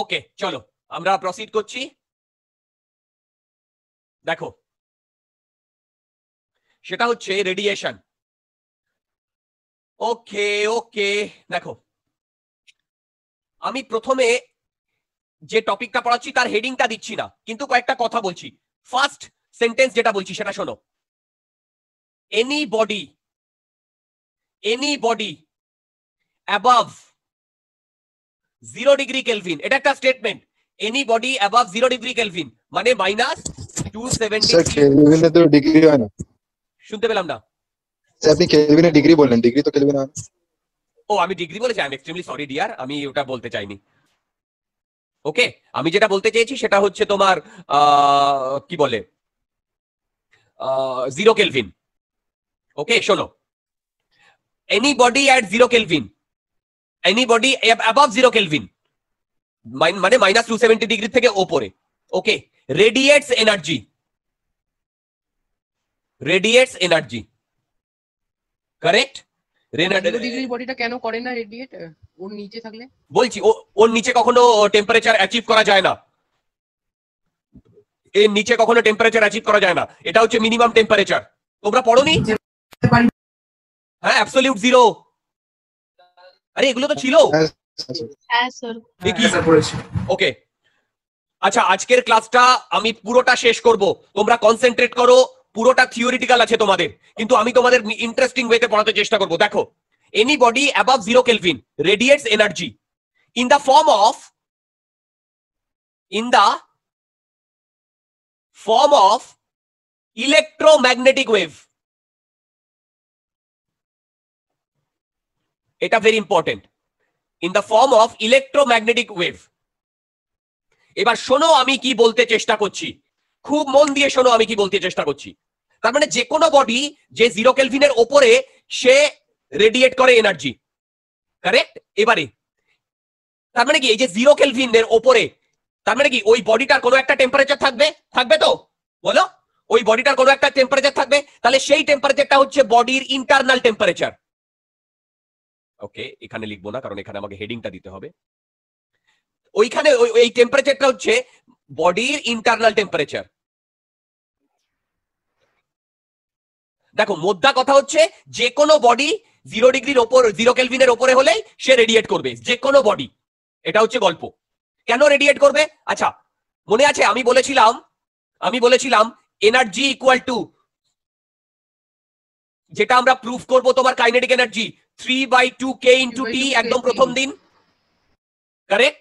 ওকে চলো আমরা প্রসিড করছি দেখো সেটা হচ্ছে রেডিয়েশন ওকে ওকে দেখো আমি প্রথমে যে টপিকটা পড়াচ্ছি তার হেডিংটা দিচ্ছি না কিন্তু কয়েকটা কথা বলছি ফার্স্ট সেন্টেন্স যেটা বলছি সেটা শোনো anybody anybody above zero degree kelvin এটা একটা statement anybody above zero degree kelvin মানে মাইনাস টু সেভেন্টি ডিগ্রি হয় না শুনতে পেলাম না আপনি কেলভিনে ডিগ্রি বললেন ডিগ্রি তো কেলভিন ও আমি ডিগ্রি বলেছি I am extremely sorry dear আমি ওটা বলতে চাইনি ওকে আমি যেটা বলতে চেয়েছি সেটা হচ্ছে তোমার কি বলে জিরো কেলভিন ওকে শোনো anybody at zero kelvin anybody above zero kelvin মানে মাইনাস টু সেভেন্টি ডিগ্রি থেকে ওপরে okay radiates energy radiates energy correct করে না ওর বলছি ওর নিচে কখনো টেম্পারেচার অ্যাচিভ করা যায় না এর নিচে কখনো টেম্পারেচার অ্যাচিভ করা যায় না এটা হচ্ছে মিনিমাম টেম্পারেচার তোমরা পড়ো নি হ্যাঁ অ্যাবসলিউট জিরো আরে এগুলো তো ছিল ওকে হ্যাঁ, হ্যাঁ, আচ্ছা আজকের ক্লাসটা আমি পুরোটা শেষ করব তোমরা কনসেন্ট্রেট করো পুরোটা থিওরিটিক্যাল আছে তোমাদের কিন্তু আমি তোমাদের ইন্টারেস্টিং ওয়েতে পড়াতে চেষ্টা করব দেখো anybody above zero kelvin radiates energy in the form of in the form of electromagnetic wave এটা very important in the form of electromagnetic wave এবার শোনো আমি কি বলতে চেষ্টা করছি খুব মন দিয়ে শোনো আমি কি বলতে চেষ্টা করছি তার মানে যে কোনো বডি যে জিরো কেলভিনের ওপরে সে রেডিয়েট করে এনার্জি কারেক্ট এবারে তার মানে কি এই যে জিরো কেলভিনের ওপরে তার মানে কি ওই বডিটার কোনো একটা টেম্পারেচার থাকবে থাকবে তো বলো ওই বডিটার কোনো একটা টেম্পারেচার থাকবে তাহলে সেই টেম্পারেচারটা হচ্ছে বডির ইন্টারনাল টেম্পারেচার ওকে এখানে লিখবো না কারণ এখানে আমাকে হেডিংটা দিতে হবে ওইখানে এই টেম্পারেচারটা হচ্ছে বডির ইন্টারনাল টেম্পারেচার দেখো মোদ্দা কথা হচ্ছে যে কোনো বডি জিরো ডিগ্রির ওপর জিরো কেলভিনের ওপরে হলেই সে রেডিয়েট করবে যে কোনো বডি এটা হচ্ছে গল্প কেন রেডিয়েট করবে আচ্ছা মনে আছে আমি বলেছিলাম আমি বলেছিলাম এনার্জি ইকুয়াল টু যেটা আমরা প্রুফ করব তোমার kinetic energy three by two K into T একদম প্রথম দিন কারেক্ট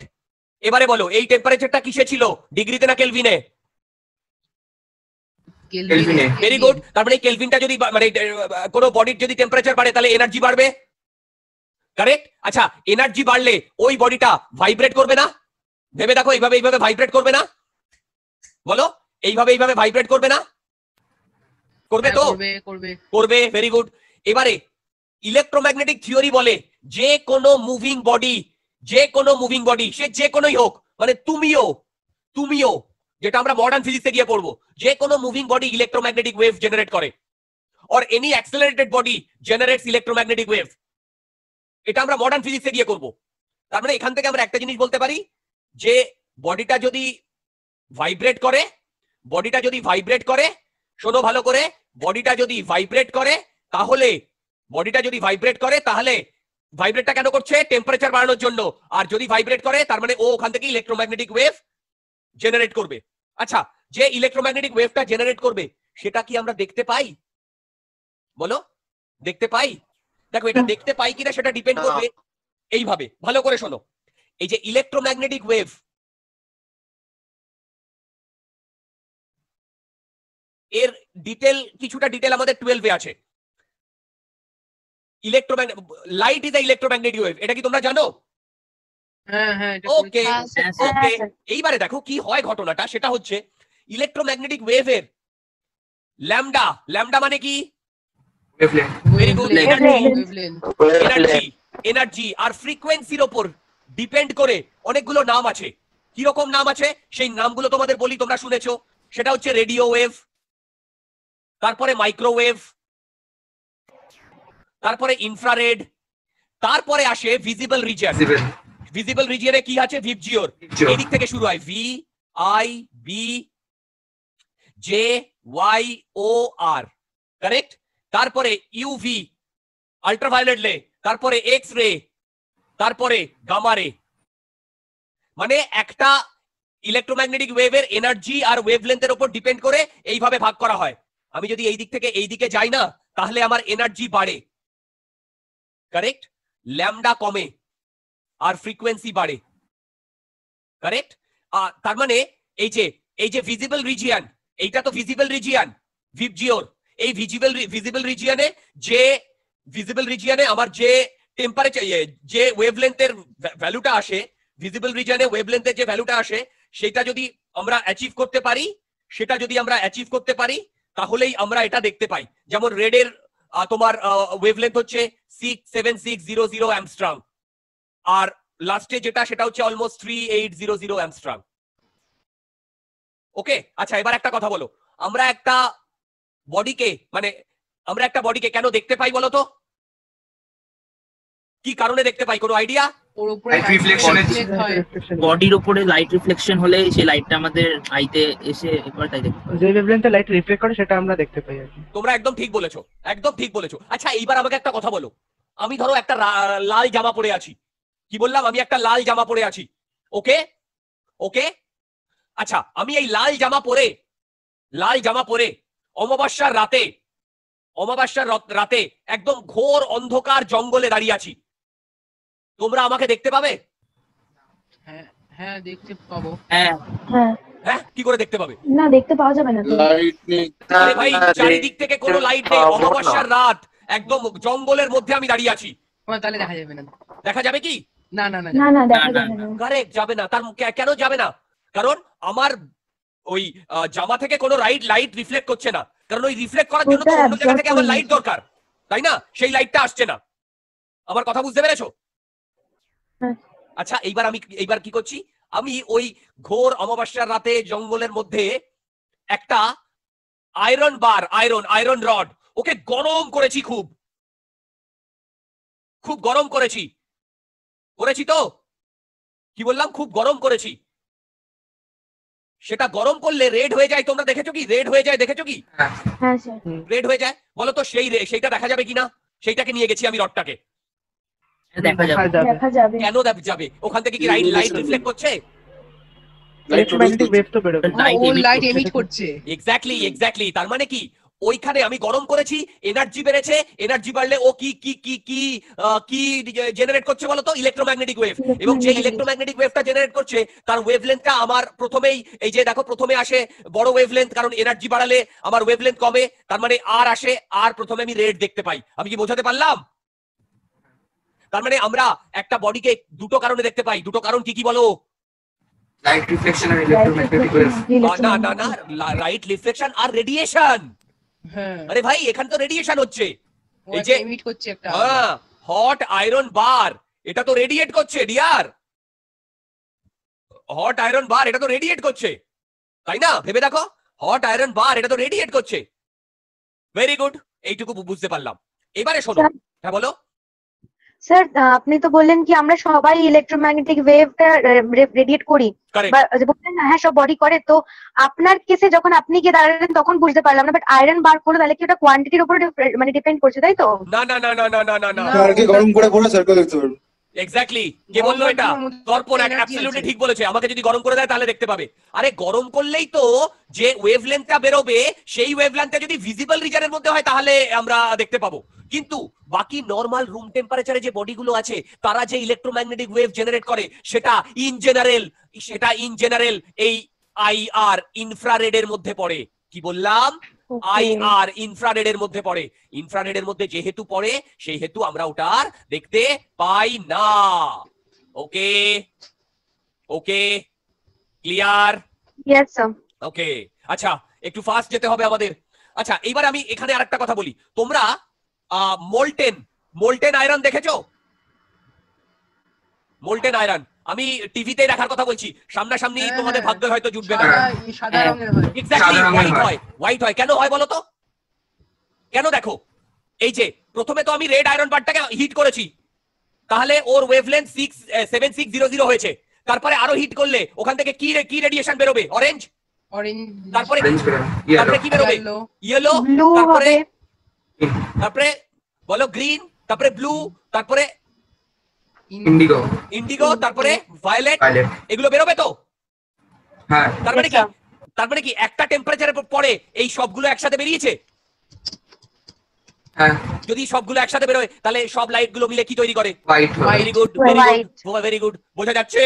এবারে বলো এই টেম্পারেচারটা কিসে ছিল ডিগ্রিতে না কেলভিনে ভেরি গুড কেলভিনটা যদি মানে কোনো বডির যদি টেম্পারেচার বাড়ে তাহলে এনার্জি বাড়বে কারেক্ট আচ্ছা এনার্জি বাড়লে ওই বডিটা ভাইব্রেট করবে না ভেবে দেখো এইভাবে এইভাবে ভাইব্রেট করবে না বলো এইভাবে এইভাবে ভাইব্রেট করবে না করবে হ্যাঁ, তো করবে ভেরি গুড এবারে ইলেকট্রোম্যাগনেটিক থিওরি বলে যে কোনো মুভিং বডি যে কোনো মুভিং বডি সে যে কোনোই হোক মানে তুমিও তুমিও যেটা আমরা মডার্ন ফিজিক্সে গিয়ে পড়বো যে কোনো moving body electromagnetic wave generate করে or any accelerated body generates electromagnetic wave এটা আমরা মডার্ন ফিজিক্সে গিয়ে করব তার মানে এখান থেকে আমরা একটা জিনিস বলতে পারি যে বডিটা যদি ভাইব্রেট করে বডিটা যদি ভাইব্রেট করে শোনো ভালো করে বডিটা যদি ভাইব্রেট করে তাহলে বডিটা যদি ভাইব্রেট করে তাহলে ভাইব্রেটটা কেন করছে টেম্পারেচার বাড়ানোর জন্য আর যদি ভাইব্রেট করে তার মানে ও ওখান থেকে ইলেকট্রোম্যাগনেটিক ওয়েভ জেনারেট করবে আচ্ছা যে ইলেকট্রোম্যাগনেটিক ওয়েভটা জেনারেট করবে সেটা কি আমরা দেখতে পাই বলো দেখতে পাই দেখো এটা দেখতে পাই কিনা সেটা ডিপেন্ড করবে এইভাবে ভালো করে শোনো এই যে ইলেকট্রোম্যাগনেটিক ওয়েভ এর ডিটেল কিছুটা ডিটেল আমাদের টুয়েলভে আছে electromagnet light is electromagnetic wave এটা কি তোমরা জানো ওকে হ্যাঁ, ওকে হ্যাঁ, হ্যাঁ, এইবারে দেখো কি হয় ঘটনাটা সেটা হচ্ছে ইলেকট্রোম্যাগনেটিক ওয়েভের ল্যামডা ল্যামডা মানে কি এনার্জি আর ফ্রিকোয়েন্সির ওপর ডিপেন্ড করে অনেকগুলো নাম আছে কিরকম নাম আছে সেই নামগুলো তোমাদের বলি তোমরা শুনেছো সেটা হচ্ছে রেডিও ওয়েভ তারপরে মাইক্রোওয়েভ তারপরে ইনফ্রারেড তারপরে আসে ভিজিবল রিজিয়ন ভিজিবল রিজিয়নে কি আছে ভিভজিওর এই দিক থেকে শুরু হয় V I B G Y O R correct তারপরে ইউভি আল্ট্রাভায়োলেট লে তারপরে এক্স রে তারপরে গামা রে মানে একটা ইলেকট্রোম্যাগনেটিক ওয়েভের এনার্জি আর ওয়েভলেন্থের উপর ডিপেন্ড করে এইভাবে ভাগ করা হয় আমি যদি এই দিক থেকে এই দিকে যাই না তাহলে আমার এনার্জি বাড়ে কারেক্ট ল্যামডা কমে আর ফ্রিকোয়েন্সি বাড়ে কারেক্ট তার মানে এই যে এই যে ভিজিবল রিজিয়ান এইটা তো ভিজিবল রিজিয়ান ভিপজিওর এই ভিজিবল ভিজিবল রিজিয়ানে যে ভিজিবল রিজিয়ানে আমার যে টেম্পারেচার ইয়ে, যে ওয়েভলেন্থের ভ্যালুটা আসে ভিজিবল রিজিয়ানে ওয়েভলেন্থের যে ভ্যালুটা আসে সেটা যদি আমরা অ্যাচিভ করতে পারি সেটা যদি আমরা অ্যাচিভ করতে পারি তাহলেই আমরা এটা দেখতে পাই যেমন রেডের তোমার ওয়েভলেন্থ হচ্ছে six seven six zero zero angstrom আর লাস্টে যেটা সেটা হচ্ছে almost three eight zero zero angstrom okay আচ্ছা এবার একটা কথা বলো আমরা একটা বডিকে মানে আমরা একটা বডিকে কেন দেখতে পাই বলো তো কি কারণে দেখতে পাই কোনো আইডিয়া ওর উপরে লাইট রিফ্লেকশন হয় বডির উপরে লাইট রিফ্লেকশন হলে সেই লাইটটা আমাদের আইতে এসে একবার তাই দেখতে যে লাইট রিফ্লেক্ট করে সেটা আমরা দেখতে পাই তোমরা একদম ঠিক বলেছো একদম ঠিক বলেছো আচ্ছা এইবার আমাকে একটা কথা বলো আমি ধরো একটা লাল জামা পরে আছি কি বললাম আমি একটা লাল জামা পরে আছি ওকে ওকে আচ্ছা আমি এই লাল জামা পরে লাল জামা পরে অমাবস্যার রাতে অমাবস্যার রাতে একদম ঘোর অন্ধকার জঙ্গলে দাঁড়িয়ে আছি তোমরা আমাকে দেখতে পাবে হ্যাঁ, হ্যাঁ, হ্যাঁ।, হ্যাঁ কি করে দেখতে পাবে না দেখতে পাওয়া যাবে না লাইট নেই ভাই চারিদিক থেকে কোনো লাইট নেই অমাবস্যার রাত একদম জঙ্গলের মধ্যে আমি দাঁড়িয়ে আছি তাহলে দেখা যাবে না দেখা যাবে কি না না না যাবে না কেন যাবে না কারণ আমার ওই জামা থেকে কোনো রাইট লাইট রিফ্লেক্ট করছে না কারণ ওই রিফ্লেক্ট করার জন্য জায়গা থেকে আমার লাইট দরকার তাই না সেই লাইটটা আসছে না আমার কথা বুঝতে পেরেছো আচ্ছা এইবার আমি এইবার কি করছি আমি ওই ঘোর অমাবস্যার রাতে জঙ্গলের মধ্যে একটা iron bar iron iron rod okay গরম করেছি খুব খুব গরম করেছি করেছি তো কি বললাম খুব গরম করেছি সেটা গরম করলে রেড হয়ে যায় তোমরা দেখেছো কি রেড হয়ে যায় দেখেছো কি হ্যাঁ, হ্যাঁ, রেড হয়ে যায় বলো তো সেই সেইটা দেখা যাবে কিনা সেইটাকে নিয়ে গেছি আমি রডটাকে তার মানে কি ওইখানে আমি গরম করেছি এনার্জি বেড়েছে এনার্জি বাড়লে ও কি কি কি কি কি জেনারেট করছে বলতো ইলেকট্রোম্যাগনেটিক ওয়েভ এবং যে ইলেকট্রোম্যাগনেটিক ওয়েভটা জেনারেট করছে তার ওয়েভলেন্থটা আমার প্রথমেই এই যে দেখো প্রথমে আসে বড় ওয়েভলেন্থ কারণ এনার্জি বাড়ালে আমার ওয়েভলেন্থ কমে তার মানে আর আসে আর প্রথমে আমি রেড দেখতে পাই আমি কি বোঝাতে পারলাম তার মানে আমরা একটা বডিকে দুটো কারণে দেখতে পাই দুটো কারণ কি কি বলো লাইট রিফ্লেকশন আর না না না রিফ্লেকশন আর রেডিয়েশন হ্যাঁ। আরে ভাই এখানে তো রেডিয়েশন হচ্ছে এই যে এমিট করছে একটা হ্যাঁ হট আয়রন বার এটা তো রেডিয়েট করছে ডিয়ার হট আয়রন বার এটা তো রেডিয়েট করছে তাই না ভেবে দেখো হট আয়রন বার এটা তো রেডিয়েট করছে ভেরি গুড এইটুকু বুঝতে পারলাম এবারে শোনো হ্যাঁ বলো স্যার আপনি তো বললেন কি আমরা সবাই ইলেকট্রোম্যাগনেটিক ওয়েভটা রেডিয়েট করি বললেন হ্যাঁ সব বডি করে তো আপনার কেসে যখন আপনি গিয়ে দাঁড়ালেন তখন বুঝতে পারলাম না বাট আয়রন বার করলো তাহলে কি ওটা কোয়ান্টিটির উপর মানে ডিপেন্ড করছে তাই তো না না না না না না না না না না না না না না এক্স্যাক্টলি কে বললো এটা দর্পণ অ্যাবসলিউটলি ঠিক বলেছে আমাকে যদি গরম করে দেয় তাহলে দেখতে পাবে আরে গরম করলেই তো যে ওয়েভলেন্থটা বেরোবে সেই ওয়েভলেন্থটা যদি ভিজিবল রিজনের মধ্যে হয় তাহলে আমরা দেখতে পাবো কিন্তু বাকি নর্মাল রুম টেম্পারেচারে যে বডিগুলো আছে তারা যে ইলেকট্রোম্যাগনেটিক ওয়েভ জেনারেট করে সেটা ইন জেনারেল সেটা ইন জেনারেল এই আই আর ইনফ্রারেড এর মধ্যে পড়ে কি বললাম আইআর ইনফ্রারেড এর মধ্যে পড়ে ইনফ্রারেড এর মধ্যে যেহেতু পড়ে সেই হেতু আমরা ওটা আর দেখতে পাই না ওকে ওকে ক্লিয়ার ওকে আচ্ছা একটু ফাস্ট যেতে হবে আমাদের আচ্ছা এইবার আমি এখানে আরেকটা কথা বলি তোমরা মোল্টেন মোল্টেন আয়রন দেখেছো মোল্টেন আয়রন আমি টিভিতে দেখার কথা বলছি সামনাসামনি হ্যাঁ, তোমাদের হ্যাঁ। ভাগ্য হয়তো জুটবে না হোয়াইট হয় হোয়াইট হ্যাঁ। হয় কেন হয় বলতো কেন দেখো এই যে প্রথমে তো আমি রেড আয়রন পার্টটাকে হিট করেছি তাহলে ওর wavelength six seven six zero zero হয়েছে তারপরে আরো হিট করলে ওখান থেকে কি কি রেডিয়েশন বেরোবে অরেঞ্জ তারপরে তারপরে কি বেরোবে ইয়েলো তারপরে তারপরে বলো গ্রিন তারপরে ব্লু তারপরে ইন্ডিগো ইন্ডিগো তারপরে ভায়োলেট এগুলো বেরোবে তো হ্যাঁ তারপরে কি আচ্ছা। তারপরে কি একটা টেম্পারেচারের পরে এই সবগুলো একসাথে বেরিয়েছে হ্যাঁ। যদি সবগুলো একসাথে বেরোয় তাহলে সব লাইট গুলো মিলে কি তৈরি করে ভেরি গুড ভেরি গুড বোঝা যাচ্ছে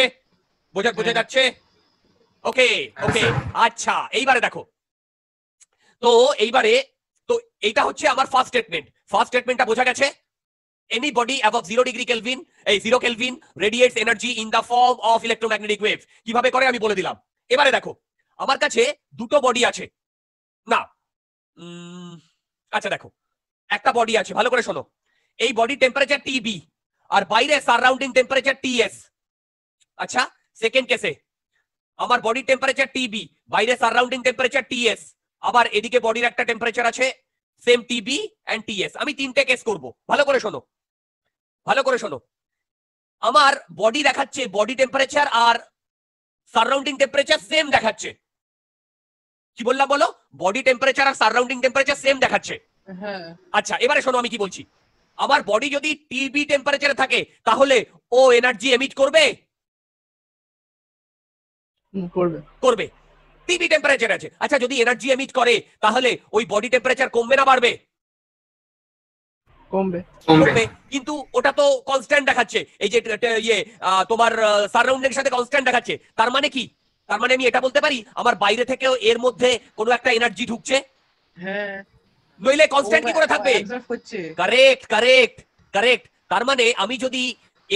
বোঝা বোঝা যাচ্ছে ওকে ওকে আচ্ছা।, আচ্ছা এইবারে দেখো তো এইবারে তো এইটা হচ্ছে আমার ফার্স্ট স্টেটমেন্ট ফার্স্ট স্টেটমেন্টটা বোঝা গেছে any body above 0 degree kelvin এই 0 kelvin radiates energy in the form of electromagnetic wave কিভাবে করে আমি বলে দিলাম এবারে দেখো আমার কাছে দুটো বডি আছে না আচ্ছা দেখো একটা বডি আছে ভালো করে শোনো এই বডি টেম্পারেচার বি আর বাইরে সারাউন্ডিং টেম্পারেচার টি এস আচ্ছা সেকেন্ড কেসে আমার বডি টেম্পারেচার টি বি বাইরে সারাউন্ডিং টেম্পারেচার টি এস আবার এদিকে বডির একটা টেম্পারেচার আছে সেম টিবি অ্যান্ড টিএস আমি তিনটে কেস করব ভালো করে শোনো ভালো করে শোনো আমার বডি দেখাচ্ছে বডি টেম্পারেচার আর সারাউন্ডিং টেম্পারেচার সেম দেখাচ্ছে কি বললাম বলো বডি টেম্পারেচার আর সারাউন্ডিং টেম্পারেচার সেম দেখাচ্ছে হ্যাঁ। আচ্ছা এবারে শোনো আমি কি বলছি আমার বডি যদি টিবি টেম্পারেচারে থাকে তাহলে ও এনার্জি এমিট করবে করবে করবে টিবি টেম্পারেচার আছে আচ্ছা যদি এনার্জি এমিট করে তাহলে ওই বডি টেম্পারেচার কমবে না বাড়বে কমবে কমবে কিন্তু ওটা তো কনস্ট্যান্ট দেখাচ্ছে এই যে ইয়ে তোমার সারাউন্ডিং সাথে কনস্ট্যান্ট দেখাচ্ছে তার মানে কি তার মানে আমি এটা বলতে পারি আমার বাইরে থেকেও এর মধ্যে কোনো একটা এনার্জি ঢুকছে হ্যাঁ নইলে কনস্ট্যান্ট কি করে থাকবে কারেক্ট কারেক্ট কারেক্ট তার মানে আমি যদি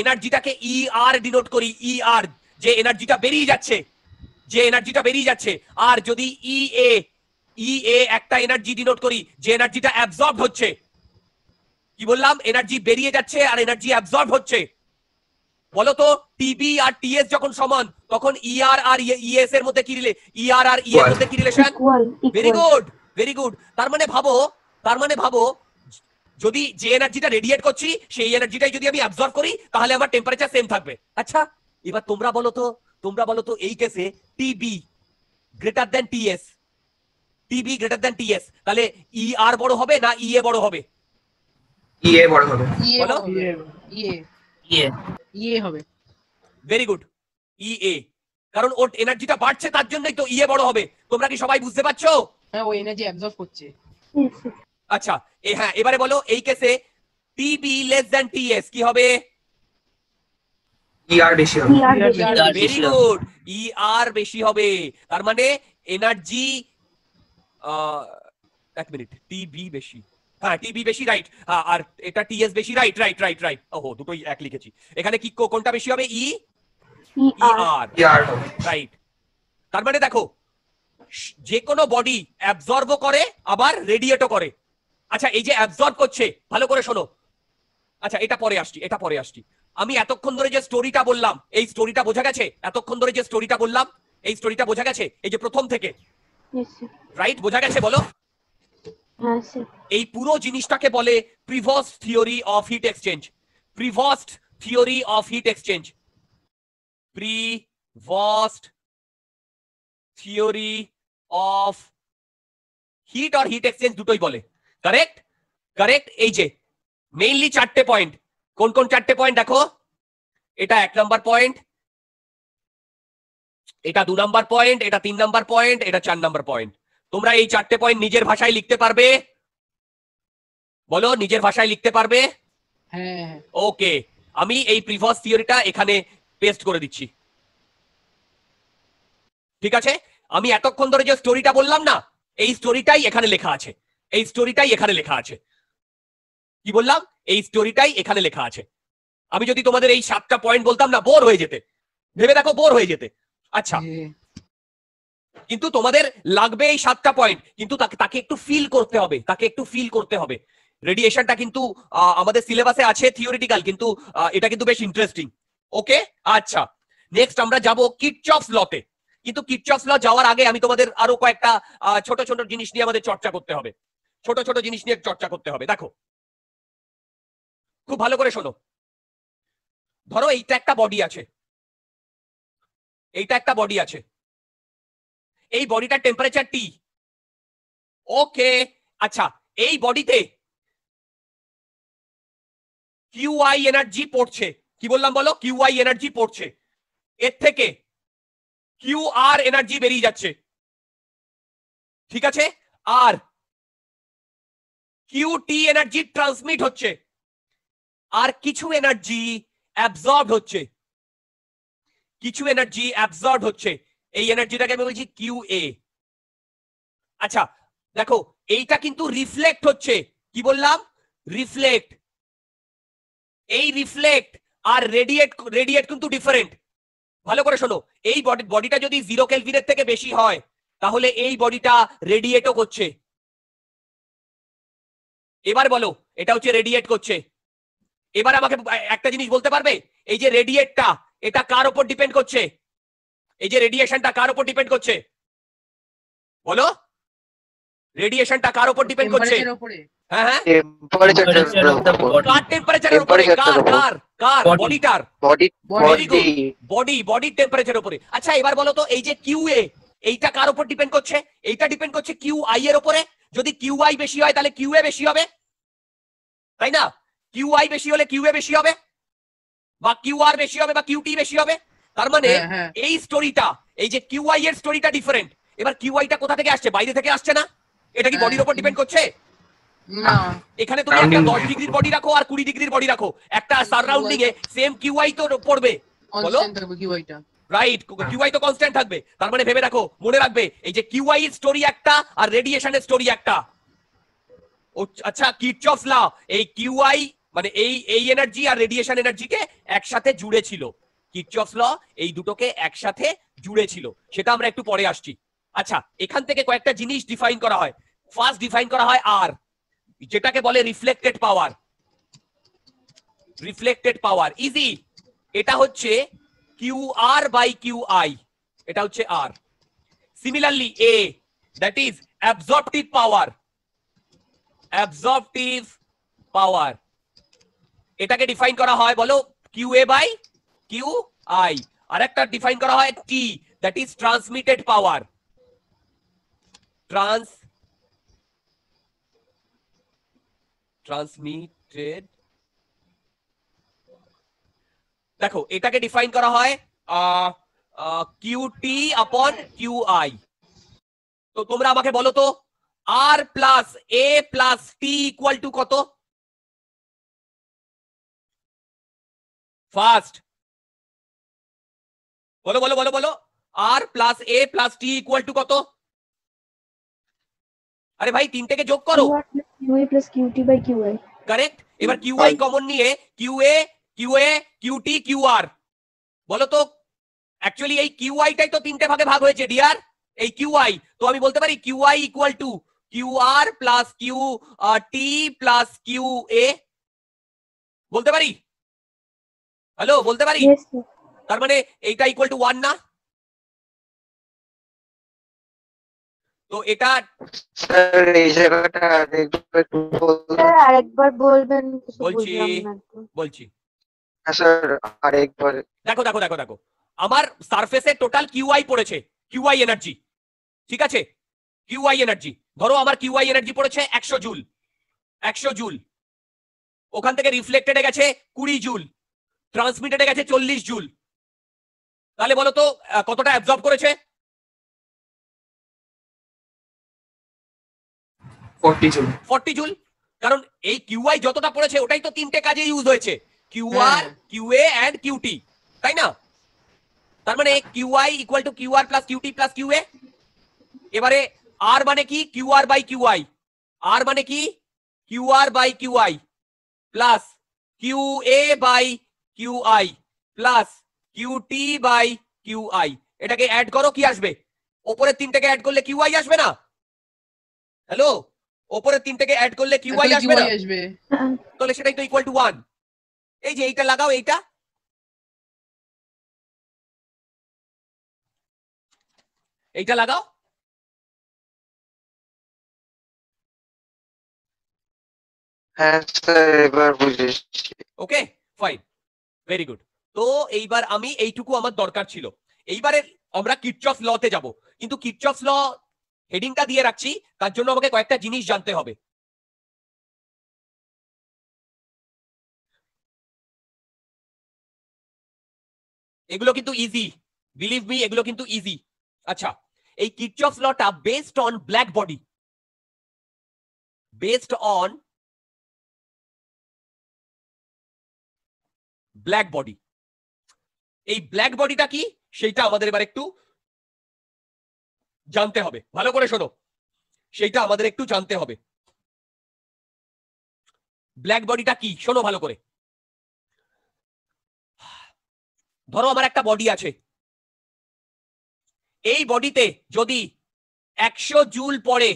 এনার্জিটাকে ই আর ডিনোট করি ই e আর যে এনার্জিটা বেরিয়ে যাচ্ছে যে এনার্জিটা বেরিয়ে যাচ্ছে আর যদি ই এ ই এ একটা এনার্জি ডিনোট করি যে এনার্জিটা অ্যাবজর্ব হচ্ছে কি বললাম এনার্জি বেরিয়ে যাচ্ছে আর এনার্জি অ্যাবজর্ব হচ্ছে বলতো টিবি আর টিএস যখন সমান তখন ইআর e আর ইএস e, e এর মধ্যে কি রিলে ইআর আর ইএস এর মধ্যে কি relation very good very good তার মানে ভাবো তার মানে ভাবো যদি যে এনার্জিটা রেডিয়েট করছি সেই এনার্জিটাই যদি আমি অ্যাবজর্ব করি তাহলে আমার টেম্পারেচার সেম থাকবে আচ্ছা এবার তোমরা বলো তো তোমরা বলো তো এই কেসে TB greater than TS TB greater than TS তাহলে ই আর বড় হবে না ই এ বড় হবে ইয়ে বড় হবে e বলো ইয়ে ইয়ে ইয়ে হবে ভেরি e গুড কারণ ওর এনার্জিটা বাড়ছে তার জন্যই তো ইয়ে বড় হবে তোমরা কি সবাই বুঝতে পারছো হ্যাঁ ও এনার্জি অ্যাবজর্ব করছে আচ্ছা এ হ্যাঁ এবারে বলো এই কেসে B less than T S কি হবে ইআর বেশি হবে ভেরি গুড ইআর বেশি হবে তার মানে এনার্জি এক মিনিট টিবি বেশি হ্যাঁ টিবি বেশি রাইট আর এটা টিএস বেশি রাইট রাইট রাইট রাইট ওহো দুটোই এক লিখেছি এখানে কি কোনটা বেশি হবে ই আর রাইট তার মানে দেখো যে কোনো বডি অ্যাবজর্ব করে আবার রেডিয়েটও করে আচ্ছা এই যে অ্যাবজর্ব করছে ভালো করে শোনো আচ্ছা এটা পরে আসছি এটা পরে আসছি আমি এতক্ষণ ধরে যে স্টোরিটা বললাম এই স্টোরিটা বোঝা গেছে এতক্ষণ ধরে যে স্টোরিটা বললাম এই স্টোরিটা বোঝা গেছে এই যে প্রথম থেকে রাইট বোঝা গেছে বলো হ্যাঁ, এই পুরো জিনিসটাকে বলে Prevost theory of heat exchange Prevost theory of heat exchange Prevost theory of heat আর হিট এক্সচেঞ্জ দুটোই বলে কারেক্ট কারেক্ট এই যে মেইনলি চারটে পয়েন্ট কোন কোন চারটে পয়েন্ট দেখো এটা এক নম্বর পয়েন্ট এটা দু নম্বর পয়েন্ট এটা তিন নম্বর পয়েন্ট এটা চার নাম্বার পয়েন্ট তোমরা এই চারটে পয়েন্ট নিজের ভাষায় লিখতে পারবে বলো নিজের ভাষায় লিখতে পারবে হ্যাঁ। ওকে আমি এই প্রিভাস থিওরিটা এখানে পেস্ট করে দিচ্ছি ঠিক আছে আমি এতক্ষণ ধরে যে স্টোরিটা বললাম না এই স্টোরিটাই এখানে লেখা আছে এই স্টোরিটাই এখানে লেখা আছে কি বললাম এই স্টোরিটাই এখানে লেখা আছে আমি যদি তোমাদের এই সাতটা পয়েন্ট বলতাম না বোর হয়ে যেতে ভেবে দেখো বোর হয়ে যেতে আচ্ছা হ্যাঁ। কিন্তু তোমাদের লাগবে এই সাতটা পয়েন্ট কিন্তু তাকে একটু ফিল করতে হবে তাকে একটু ফিল করতে হবে রেডিয়েশনটা কিন্তু আমাদের সিলেবাসে আছে থিওরিটিক্যাল কিন্তু এটা কিন্তু বেশ ইন্টারেস্টিং ওকে আচ্ছা নেক্সট আমরা যাব কিটচফস লতে কিন্তু কিটচফস ল যাওয়ার আগে আমি তোমাদের আরো কয়েকটা ছোট ছোট জিনিস নিয়ে আমাদের চর্চা করতে হবে ছোট ছোট জিনিস নিয়ে চর্চা করতে হবে দেখো খুব ভালো করে শোনো ধরো এইটা একটা বডি আছে এইটা একটা বডি আছে এই বডিটার টেম্পারেচার টি ওকে আচ্ছা এই বডিতে কিউআই এনার্জি পড়ছে কি বললাম বলো কিউআই এনার্জি পড়ছে এর থেকে কিউআর এনার্জি বেরিয়ে যাচ্ছে ঠিক আছে আর কিউ টি এনার্জি ট্রান্সমিট হচ্ছে আর কিছু এনার্জি অ্যাবজর্ব হচ্ছে কিছু এনার্জি অ্যাবজর্ব হচ্ছে এই এনার্জিটাকে আমি বলছি কিউ এ আচ্ছা দেখো এইটা কিন্তু রিফ্লেক্ট হচ্ছে কি বললাম রিফ্লেক্ট এই রিফ্লেক্ট আর রেডিয়েট রেডিয়েট কিন্তু ডিফারেন্ট ভালো করে শোনো এই বডি বডিটা যদি জিরো কেলভিনের থেকে বেশি হয় তাহলে এই বডিটা রেডিয়েটও করছে এবার বলো এটা হচ্ছে রেডিয়েট করছে এবার আমাকে একটা জিনিস বলতে পারবে এই যে রেডিয়েটটা এটা কার ওপর ডিপেন্ড করছে এই যে রেডিয়েশনটা কার উপর ডিপেন্ড করছে বলো রেডিয়েশনটা কার উপর ডিপেন্ড করছে আচ্ছা, এবার এই যে কিউএ এইটা কার ডিপেন্ড করছে এইটা ডিপেন্ড করছে যদি কিউ আই বেশি হয় তাহলে কিউ এ বেশি হবে তাই না কিউ আই বেশি হলে কিউ এ বেশি হবে বা কিউ আর বেশি হবে বা কিউটি বেশি হবে তার মানে হ্যাঁ, হ্যাঁ। এই স্টোরিটা এই যে কিউআই এর স্টোরিটা ডিফারেন্ট এবার কিউআইটা কোথা থেকে আসছে বাইরে থেকে আসছে না এটা কি বডির হ্যাঁ। উপর ডিপেন্ড করছে এখানে তুমি একটা দশ ডিগ্রির বডি রাখো আর কুড়ি ডিগ্রির বডি রাখো একটা সারাউন্ডিং এ সেম কিউআই তো পড়বে বলো রাইট কিউআই তো কনস্ট্যান্ট থাকবে তার মানে ভেবে রাখো মনে রাখবে এই যে কিউআই স্টোরি একটা আর রেডিয়েশনের স্টোরি একটা আচ্ছা কিটচফস ল এই কিউআই মানে এই এই এনার্জি আর রেডিয়েশন এনার্জিকে একসাথে জুড়েছিল ছিল কিটচফস ল এই দুটোকে একসাথে জুড়ে ছিল সেটা আমরা একটু পরে আসছি আচ্ছা এখান থেকে কয়েকটা জিনিস ডিফাইন করা হয় ফার্স্ট ডিফাইন করা হয় আর যেটাকে বলে reflected power reflected power easy এটা হচ্ছে Q R by Q I এটা হচ্ছে R similarly A that is absorptive power absorptive power এটাকে ডিফাইন করা হয় বলো Q A by Q I আর একটা ডিফাইন করা হয় T that is transmitted power trans transmitted দেখো এটাকে ডিফাইন করা হয় টি আপন কিউ আই তো তোমরা আমাকে বলো তো R plus A plus T equal to কত ফার্স্ট বলো বলো বলো বলো R plus A plus T equal to কত আরে ভাই তিনটাকে যোগ করো QA plus QT by QI correct এবার কিউআই কমন নিয়ে কিউএ কিউএ কিউটি আর বলো তো অ্যাকচুয়ালি এই টাই তো তিনটে ভাগে ভাগ হয়েছে ডিয়ার এই কিউআই তো আমি বলতে পারি QI equal to QR plus Q T plus Q A বলতে পারি হ্যালো বলতে পারি তার মানে এইটা ইকুয়াল টু ওয়ান না তো এটা বলছি বলছি হ্যাঁ, দেখো দেখো দেখো দেখো আমার সারফেসে টোটাল কিউআই পড়েছে কিউআই এনার্জি ঠিক আছে কিউআই এনার্জি ধরো আমার কিউআই এনার্জি পড়েছে একশো জুল একশো জুল ওখান থেকে রিফ্লেক্টেডে গেছে কুড়ি জুল ট্রান্সমিটেডে গেছে চল্লিশ জুল তাহলে বলো তো কতটা অ্যাবজর্ব করেছে জুল কারণ এই কিউআই যতটা পড়েছে ওটাই তো তিনটে কাজে ইউজ হয়েছে কিউআর কিউএ অ্যান্ড কিউটি তাই না তার মানে QI equal to QR plus QT plus QA এবারে আর মানে কি কিউআর বাই কিউআই আর মানে কি QR by QI plus QA by QI plus QT / QI এটাকে অ্যাড করো কি আসবে উপরে 3 কে অ্যাড করলে QI আসবে না হ্যালো উপরে 3 কে অ্যাড করলে QI আসবে না তোলে সেটাই তো इक्वल टू 1 এই যে এইটা লাগাও এইটা এইটা লাগাও হ্যাঁ স্যার একবার বুঝিয়ে ওকে ফাইন वेरी गुड তো এইবার আমি এইটুকু আমার দরকার ছিল এইবারে আমরা কিটচফ লতে যাব কিন্তু কিটচফ ল হেডিংটা দিয়ে রাখছি তার জন্য আমাকে কয়েকটা জিনিস জানতে হবে এগুলো কিন্তু ইজি বিলিভ মি এগুলো কিন্তু ইজি আচ্ছা এই কিটচফ লটা based on black body based on black body এই ব্ল্যাক বডিটা কি সেইটা আমাদের এবার একটু জানতে হবে ভালো করে শোনো সেইটা আমাদের একটু জানতে হবে ব্ল্যাক বডিটা কি শোনো ভালো করে ধরো আমার একটা বডি আছে এই বডিতে যদি একশো জুল পড়ে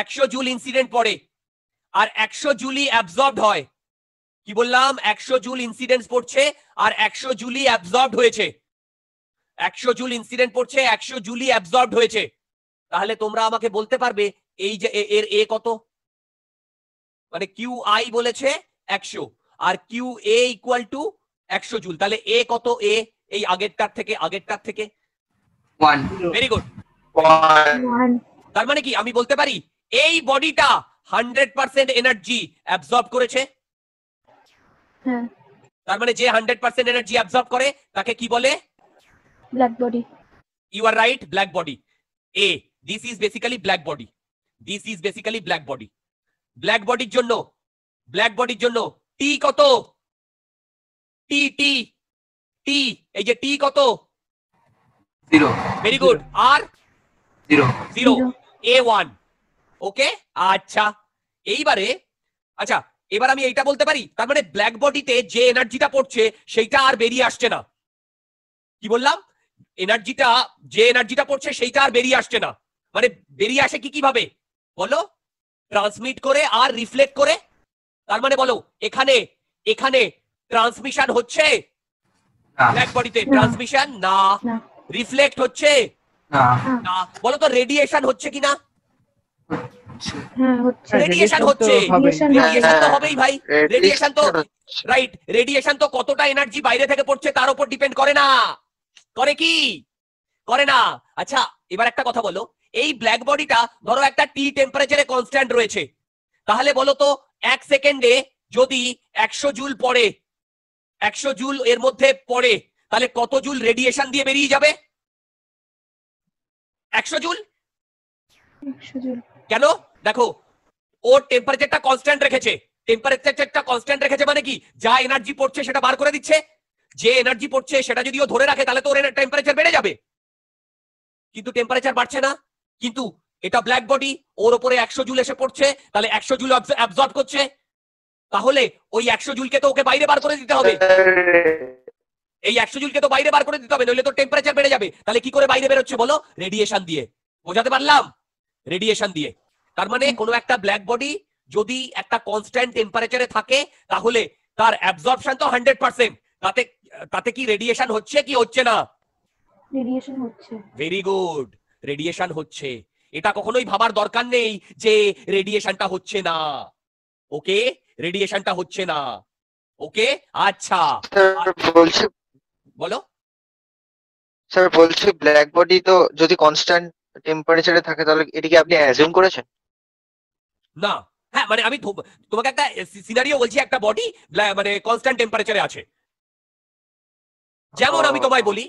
একশো জুল ইনসিডেন্ট পড়ে আর একশো জুলি অ্যাবজর্বড হয় কি বললাম একশো জুল ইনসিডেন্ট পড়ছে আর একশো জুলি অ্যাবজর্ব হয়েছে একশো জুল ইনসিডেন্ট পড়ছে একশো জুলি অ্যাবজর্ব হয়েছে তাহলে তোমরা আমাকে বলতে পারবে এই যে এর এ কত মানে কিউ আই বলেছে একশো আর কিউ এ ইকুয়াল টু একশো জুল তাহলে এ কত এ এই আগেরটার থেকে আগেরটার থেকে ভেরি গুড তার মানে কি আমি বলতে পারি এই বডিটা হান্ড্রেড পার্সেন্ট এনার্জি অ্যাবজর্ব করেছে হ্যাঁ। তার মানে যে হান্ড্রেড পার্সেন্ট এনার্জি অ্যাবজর্ব করে তাকে কি বলে black body you are right black body a this is basically black body this is basically black body black বডির জন্য ব্ল্যাক বডির জন্য টি কত টি টি টি এই যে টি কত zero very good R zero zero A one okay আচ্ছা এইবারে আচ্ছা এবার আমি এইটা বলতে পারি তার মানে ব্ল্যাক বডিতে যে এনার্জিটা পড়ছে সেইটা আর বেরিয়ে আসছে না কি বললাম এনার্জিটা যে এনার্জিটা পড়ছে সেইটা আর বেরিয়ে আসছে না মানে বেরিয়ে আসে কি কিভাবে বলো ট্রান্সমিট করে আর রিফ্লেক্ট করে তার মানে বলো এখানে এখানে ট্রান্সমিশন হচ্ছে ব্ল্যাক বডিতে ট্রান্সমিশন না রিফ্লেক্ট হচ্ছে না বলো তো রেডিয়েশন হচ্ছে কিনা রেডিয়েশন হচ্ছে রেডিয়েশন হ্যাঁ, তো হবেই ভাই রেডিয়েশন হ্যাঁ, তো রাইট রেডিয়েশন তো কতটা এনার্জি বাইরে থেকে পড়ছে তার উপর ডিপেন্ড করে না করে কি করে না আচ্ছা এবার একটা কথা বলো এই ব্ল্যাক বডিটা ধরো একটা টি টেম্পারেচারে কনস্ট্যান্ট রয়েছে তাহলে বলো তো এক সেকেন্ডে যদি একশো জুল পড়ে একশো জুল এর মধ্যে পড়ে তাহলে কত জুল রেডিয়েশন দিয়ে বেরিয়ে যাবে একশো জুল একশো জুল কেন দেখো ও টেম্পারেচারটা কনস্ট্যান্ট রেখেছে টেম্পারেচারটা কনস্ট্যান্ট রেখেছে মানে কি যা এনার্জি পড়ছে সেটা বার করে দিচ্ছে যে এনার্জি পড়ছে সেটা যদি ও ধরে রাখে তাহলে তো ওর টেম্পারেচার বেড়ে যাবে কিন্তু টেম্পারেচার বাড়ছে না কিন্তু এটা ব্ল্যাক বডি ওর ওপরে একশো জুল এসে পড়ছে তাহলে একশো জুল অ্যাবজর্ব করছে তাহলে ওই একশো জুলকে তো ওকে বাইরে বার করে দিতে হবে এই একশো জুলকে তো বাইরে বার করে দিতে হবে নইলে তো টেম্পারেচার বেড়ে যাবে তাহলে কি করে বাইরে বেরোচ্ছে বলো রেডিয়েশন দিয়ে বোঝাতে পারলাম রেডিয়েশন দিয়ে তার মানে কোনো একটা ব্ল্যাক বডি যদি একটা কনস্ট্যান্ট টেম্পারেচারে থাকে তাহলে তার অ্যাবজর্পশন তো হান্ড্রেড পার্সেন্ট তাতে তাতে কি রেডিয়েশন হচ্ছে কি হচ্ছে না রেডিয়েশন হচ্ছে ভেরি গুড রেডিয়েশন হচ্ছে এটা কখনোই ভাবার দরকার নেই যে রেডিয়েশনটা হচ্ছে না ওকে রেডিয়েশনটা হচ্ছে না ওকে আচ্ছা বলছি বলো স্যার বলছি ব্ল্যাক বডি তো যদি কনস্ট্যান্ট টেম্পারেচারে থাকে তাহলে এটা কি আপনি অ্যাজিউম করেছেন না হ্যাঁ মানে আমি তোমাকে একটা সিনারিও বলছি একটা বডি মানে কনস্ট্যান্ট টেম্পারেচারে আছে যেমন আমি তোমায় বলি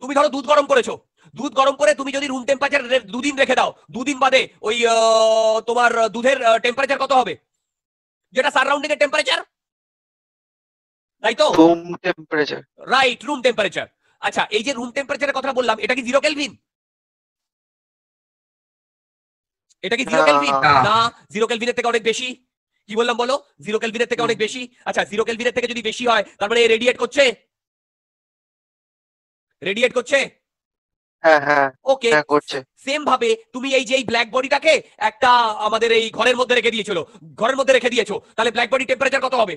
তুমি ধরো দুধ গরম করেছো দুধ গরম করে তুমি যদি রুম টেম্পারেচার দুদিন রেখে দাও দুদিন বাদে ওই তোমার দুধের টেম্পারেচার কত হবে যেটা সারাউন্ডিং এর টেম্পারেচার তাই তো room temperature right room temperature আচ্ছা এই যে রুম টেম্পারেচারের কথা বললাম এটা কি জিরো কেলভিন এটা কি জিরো কেলভিন হ্যাঁ। না জিরো কেলভিনের থেকে অনেক বেশি কি বললাম বলো জিরো কেলভিনের থেকে অনেক বেশি আচ্ছা জিরো কেলভিনের থেকে যদি বেশি হয় তার মানে রেডিয়েট করছে রেডিয়েট করছে ওকে হ্যাঁ, হ্যাঁ। সেম ভাবে তুমি এই যে ব্ল্যাক বডিটাকে একটা আমাদের এই ঘরের মধ্যে রেখে দিয়েছিল ঘরের মধ্যে রেখে দিয়েছো তাহলে ব্ল্যাক বডি টেম্পারেচার কত হবে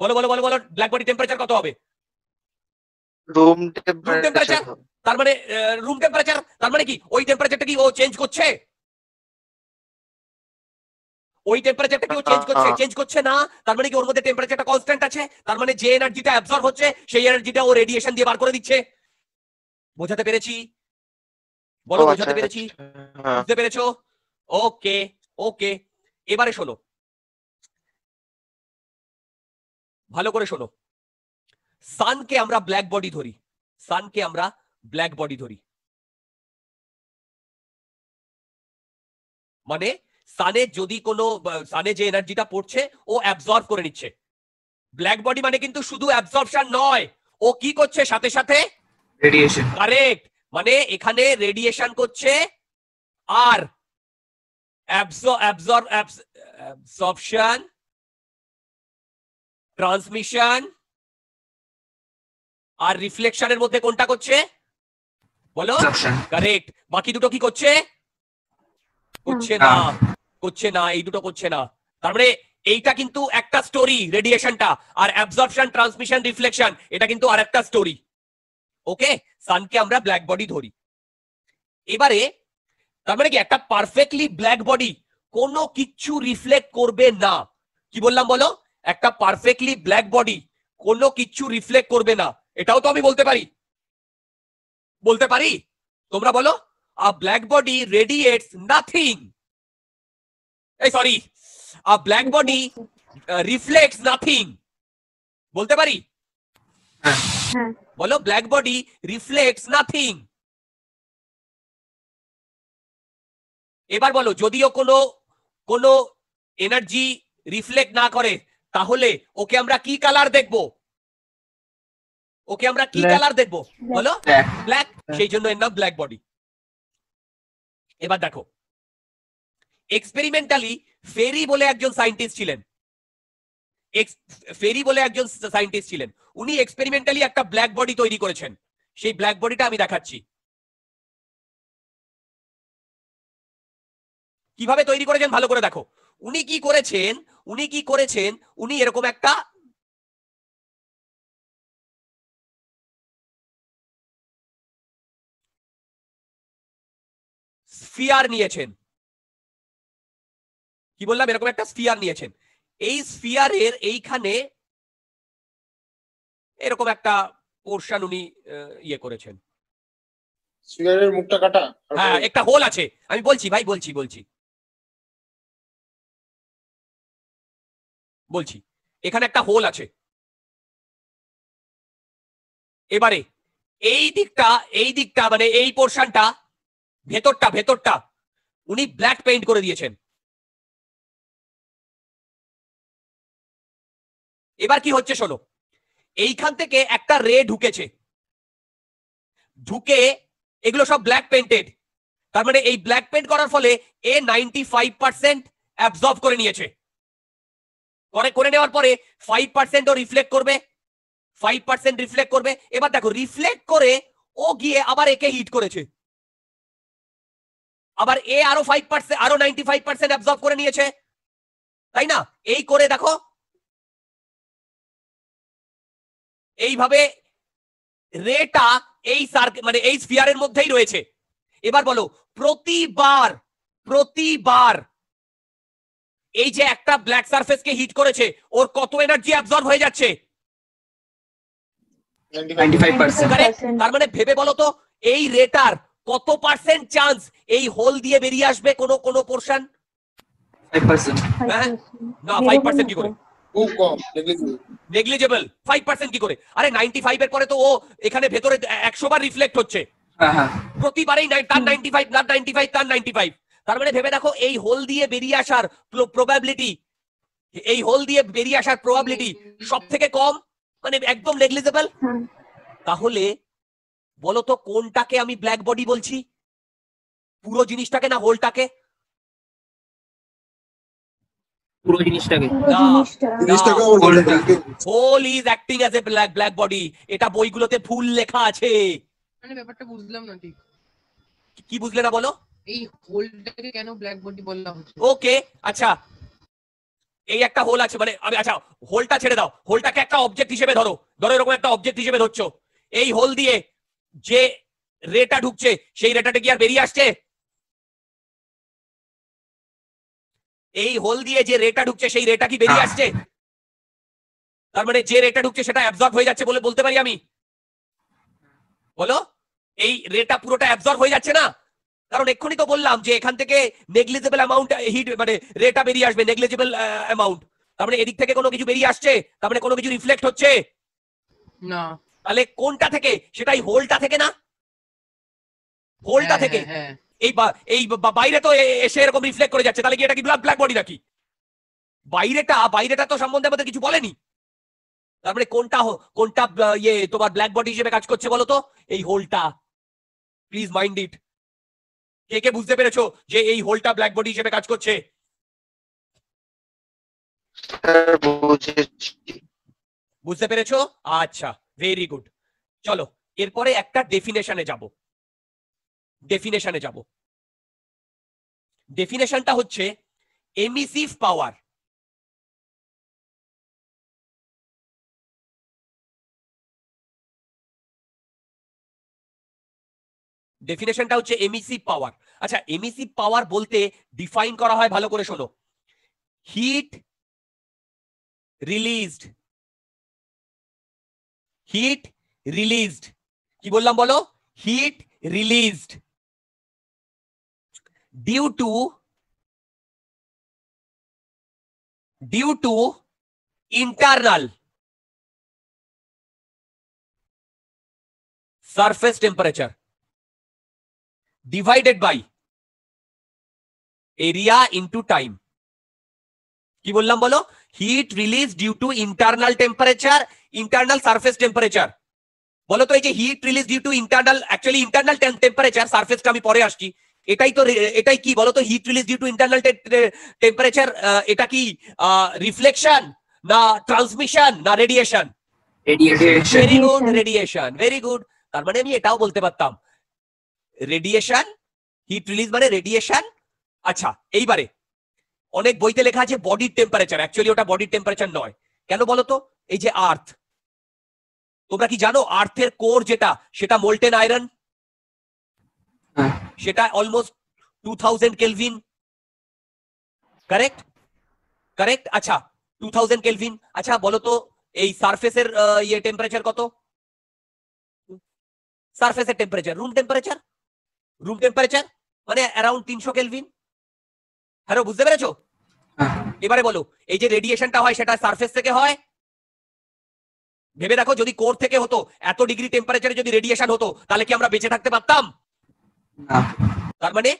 বলো বলো বলো বলো ব্ল্যাক বডি টেম্পারেচার কত হবে রুম টেম্পারেচার তার মানে রুম টেম্পারেচার তার মানে কি ওই টেম্পারেচারটা কি ও চেঞ্জ করছে ওই টেম্পারেচারটা কেউ চেঞ্জ করছে চেঞ্জ করছে না তার মানে কি ওর মধ্যে টেম্পারেচারটা কনস্ট্যান্ট আছে তার মানে যে এনার্জিটা অ্যাবজর্ব হচ্ছে সেই এনার্জিটা ও রেডিয়েশন দিয়ে বার করে দিচ্ছে বোঝাতে পেরেছি বলো বোঝাতে আচ্ছা, পেরেছি আচ্ছা, আচ্ছা, হ্যাঁ। বুঝতে পেরেছো ওকে ওকে এবারে শোনো ভালো করে শোনো সানকে আমরা ব্ল্যাক বডি ধরি সানকে আমরা ব্ল্যাক বডি ধরি মানে সানে যদি কোনো সানে যে এনার্জিটা পড়ছে ও অ্যাবজর্ভ করে নিচ্ছে ব্ল্যাক বডি মানে কিন্তু শুধু অ্যাবজর্বশন নয় ও কি করছে সাথে সাথে রেডিয়েশন কারেক্ট মানে এখানে রেডিয়েশন করছে আর অ্যাবজর্পশন ট্রান্সমিশন আর রিফ্লেকশনের মধ্যে কোনটা করছে বলো কারেক্ট বাকি দুটো কি করছে করছে না করছে না এই দুটো করছে না তারপরে মানে এইটা কিন্তু একটা স্টোরি রেডিয়েশনটা আর অ্যাবজর্পশন ট্রান্সমিশন রিফ্লেকশন এটা কিন্তু আর একটা স্টোরি ওকে সানকে আমরা ব্ল্যাক বডি ধরি এবারে তার মানে কি একটা পারফেক্টলি ব্ল্যাক বডি কোনো কিচ্ছু রিফ্লেক্ট করবে না কি বললাম বলো একটা পারফেক্টলি ব্ল্যাক বডি কোনো কিচ্ছু রিফ্লেক্ট করবে না এটাও তো আমি বলতে পারি বলতে পারি তোমরা বলো a black body radiates nothing এই sorry a black body reflects nothing বলতে পারি হ্যাঁ। হ্যাঁ। বলো ব্ল্যাক বডি রিফ্লেক্টস নাথিং এবার বলো যদিও কোনো কোনো এনার্জি রিফ্লেক্ট না করে তাহলে ওকে আমরা কি কালার দেখব ওকে আমরা কি কালার দেখব বলো ব্ল্যাক সেই জন্য এর নাম ব্ল্যাক বডি এবার দেখো এক্সপেরিমেন্টালি ফেরি বলে একজন সায়েন্টিস্ট ছিলেন ফেরি বলে একজন সাইন্টিস্ট ছিলেন উনি এক্সপেরিমেন্টালি একটা ব্ল্যাক বডি তৈরি করেছেন সেই ব্ল্যাক বডিটা আমি দেখাচ্ছি কিভাবে তৈরি করেছেন ভালো করে দেখো উনি কি করেছেন উনি কি করেছেন উনি এরকম একটা ফিয়ার নিয়েছেন কি বললাম এরকম একটা স্ফিয়ার নিয়েছেন এই স্ফিয়ারের এইখানে এরকম একটা পোর্শন উনি ইয়ে করেছেন স্ফিয়ারের মুখটা কাটা হ্যাঁ একটা হোল আছে আমি বলছি ভাই বলছি বলছি বলছি এখানে একটা হোল আছে এবারে এই দিকটা এই দিকটা মানে এই পোর্শনটা ভেতরটা ভেতরটা উনি ব্ল্যাক পেইন্ট করে দিয়েছেন এবার কি হচ্ছে শোনো এইখান থেকে একটা রে ঢুকেছে ঢুকে এগুলো সব ব্ল্যাক পেন্টেড তার মানে এই ব্ল্যাক পেন্ট করার ফলে এ নাইনটি ফাইভ পার্সেন্ট অ্যাবজর্ভ করে নিয়েছে করে করে নেওয়ার পরে ফাইভ পার্সেন্ট ও রিফ্লেক্ট করবে ফাইভ পার্সেন্ট রিফ্লেক্ট করবে এবার দেখো রিফ্লেক্ট করে ও গিয়ে আবার একে হিট করেছে আবার এ আরো ফাইভ পার্সেন্ট আরো নাইনটি ফাইভ পার্সেন্ট অ্যাবজর্ভ করে নিয়েছে তাই না এই করে দেখো এইভাবে রেটা এই মানে এই স্পিয়ারের মধ্যেই রয়েছে এবার বলো প্রতিবার প্রতিবার এই যে একটা ব্ল্যাক কে হিট করেছে ওর কত এনার্জি অ্যাবজর্ব হয়ে যাচ্ছে মানে তার মানে ভেবে বলো তো এই রেটার কত পার্সেন্ট চান্স এই হোল দিয়ে বেরিয়ে আসবে কোন কোন পোর্শন না ফাইভ পার্সেন্ট কি করে খুব কম নেগলিজেবল ফাইভ পার্সেন্ট কি করে আরে নাইনটি ফাইভ এর পরে তো ও এখানে ভেতরে একশো বার রিফ্লেক্ট হচ্ছে হ্যাঁ, হ্যাঁ। প্রতিবারেই তার নাইনটি ফাইভ তার নাইনটি ফাইভ তার নাইনটি ফাইভ তার মানে ভেবে দেখো এই হোল দিয়ে বেরিয়ে আসার প্রবাবিলিটি এই হোল দিয়ে বেরিয়ে আসার প্রবাবিলিটি সব থেকে কম মানে একদম নেগলিজেবল তাহলে বলো তো কোনটাকে আমি ব্ল্যাক বডি বলছি পুরো জিনিসটাকে না হোলটাকে পুরো জিনিসটাকে hole is acting as a black black body এটা বইগুলোতে ফুল লেখা আছে মানে ব্যাপারটা বুঝলাম না ঠিক কি বুঝলে না বলো এই হোলটাকে কেন ব্ল্যাক বডি বললাম ওকে আচ্ছা এই একটা হোল আছে মানে আমি আচ্ছা হোলটা ছেড়ে দাও হোলটাকে একটা অবজেক্ট হিসেবে ধরো ধরো এরকম একটা অবজেক্ট হিসেবে ধরছো এই হোল দিয়ে যে রেটা ঢুকছে সেই রেটাটা কি আর বেরিয়ে আসছে এই হোল দিয়ে যে রেটা ঢুকছে সেই রেটা কি বেরিয়ে আসছে তার মানে যে রেটা ঢুকছে সেটা অ্যাবজর্ব হয়ে যাচ্ছে বলে বলতে পারি আমি বলো এই রেটা পুরোটা অ্যাবজর্ব হয়ে যাচ্ছে না কারণ এক্ষুনি তো বললাম যে এখান থেকে নেগলিজেবল অ্যামাউন্ট হিট মানে রেটা বেরিয়ে আসবে নেগলিজেবল অ্যামাউন্ট তার মানে এদিক থেকে কোনো কিছু বেরিয়ে আসছে তার মানে কোনো কিছু রিফ্লেক্ট হচ্ছে না তাহলে কোনটা থেকে সেটাই হোলটা থেকে না হোলটা হ্যাঁ, থেকে হ্যাঁ, হ্যাঁ। এই এই বাইরে তো এসে এরকম রিফ্লেক্ট করে যাচ্ছে তাহলে কি এটা কি ব্ল্যাক ব্ল্যাক বডি নাকি বাইরেটা বাইরেটা তো সম্বন্ধে আমাদের কিছু বলেনি তারপরে মানে কোনটা কোনটা ইয়ে তোমার ব্ল্যাক বডি হিসেবে কাজ করছে বলো তো এই হোলটা প্লিজ মাইন্ড ইট কে কে বুঝতে পেরেছো যে এই হোলটা ব্ল্যাক বডি হিসেবে কাজ করছে বুঝতে পেরেছো আচ্ছা ভেরি গুড চলো এরপরে একটা ডেফিনেশনে যাবো ডেফিনেশনে যাব ডেফিনেশনটা হচ্ছে এমিসিভ পাওয়ার ডেফিনেশনটা হচ্ছে এমিসিভ পাওয়ার আচ্ছা এমিসিভ পাওয়ার বলতে ডিফাইন করা হয় ভালো করে শোনো হিট রিলিজড হিট রিলিজড কি বললাম বলো heat released due to due to internal surface temperature divided by area into time কি বললাম বলো heat release due to internal temperature internal surface temperature বলো তো এই যে heat release due to internal actually internal temperature সারফেসটা আমি পরে আসছি এটাই তো এটাই কি বলতো heat release due to internal temperature এটা কি রিফ্লেকশন না ট্রান্সমিশন না radiation very good radiation very good তার মানে আমি এটাও বলতে পারতাম রেডিয়েশন হিট রিলিজ মানে রেডিয়েশন আচ্ছা এইবারে অনেক বইতে লেখা আছে বডির টেম্পারেচার অ্যাকচুয়ালি ওটা বডির টেম্পারেচার নয় কেন বলতো এই যে আর্থ তোমরা কি জানো আর্থের কোর যেটা সেটা মোল্টেন আয়রন হ্যাঁ। সেটা almost two thousand kelvin correct correct আচ্ছা টু থাউজেন্ড কেলভিন আচ্ছা বলো তো এই সারফেসের ইয়ে টেম্পারেচার কত সারফেসের temperature room temperature room temperature মানে অ্যারাউন্ড তিনশো কেলভিন হ্যালো বুঝতে পেরেছো হ্যাঁ। এবারে বলো এই যে রেডিয়েশনটা হয় সেটা সারফেস থেকে হয় ভেবে দেখো যদি কোর থেকে হতো এত ডিগ্রি টেম্পারেচারে যদি রেডিয়েশন হতো তাহলে কি আমরা বেঁচে থাকতে পারতাম তার মানে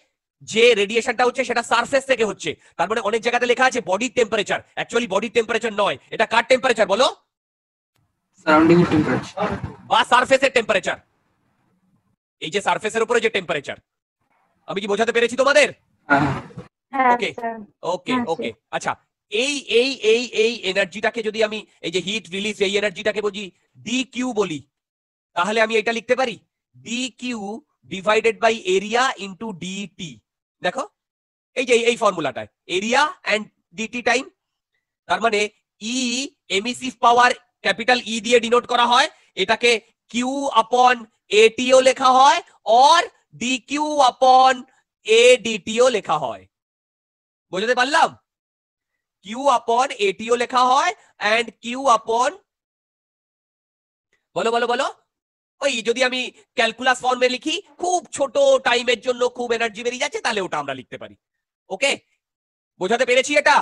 যে রেডিয়েশনটা হচ্ছে সেটা সার্ফেস থেকে হচ্ছে তার মানে অনেক জায়গাতে লেখা আছে body temperature actually body temperature নয় এটা কার টেম্পারেচার বলো সারাউন্ডিং এর টেম্পারেচার বা সারফেসের টেম্পারেচার এই যে সারফেসের উপরে যে টেম্পারেচার আমি কি বোঝাতে পেরেছি তোমাদের ওকে ওকে ওকে আচ্ছা এই এই এই এই এনার্জিটাকে যদি আমি এই যে হিট রিলিজ এই এনার্জিটাকে বুঝি ডি কিউ বলি তাহলে আমি এটা লিখতে পারি D Q divided by area into DT দেখো এই যে এই ফর্মুলাটায় এরিয়া অ্যান্ড ডিটি টাইম তার মানে ই এমিসিভ পাওয়ার ক্যাপিটাল ই দিয়ে ডিনোট করা হয় এটাকে কিউ আপন এটিও লেখা হয় অর ডি কিউ আপন এ ডিটিও লেখা হয় বোঝাতে পারলাম কিউ আপন এটিও লেখা হয় অ্যান্ড কিউ আপন বলো বলো বলো ওই যদি আমি ক্যালকুলাস ফর্মে লিখি খুব ছোট টাইমের জন্য খুব এনার্জি বেরিয়ে যাচ্ছে তাহলে ওটা আমরা লিখতে পারি ওকে বোঝাতে পেরেছি এটা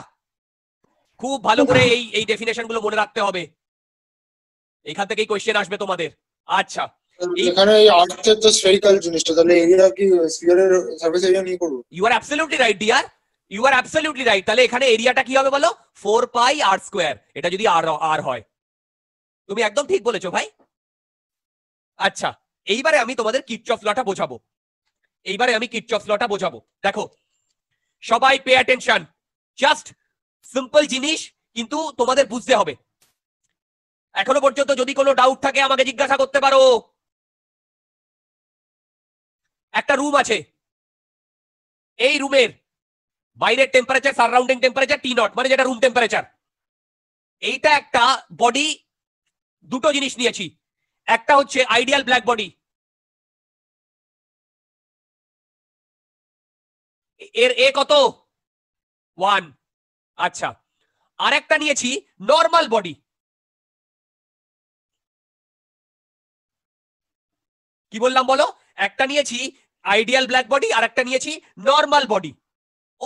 খুব ভালো করে এই এই ডেফিনেশন গুলো মনে রাখতে হবে এখান থেকেই কোয়েশ্চেন আসবে তোমাদের আচ্ছা এখানে you are right you are right তাহলে এখানে এরিয়াটা কি হবে বলো পাই আর এটা যদি আর আর হয় তুমি একদম ঠিক বলেছো ভাই আচ্ছা এইবারে আমি তোমাদের কিটচফ লটা বোঝাবো এইবারে আমি কিটচফ লটা বোঝাবো দেখো সবাই পে অ্যাটেনশন জাস্ট সিম্পল জিনিস কিন্তু তোমাদের বুঝতে হবে এখনো পর্যন্ত যদি কোনো ডাউট থাকে আমাকে জিজ্ঞাসা করতে পারো একটা রুম আছে এই রুমের বাইরের temperature surrounding temperature T not মানে যেটা রুম টেম্পারেচার এইটা একটা বডি দুটো জিনিস নিয়েছি একটা হচ্ছে আইডিয়াল ব্ল্যাক বডি এর এ কত ওয়ান আচ্ছা আর একটা নিয়েছি নর্মাল বডি কি বললাম বলো একটা নিয়েছি আইডিয়াল ব্ল্যাক বডি আর একটা নিয়েছি নর্মাল বডি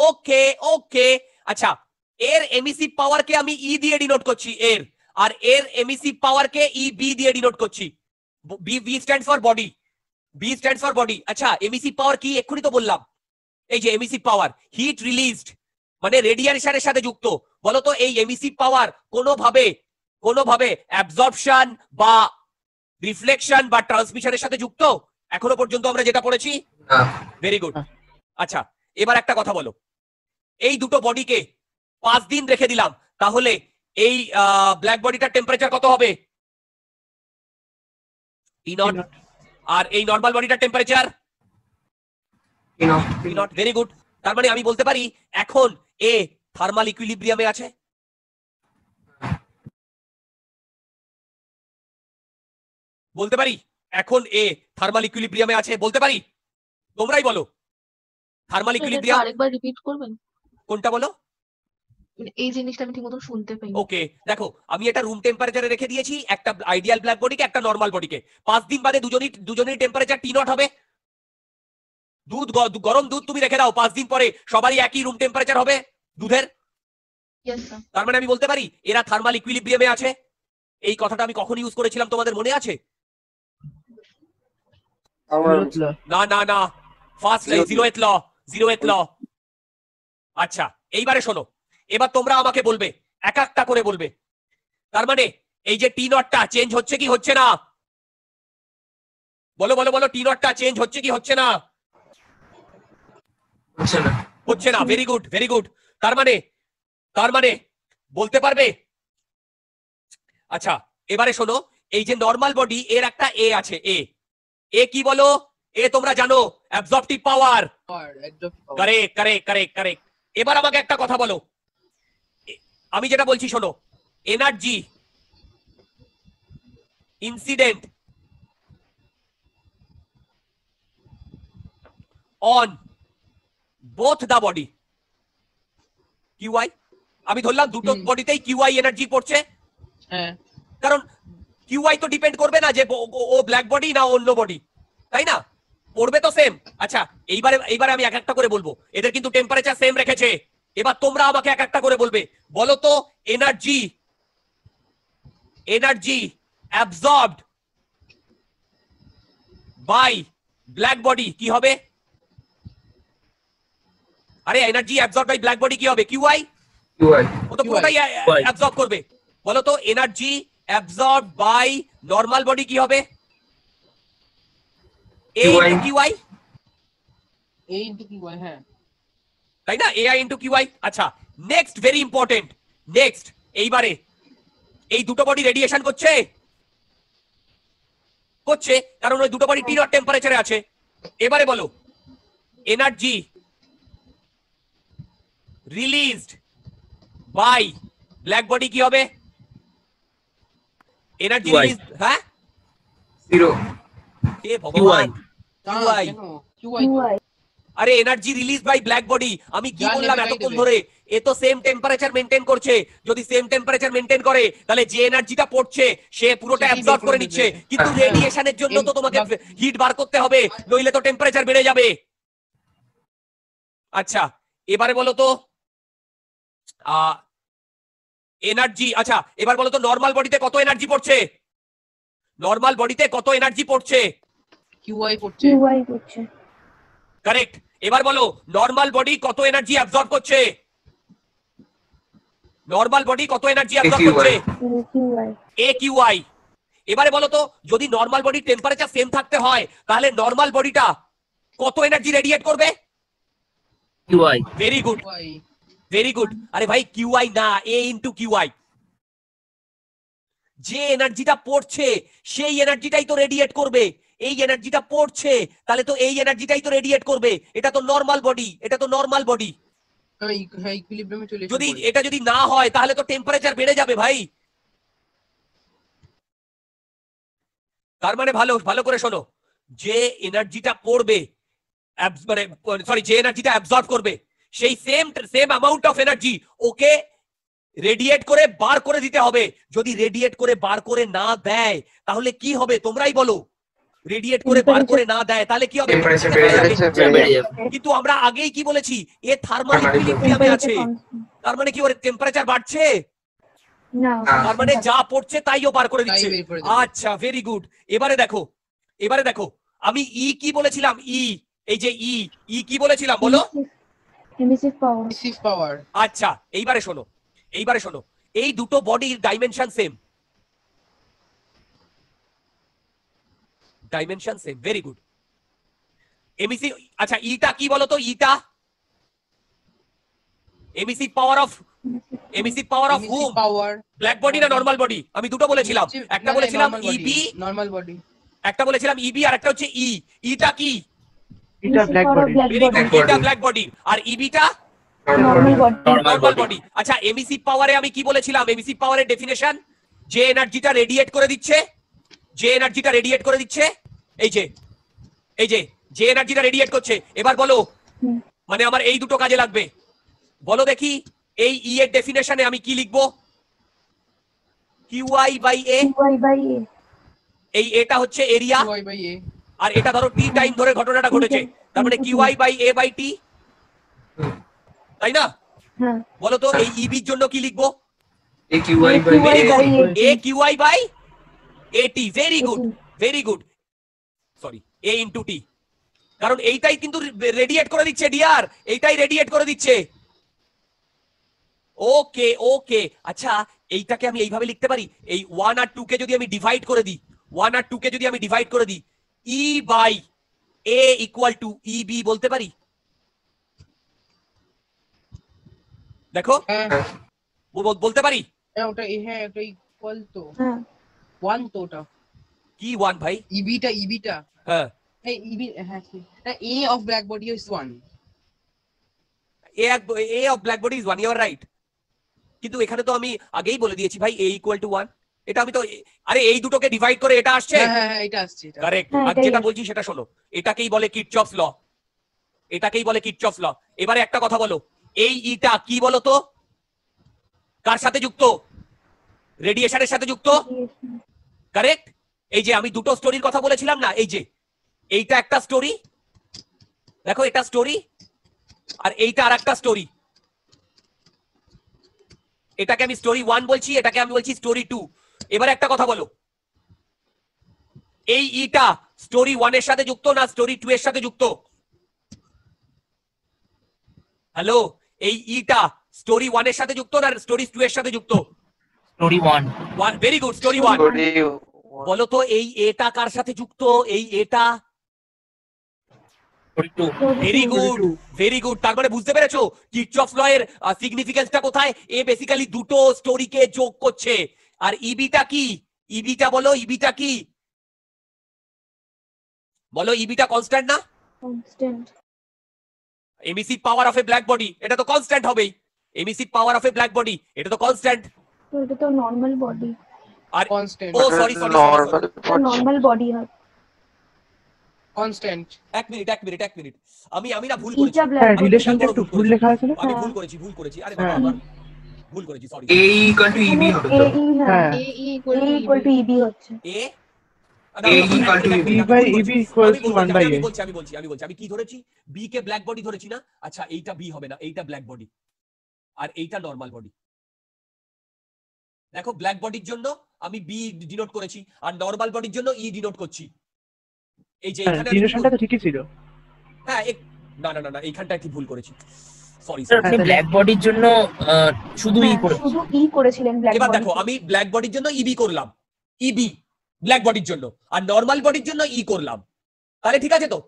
ওকে ওকে আচ্ছা এর এমিসি পাওয়ারকে আমি ই e দিয়ে ডিনোট করছি এর আর এর এমইসি পাওয়ারকে বি দিয়ে ডিনোট করছি B B stands for body B stands for body আচ্ছা এমিসি পাওয়ার e কি এক্ষুনি তো বললাম এই যে এমিসি পাওয়ার হিট রিলিজড মানে রেডিয়েশনের সাথে যুক্ত বলো তো এই এমিসি পাওয়ার e কোনোভাবে কোনোভাবে অ্যাবজর্পশন বা রিফ্লেকশন বা ট্রান্সমিশনের সাথে যুক্ত এখনো পর্যন্ত আমরা যেটা পড়েছি ভেরি গুড আচ্ছা এবার একটা কথা বলো এই দুটো বডিকে পাঁচ দিন রেখে দিলাম তাহলে এই ব্ল্যাক বডিটার টেম্পারেচার কত হবে e e আর এই নর্মাল বডিটার টেম্পারেচার ভেরি গুড তার মানে আমি বলতে পারি এখন এ থার্মাল ইকুইলিব্রিয়ামে আছে বলতে পারি এখন এ থার্মাল ইকুইলিব্রিয়ামে আছে বলতে পারি তোমরাই বলো থার্মাল ইকুইলিব্রিয়াম আরেকবার রিপিট করবেন কোনটা বলো মানে এই জিনিসটা আমি ঠিক মতন শুনতে পাই ওকে দেখো আমি এটা রুম টেম্পারেচারে রেখে দিয়েছি একটা আইডিয়াল ব্ল্যাক বডিকে একটা নর্মাল বডিকে পাঁচ দিন বাদে দুজনই দুজনের টেম্পারেচার টি নট হবে দুধ গরম দুধ তুমি রেখে দাও পাঁচ দিন পরে সবারই একই রুম টেম্পারেচার হবে দুধের তার মানে আমি বলতে পারি এরা থার্মাল ইকুইলিব্রিয়ামে আছে এই কথাটা আমি কখন ইউজ করেছিলাম তোমাদের মনে আছে না না না first zeroth law zeroth law আচ্ছা এইবারে শোনো এবার তোমরা আমাকে বলবে এক একটা করে বলবে তার মানে এই যে টি নটটা চেঞ্জ হচ্ছে কি হচ্ছে না বলো বলো বলো টি নটটা চেঞ্জ হচ্ছে কি হচ্ছে না হচ্ছে না ভেরি গুড ভেরি গুড তার মানে তার মানে বলতে পারবে আচ্ছা এবারে শোনো এই যে নর্মাল বডি এর একটা এ আছে এ এ কি বলো এ তোমরা জানো power correct correct correct correct এবার আমাকে একটা কথা বলো আমি যেটা বলছি শোনো energy incident on both the body QI আমি ধরলাম দুটো বডিতেই কিউআই এনার্জি পড়ছে হ্যাঁ। কারণ কিউআই তো ডিপেন্ড করবে না যে ও ব্ল্যাক বডি না অন্য বডি তাই না পড়বে তো সেম আচ্ছা এইবারে এইবারে আমি এক একটা করে বলবো এদের কিন্তু টেম্পারেচার সেম রেখেছে এবার তোমরা আমাকে এক একটা করে বলবে বলো তো energy energy absorb by black body কি হবে আরে energy absorb by black body কি হবে কিউ আই ও তো পুরোটাই অ্যাবজর্ব করবে বলো তো energy absorb by normal body কি হবে A Q I A Q I হ্যাঁ তাই না এআই ইন্টু কিউআই আচ্ছা নেক্সট ভেরি ইম্পর্টেন্ট নেক্সট এইবারে এই দুটো বডি রেডিয়েশন করছে করছে কারণ ওই দুটো বডি টি নট টেম্পারেচারে আছে এবারে বলো energy released by black body কি হবে এনার্জি রিলিজ হ্যাঁ জিরো কে ভগবান কিউআই কিউআই আরে energy release by black body আমি কি বললাম এতক্ষণ ধরে এ তো সেম টেম্পারেচার মেনটেন করছে যদি সেম টেম্পারেচার মেনটেন করে তাহলে যে এনার্জিটা পড়ছে সে পুরোটা অ্যাবজর্ব করে নিচ্ছে কিন্তু রেডিয়েশনের হ্যাঁ। জন্য তো তোমাকে হিট বার করতে হবে নইলে তো টেম্পারেচার বেড়ে যাবে আচ্ছা এবারে বলো তো এনার্জি আচ্ছা এবার বলো তো নর্মাল বডিতে কত এনার্জি পড়ছে নর্মাল বডিতে কত এনার্জি পড়ছে কিউআই পড়ছে কিউআই পড়ছে কারেক্ট এবার বলো নর্মাল বডি কত এনার্জি অ্যাবজর্ব করছে নর্মাল বডি কত এনার্জি অ্যাবজর্ব করছে এ কিউ আই এবারে বলো তো যদি নর্মাল বডি টেম্পারেচার সেম থাকতে হয় তাহলে নর্মাল বডিটা কত এনার্জি রেডিয়েট করবে I very good very good আরে ভাই কিউআই না এ ইনটু আই যে এনার্জিটা পড়ছে সেই এনার্জিটাই তো রেডিয়েট করবে এই এনার্জিটা পড়ছে তাহলে তো এই এনার্জিটাই তো রেডিয়েট করবে এটা তো নর্মাল বডি এটা তো নর্মাল হ্যাঁ, হ্যাঁ, বডি যদি এটা যদি না হয় তাহলে তো টেম্পারেচার বেড়ে যাবে ভাই তার মানে ভালো ভালো করে শোনো যে এনার্জিটা পড়বে মানে সরি যে এনার্জিটা অ্যাবজর্ব করবে সেই same same amount of energy okay radiate করে বার করে দিতে হবে যদি রেডিয়েট করে বার করে না দেয় তাহলে কি হবে তোমরাই বলো রেডিয়েট করে বার করে না দেয় তাহলে কি হবে কিন্তু আমরা আগেই কি বলেছি এ থার্মাল ইকুইলিব্রিয়ামে আছে তার মানে কি ওর টেম্পারেচার বাড়ছে তার মানে যা পড়ছে তাইও বার করে দিচ্ছে আচ্ছা ভেরি গুড এবারে দেখো এবারে দেখো আমি ই e কি বলেছিলাম ই e, এই যে ই e, ই কি বলেছিলাম বলো পাওয়ার আচ্ছা এইবারে শোনো এইবারে শোনো এই দুটো বডির dimension same dimension same very good emissive আচ্ছা ইটা কি বলো তো ইটা emissive power of emissive power of hmm black body না নরমাল বডি আমি দুটো বলেছিলাম e একটা বলেছিলাম ইবি নরমাল বডি একটা বলেছিলাম ইবি আর একটা হচ্ছে ই e. ইটা কি ইটা ব্ল্যাক বডি ইটা ব্ল্যাক বডি আর ইবিটা e বডি আচ্ছা এমিসি পাওয়ারে আমি কি বলেছিলাম এমিসি পাওয়ারের ডেফিনেশন যে এনার্জিটা রেডিয়েট করে দিচ্ছে যে এনার্জিটা রেডিয়েট করে দিচ্ছে এই যে এই যে যে এনার্জিটা রেডিয়েট করছে এবার বলো মানে আমার এই দুটো কাজে লাগবে বলো দেখি এই ই e এর ডেফিনেশনে আমি কি লিখবো কিউআই বাই এ এই এটা হচ্ছে এরিয়া আর এটা ধরো টি টাইম ধরে ঘটনাটা ঘটেছে তার মানে QI by A by T তাই না হ্যাঁ। বলো তো এই ইবির e জন্য কি লিখবো A QI by AT very good very good sorry A into T কারণ এইটাই কিন্তু রেডিয়েট করে দিচ্ছে ডিয়ার এইটাই রেডিয়েট করে দিচ্ছে ওকে ওকে আচ্ছা এইটাকে আমি এইভাবে লিখতে পারি এই ওয়ান আর টু কে যদি আমি ডিভাইড করে দিই ওয়ান আর টু কে যদি আমি ডিভাইড করে দিই E by A equal to E B বলতে পারি দেখো হ্যাঁ। বলতে পারি হ্যাঁ ওটা হ্যাঁ ওটা ইকুয়াল হ্যাঁ। তো ওয়ান তো ওটা কি ওয়ান ভাই ইবিটা ইবিটা হ্যাঁ এই ইবি হ্যাঁ A of black body is one A A of black body is one you are right কিন্তু এখানে তো আমি আগেই বলে দিয়েছি ভাই এ ইকুয়াল টু ওয়ান এটা আমি তো আরে এই দুটোকে ডিভাইড করে এটা আসছে হ্যাঁ হ্যাঁ, হ্যাঁ এটা আসছে কারেক্ট হ্যাঁ, আর যেটা বলছি সেটা শোনো এটাকেই বলে কিটচফ ল এটাকেই বলে কিটচফ ল এবারে একটা কথা বলো এই ইটা কি বলো তো কার সাথে যুক্ত রেডিয়েশনের সাথে যুক্ত কারেক্ট এই যে আমি দুটো স্টোরির কথা বলেছিলাম না এই যে এইটা একটা স্টোরি দেখো এটা স্টোরি আর এইটা আর একটা স্টোরি এটাকে আমি স্টোরি ওয়ান বলছি এটাকে আমি বলছি স্টোরি টু এবার একটা কথা বলো এই ইটা স্টোরি ওয়ানের সাথে যুক্ত না স্টোরি টু এর সাথে যুক্ত হ্যালো এই ইটা স্টোরি ওয়ানের সাথে যুক্ত না স্টোরি টু এর সাথে যুক্ত story one very good story one বলো এই এটা কার সাথে যুক্ত এই এটা ভেরি গুড ভেরি গুড তার মানে বুঝতে পেরেছো কিটচফ ল এর সিগনিফিকেন্সটা কোথায় এ বেসিক্যালি দুটো স্টোরিকে যোগ করছে আর ইবিটা e কি ইবিটা e বলো ইবিটা e কি বলো ইবিটা কনস্ট্যান্ট না constant emissive power of a black body এটা তো কনস্ট্যান্ট হবেই emissive power of a black body এটা তো কনস্ট্যান্ট এটা তো নর্মাল বডি আর কনস্ট্যান্ট কনস্ট্যান্ট এক মিনিট এক মিনিট এক মিনিট আমি আমি না ভুল আমি হ্যাঁ, হ্যাঁ। ভুল করেছি সরি হ্যাঁ। e e এ আমি বলছি আমি বলছি আমি কি ধরেছি বি কে ব্ল্যাক বডি ধরেছি না আচ্ছা এইটা বি হবে না এইটা ব্ল্যাক বডি আর এইটা নর্মাল বডি দেখো ব্ল্যাক বডির জন্য আমি বি ডিনোট করেছি আর নর্মাল বডির জন্য ই e ডিনোট করছি এই যে হ্যাঁ, এখানে তো ঠিকই ছিল হ্যাঁ না না না না এইখানটা একটু ভুল করেছি সরি আপনি ব্ল্যাক বডির জন্য শুধু ই e হ্যাঁ, করে শুধু ই e করেছিলেন ব্ল্যাক বডি এবার দেখো আমি ব্ল্যাক বডির জন্য ইবি করলাম ইবি ব্ল্যাক বডির জন্য আর নর্মাল বডির জন্য ই করলাম তাহলে ঠিক আছে তো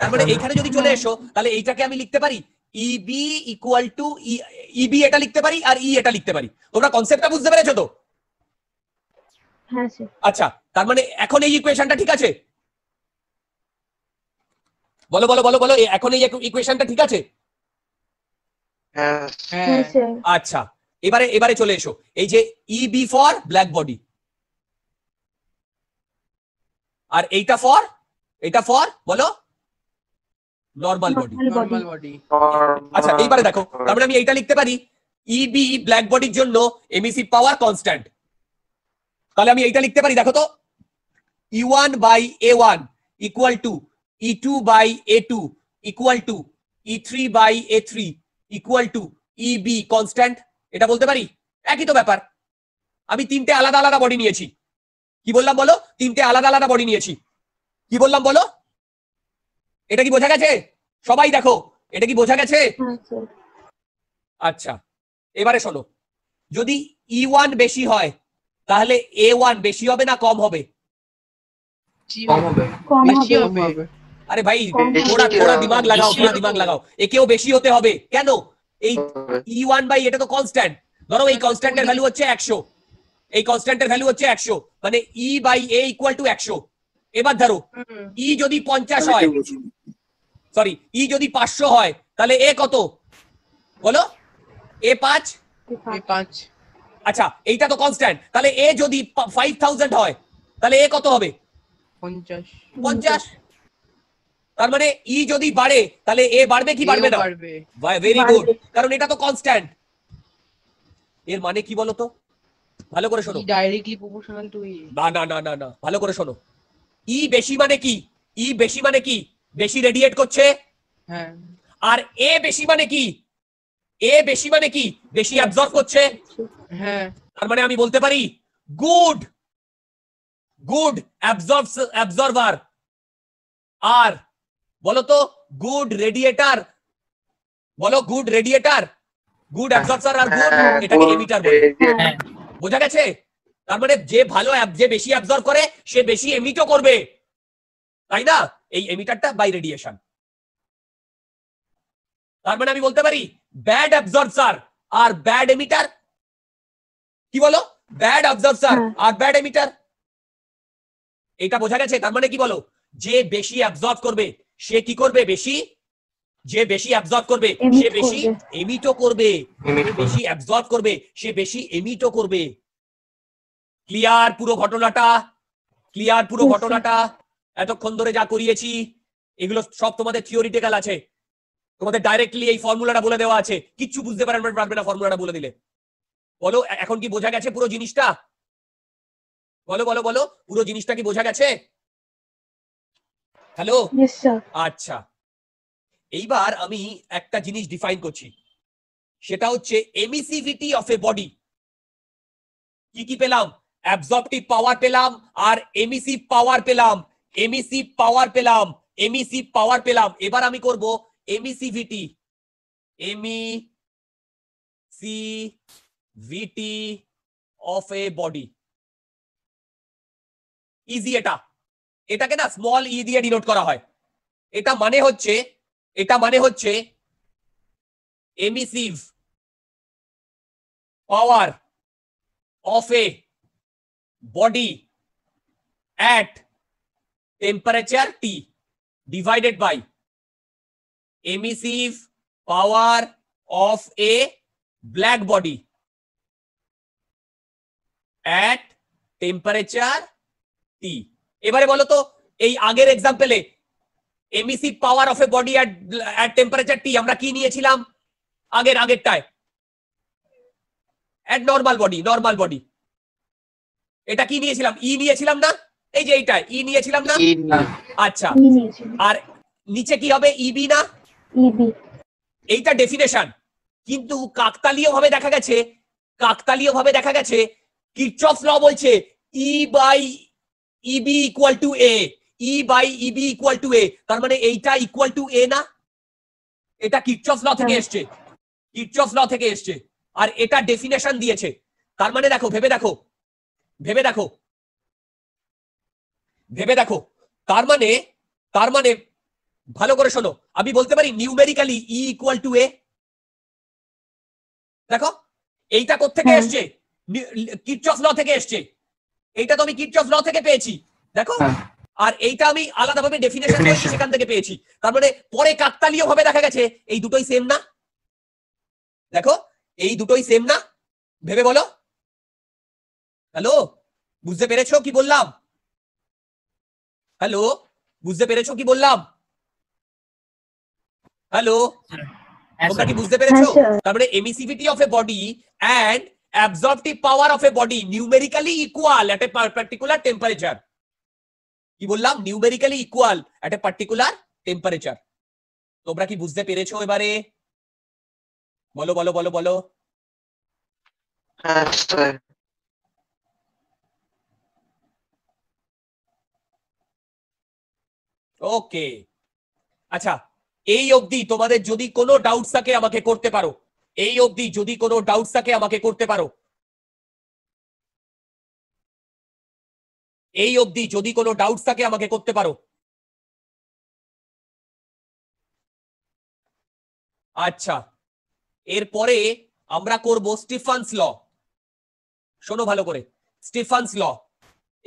তারপরে মানে হ্যাঁ। এইখানে যদি চলে এসো তাহলে এইটাকে আমি লিখতে পারি ইবি ইকুয়াল টু ইবি এটা লিখতে পারি আর ই e এটা লিখতে পারি তোমরা কনসেপ্টটা বুঝতে পেরেছো তো হ্যাঁ, আচ্ছা তার মানে এখন এই ইকুয়েশনটা ঠিক আছে বলো বলো বলো বলো এখন এই ইকুয়েশনটা ঠিক আছে হ্যাঁ, হ্যাঁ, আচ্ছা এবারে এবারে চলে এসো এই যে ইবি ফর ব্ল্যাক বডি আর এইটা ফর এটা ফর বলো নর্মাল বডি আচ্ছা এইবারে দেখো তারপরে আমি এইটা লিখতে পারি ইবি ব্ল্যাক বডির জন্য এমইসি পাওয়ার কনস্ট্যান্ট তাহলে আমি এইটা লিখতে পারি দেখো তো E one by A one equal to E two by A two equal to E three by A three equal to E B constant এটা বলতে পারি একই তো ব্যাপার আমি তিনটে আলাদা আলাদা বডি নিয়েছি কি বললাম বলো তিনটে আলাদা আলাদা বডি নিয়েছি কি বললাম বলো এটা কি বোঝা গেছে সবাই দেখো এটা কি বোঝা গেছে আচ্ছা এবারে শোনো যদি ই e ওয়ান বেশি হয় তাহলে এ ওয়ান বেশি হবে না কম হবে আরে ভাই থোড়া থোড়া দিমাগ লাগাও থোড়া দিমাগ লাগাও একেও বেশি হতে হবে কেন এই ই ওয়ান বাই এটা তো কনস্ট্যান্ট ধরো এই কনস্ট্যান্টের ভ্যালু হচ্ছে একশো এই কনস্ট্যান্টের ভ্যালু হচ্ছে একশো মানে E by A equal to একশো এবার ধরো ই e যদি পঞ্চাশ হয় সরি ই e যদি পাঁচশো হয় তাহলে এ কত বলো এ পাঁচ পাঁচ আচ্ছা এইটা তো কনস্ট্যান্ট তাহলে এ যদি ফাইভ থাউজেন্ড হয় তাহলে এ কত হবে পঞ্চাশ তার মানে ই e যদি বাড়ে তাহলে এ বাড়বে কি বাড়বে না ভেরি গুড কারণ এটা তো কনস্ট্যান্ট এর মানে কি বলতো ভালো করে শোনো ডাইরেক্টলি না না না না না ভালো করে শোনো ই e বেশি মানে কি ই বেশি মানে কি বেশি রেডিয়েট করছে হ্যাঁ। আর এ বেশি মানে কি এ বেশি মানে কি বেশি অ্যাবজর্ব করছে হ্যাঁ। তার মানে আমি বলতে পারি গুড গুড অ্যাবজর্ভার আর বলো তো গুড রেডিয়েটার বলো গুড রেডিয়েটার গুড অ্যাবজর্বার আর গুড হ্যাঁ, এটাকে এমিটার বলে বোঝা গেছে তার মানে যে ভালো যে বেশি অ্যাবজর্ব করে সে বেশি এমিটও করবে তাই না এই এমিটারটা বাই রেডিয়েশন তার মানে আমি বলতে পারি ব্যাড অ্যাবজর্বসার আর ব্যাড এমিটার কি বলো ব্যাড অ্যাবজর্বসার আর ব্যাড এমিটার এটা বোঝা গেছে তার মানে কি বলো যে বেশি অ্যাবজর্ব করবে সে কি করবে বেশি যে বেশি অ্যাবজর্ব করবে সে বেশি এমিটও করবে বেশি অ্যাবজর্ব করবে সে বেশি এমিটও করবে ক্লিয়ার পুরো ঘটনাটা ক্লিয়ার পুরো ঘটনাটা এতক্ষণ ধরে যা করিয়েছি এগুলো সব তোমাদের থিওরিটিক্যাল আছে তোমাদের ডাইরেক্টলি এই ফর্মুলাটা বলে দেওয়া আছে কিচ্ছু বুঝতে পারবে না ফর্মুলাটা বলে দিলে বলো এখন কি বোঝা গেছে পুরো জিনিসটা বলো বলো বলো পুরো জিনিসটা কি বোঝা গেছে হ্যালো আচ্ছা এইবার আমি একটা জিনিস ডিফাইন করছি সেটা হচ্ছে এমিসিভিটি অফ এ বডি কি কি পেলাম অ্যাবজর্পটিভ পাওয়ার পেলাম আর এমিসিভ পাওয়ার পেলাম এমিসি পাওয়ার e পেলাম এমিসি পাওয়ার e পেলাম এবার আমি করব emissivity emissivity of a body is E এটা এটাকে না স্মল ই e দিয়ে ডিনোট করা হয় এটা মানে হচ্ছে এটা মানে হচ্ছে emissive power of a body at temperature T divided by emissive power of a black body at temperature T. এবারে বলো তো এই আগের এক্সাম্পলে emissive power of a body at temperature T আমরা কি নিয়েছিলাম আগের আগেরটায় at normal body normal body এটা কি নিয়েছিলাম ই e নিয়েছিলাম না এই যে এইটা ই নিয়েছিলাম না আচ্ছা আর নিচে কি হবে ইবি না এইটা ডেফিনেশন কিন্তু কাকতালীয় ভাবে দেখা গেছে কাকতালীয় ভাবে দেখা গেছে কিটচফ ল বলছে E by E B equal to A E by E B equal to A তার মানে এইটা ইকুয়াল টু এ না এটা কিটচফ ল থেকে এসছে কিটচফ ল থেকে এসছে আর এটা ডেফিনেশন দিয়েছে তার মানে দেখো ভেবে দেখো ভেবে দেখো ভেবে দেখো তার মানে তার মানে ভালো করে শোনো আমি বলতে পারি numerically E equal to A দেখো এইটা থেকে এসছে কিটচস ল থেকে এসছে এইটা তো আমি কিটচফ ল থেকে পেয়েছি দেখো হ্যাঁ। আর এইটা আমি আলাদাভাবে ডেফিনেশন করেছি সেখান থেকে পেয়েছি তার মানে পরে কাকতালীয় ভাবে দেখা গেছে এই দুটোই সেম না দেখো এই দুটোই সেম না ভেবে বলো হ্যালো বুঝতে পেরেছো কি বললাম হ্যালো বুঝতে পেরেছো কি বললাম হ্যালো হ্যাঁ, তোমরা কি বুঝতে পেরেছো তারপরে emissivity of a body and absorptive power of a body numerically equal at a particular temperature কি বললাম numerically equal at a particular temperature তোমরা কি বুঝতে পেরেছো এবারে বলো বলো বলো বলো হ্যাঁ ওকে আচ্ছা এই অবধি তোমাদের যদি কোনো ডাউটস থাকে আমাকে করতে পারো এই অবধি যদি কোনো ডাউটস থাকে আমাকে করতে পারো এই অবধি যদি কোনো ডাউটস থাকে আমাকে করতে পারো আচ্ছা এরপরে আমরা করব স্টিফান্স ল শোনো ভালো করে স্টিফান্স ল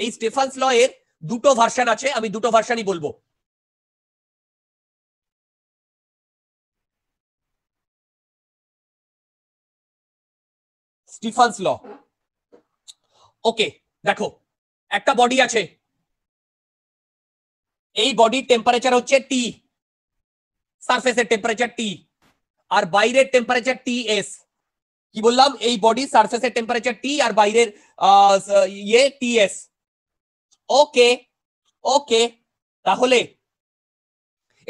এই স্টিফান্স ল এর দুটো ভার্সান আছে আমি দুটো ভার্সানই বলবো স্টিফান্স ল ওকে দেখো একটা বডি আছে এই বডির টেম্পারেচার হচ্ছে টি এর টেম্পারেচার টি আর বাইরের টেম্পারেচার টি এস কি বললাম এই বডি এর টেম্পারেচার টি আর বাইরের ইয়ে টি এস ওকে ওকে তাহলে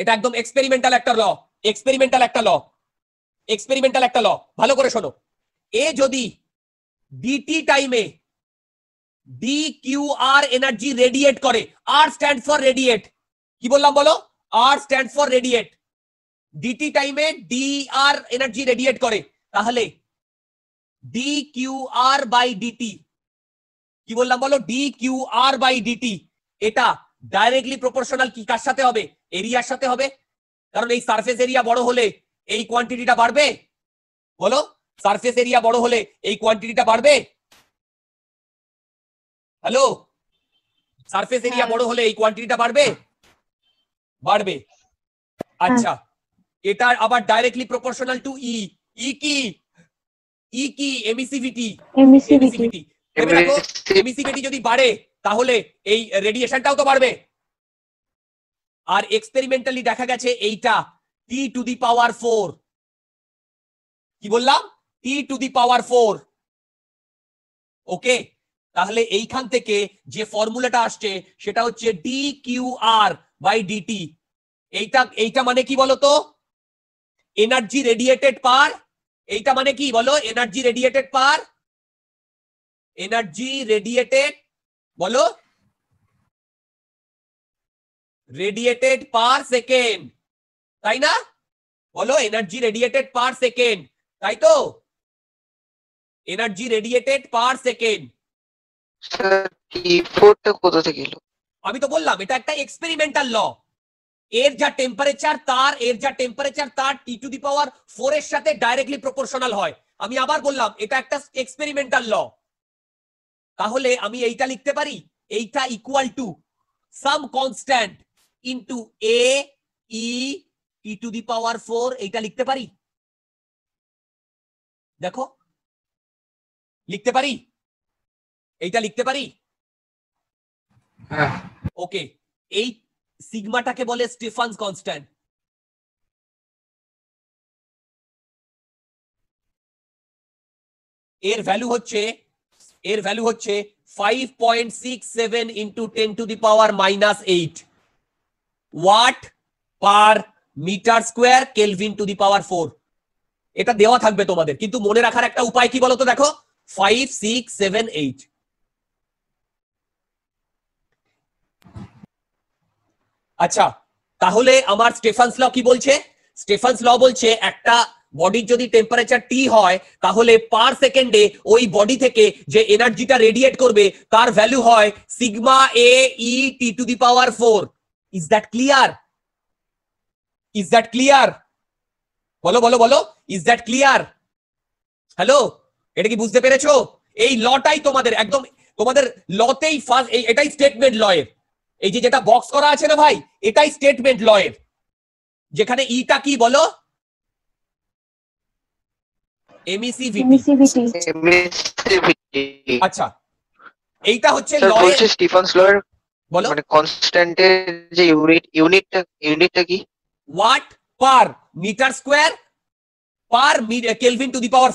এটা একদম এক্সপেরিমেন্টাল একটা ল এক্সপেরিমেন্টাল একটা ল এক্সপেরিমেন্টাল একটা ল ভালো করে শোনো এ যদি ডিটি টাইমে D Q R energy radiate করে আর স্ট্যান্ড ফর রেডিয়েট কি বললাম বলো R stand for radiate DT টাইমে ডি আর এনার্জি রেডিয়েট করে তাহলে D Q R by DT কি বললাম বলো D Q R by DT এটা ডাইরেক্টলি প্রপোর্শনাল কি কার সাথে হবে এরিয়ার সাথে হবে কারণ এই সারফেস এরিয়া বড় হলে এই কোয়ান্টিটিটা বাড়বে বলো সার্ফেস এরিয়া বড় হলে এই কোয়ান্টিটিটা বাড়বে হ্যালো সারফেস এরিয়া বড় হলে এই কোয়ান্টিটিটা বাড়বে বাড়বে হ্যাঁ। আচ্ছা এটা আবার directly proportional to E E কি ই e কি এমিসিভিটি এমিসিভিটি এমিসিভিটি যদি বাড়ে তাহলে এই রেডিয়েশনটাও তো বাড়বে আর এক্সপেরিমেন্টালি দেখা গেছে এইটা টি টু দি পাওয়ার ফোর কি বললাম টি টু দি পাওয়ার ফোর ওকে তাহলে এইখান থেকে যে ফর্মুলাটা আসছে সেটা হচ্ছে D Q R by DT এইটা এইটা মানে কি বলতো এনার্জি রেডিয়েটেড পার এইটা মানে কি বলো এনার্জি রেডিয়েটেড পার এনার্জি রেডিয়েটেড বলো রেডিয়েটেড পার সেকেন্ড তাই না বলো এনার্জি রেডিয়েটেড পার সেকেন্ড তাই তো এনার্জি রেডিয়েটেড পার সেকেন্ড থেকে এলো আমি তো বললাম এটা একটা এক্সপেরিমেন্টাল ল এর যা টেম্পারেচার তার এর যা টেম্পারেচার তার টি টু দি পাওয়ার ফোর এর সাথে ডাইরেক্টলি প্রপোর্শনাল হয় আমি আবার বললাম এটা একটা এক্সপেরিমেন্টাল ল তাহলে আমি এইটা লিখতে পারি এইটা equal to some constant into A E T to the power four এইটা লিখতে পারি দেখো লিখতে পারি এইটা লিখতে পারি হ্যাঁ। ওকে এই সিগমাটাকে বলে স্টিফান্স কনস্ট্যান্ট এর ভ্যালু হচ্ছে এর ভ্যালু হচ্ছে five point six seven into ten to the power minus eight watt per metre square kelvin to the power four এটা দেওয়া থাকবে তোমাদের কিন্তু মনে রাখার একটা উপায় কি বলতো দেখো ফাইভ সিক্স সেভেন এইট আচ্ছা তাহলে আমার স্টেফান্স ল কি বলছে স্টেফান্স ল বলছে একটা বডির যদি টেম্পারেচার টি হয় তাহলে পার সেকেন্ডে ওই বডি থেকে যে এনার্জিটা রেডিয়েট করবে তার ভ্যালু হয় sigma A E T to the power four is that clear is that clear বলো বলো বলো ইজ দ্যাট ক্লিয়ার হ্যালো এটা কি বুঝতে পেরেছো এই লটাই তোমাদের একদম তোমাদের লতেই ফার্স্ট এটাই স্টেটমেন্ট লয়ের এই যে যেটা বক্স করা আছে না ভাই এটাই স্টেটমেন্ট লয়ের যেখানে ইটা e কি বলো e e আচ্ছা এইটা হচ্ছে বলো কনস্ট্যান্টের যে ইউনিট ইউনিটটা কি watt per metre square per kelvin to the power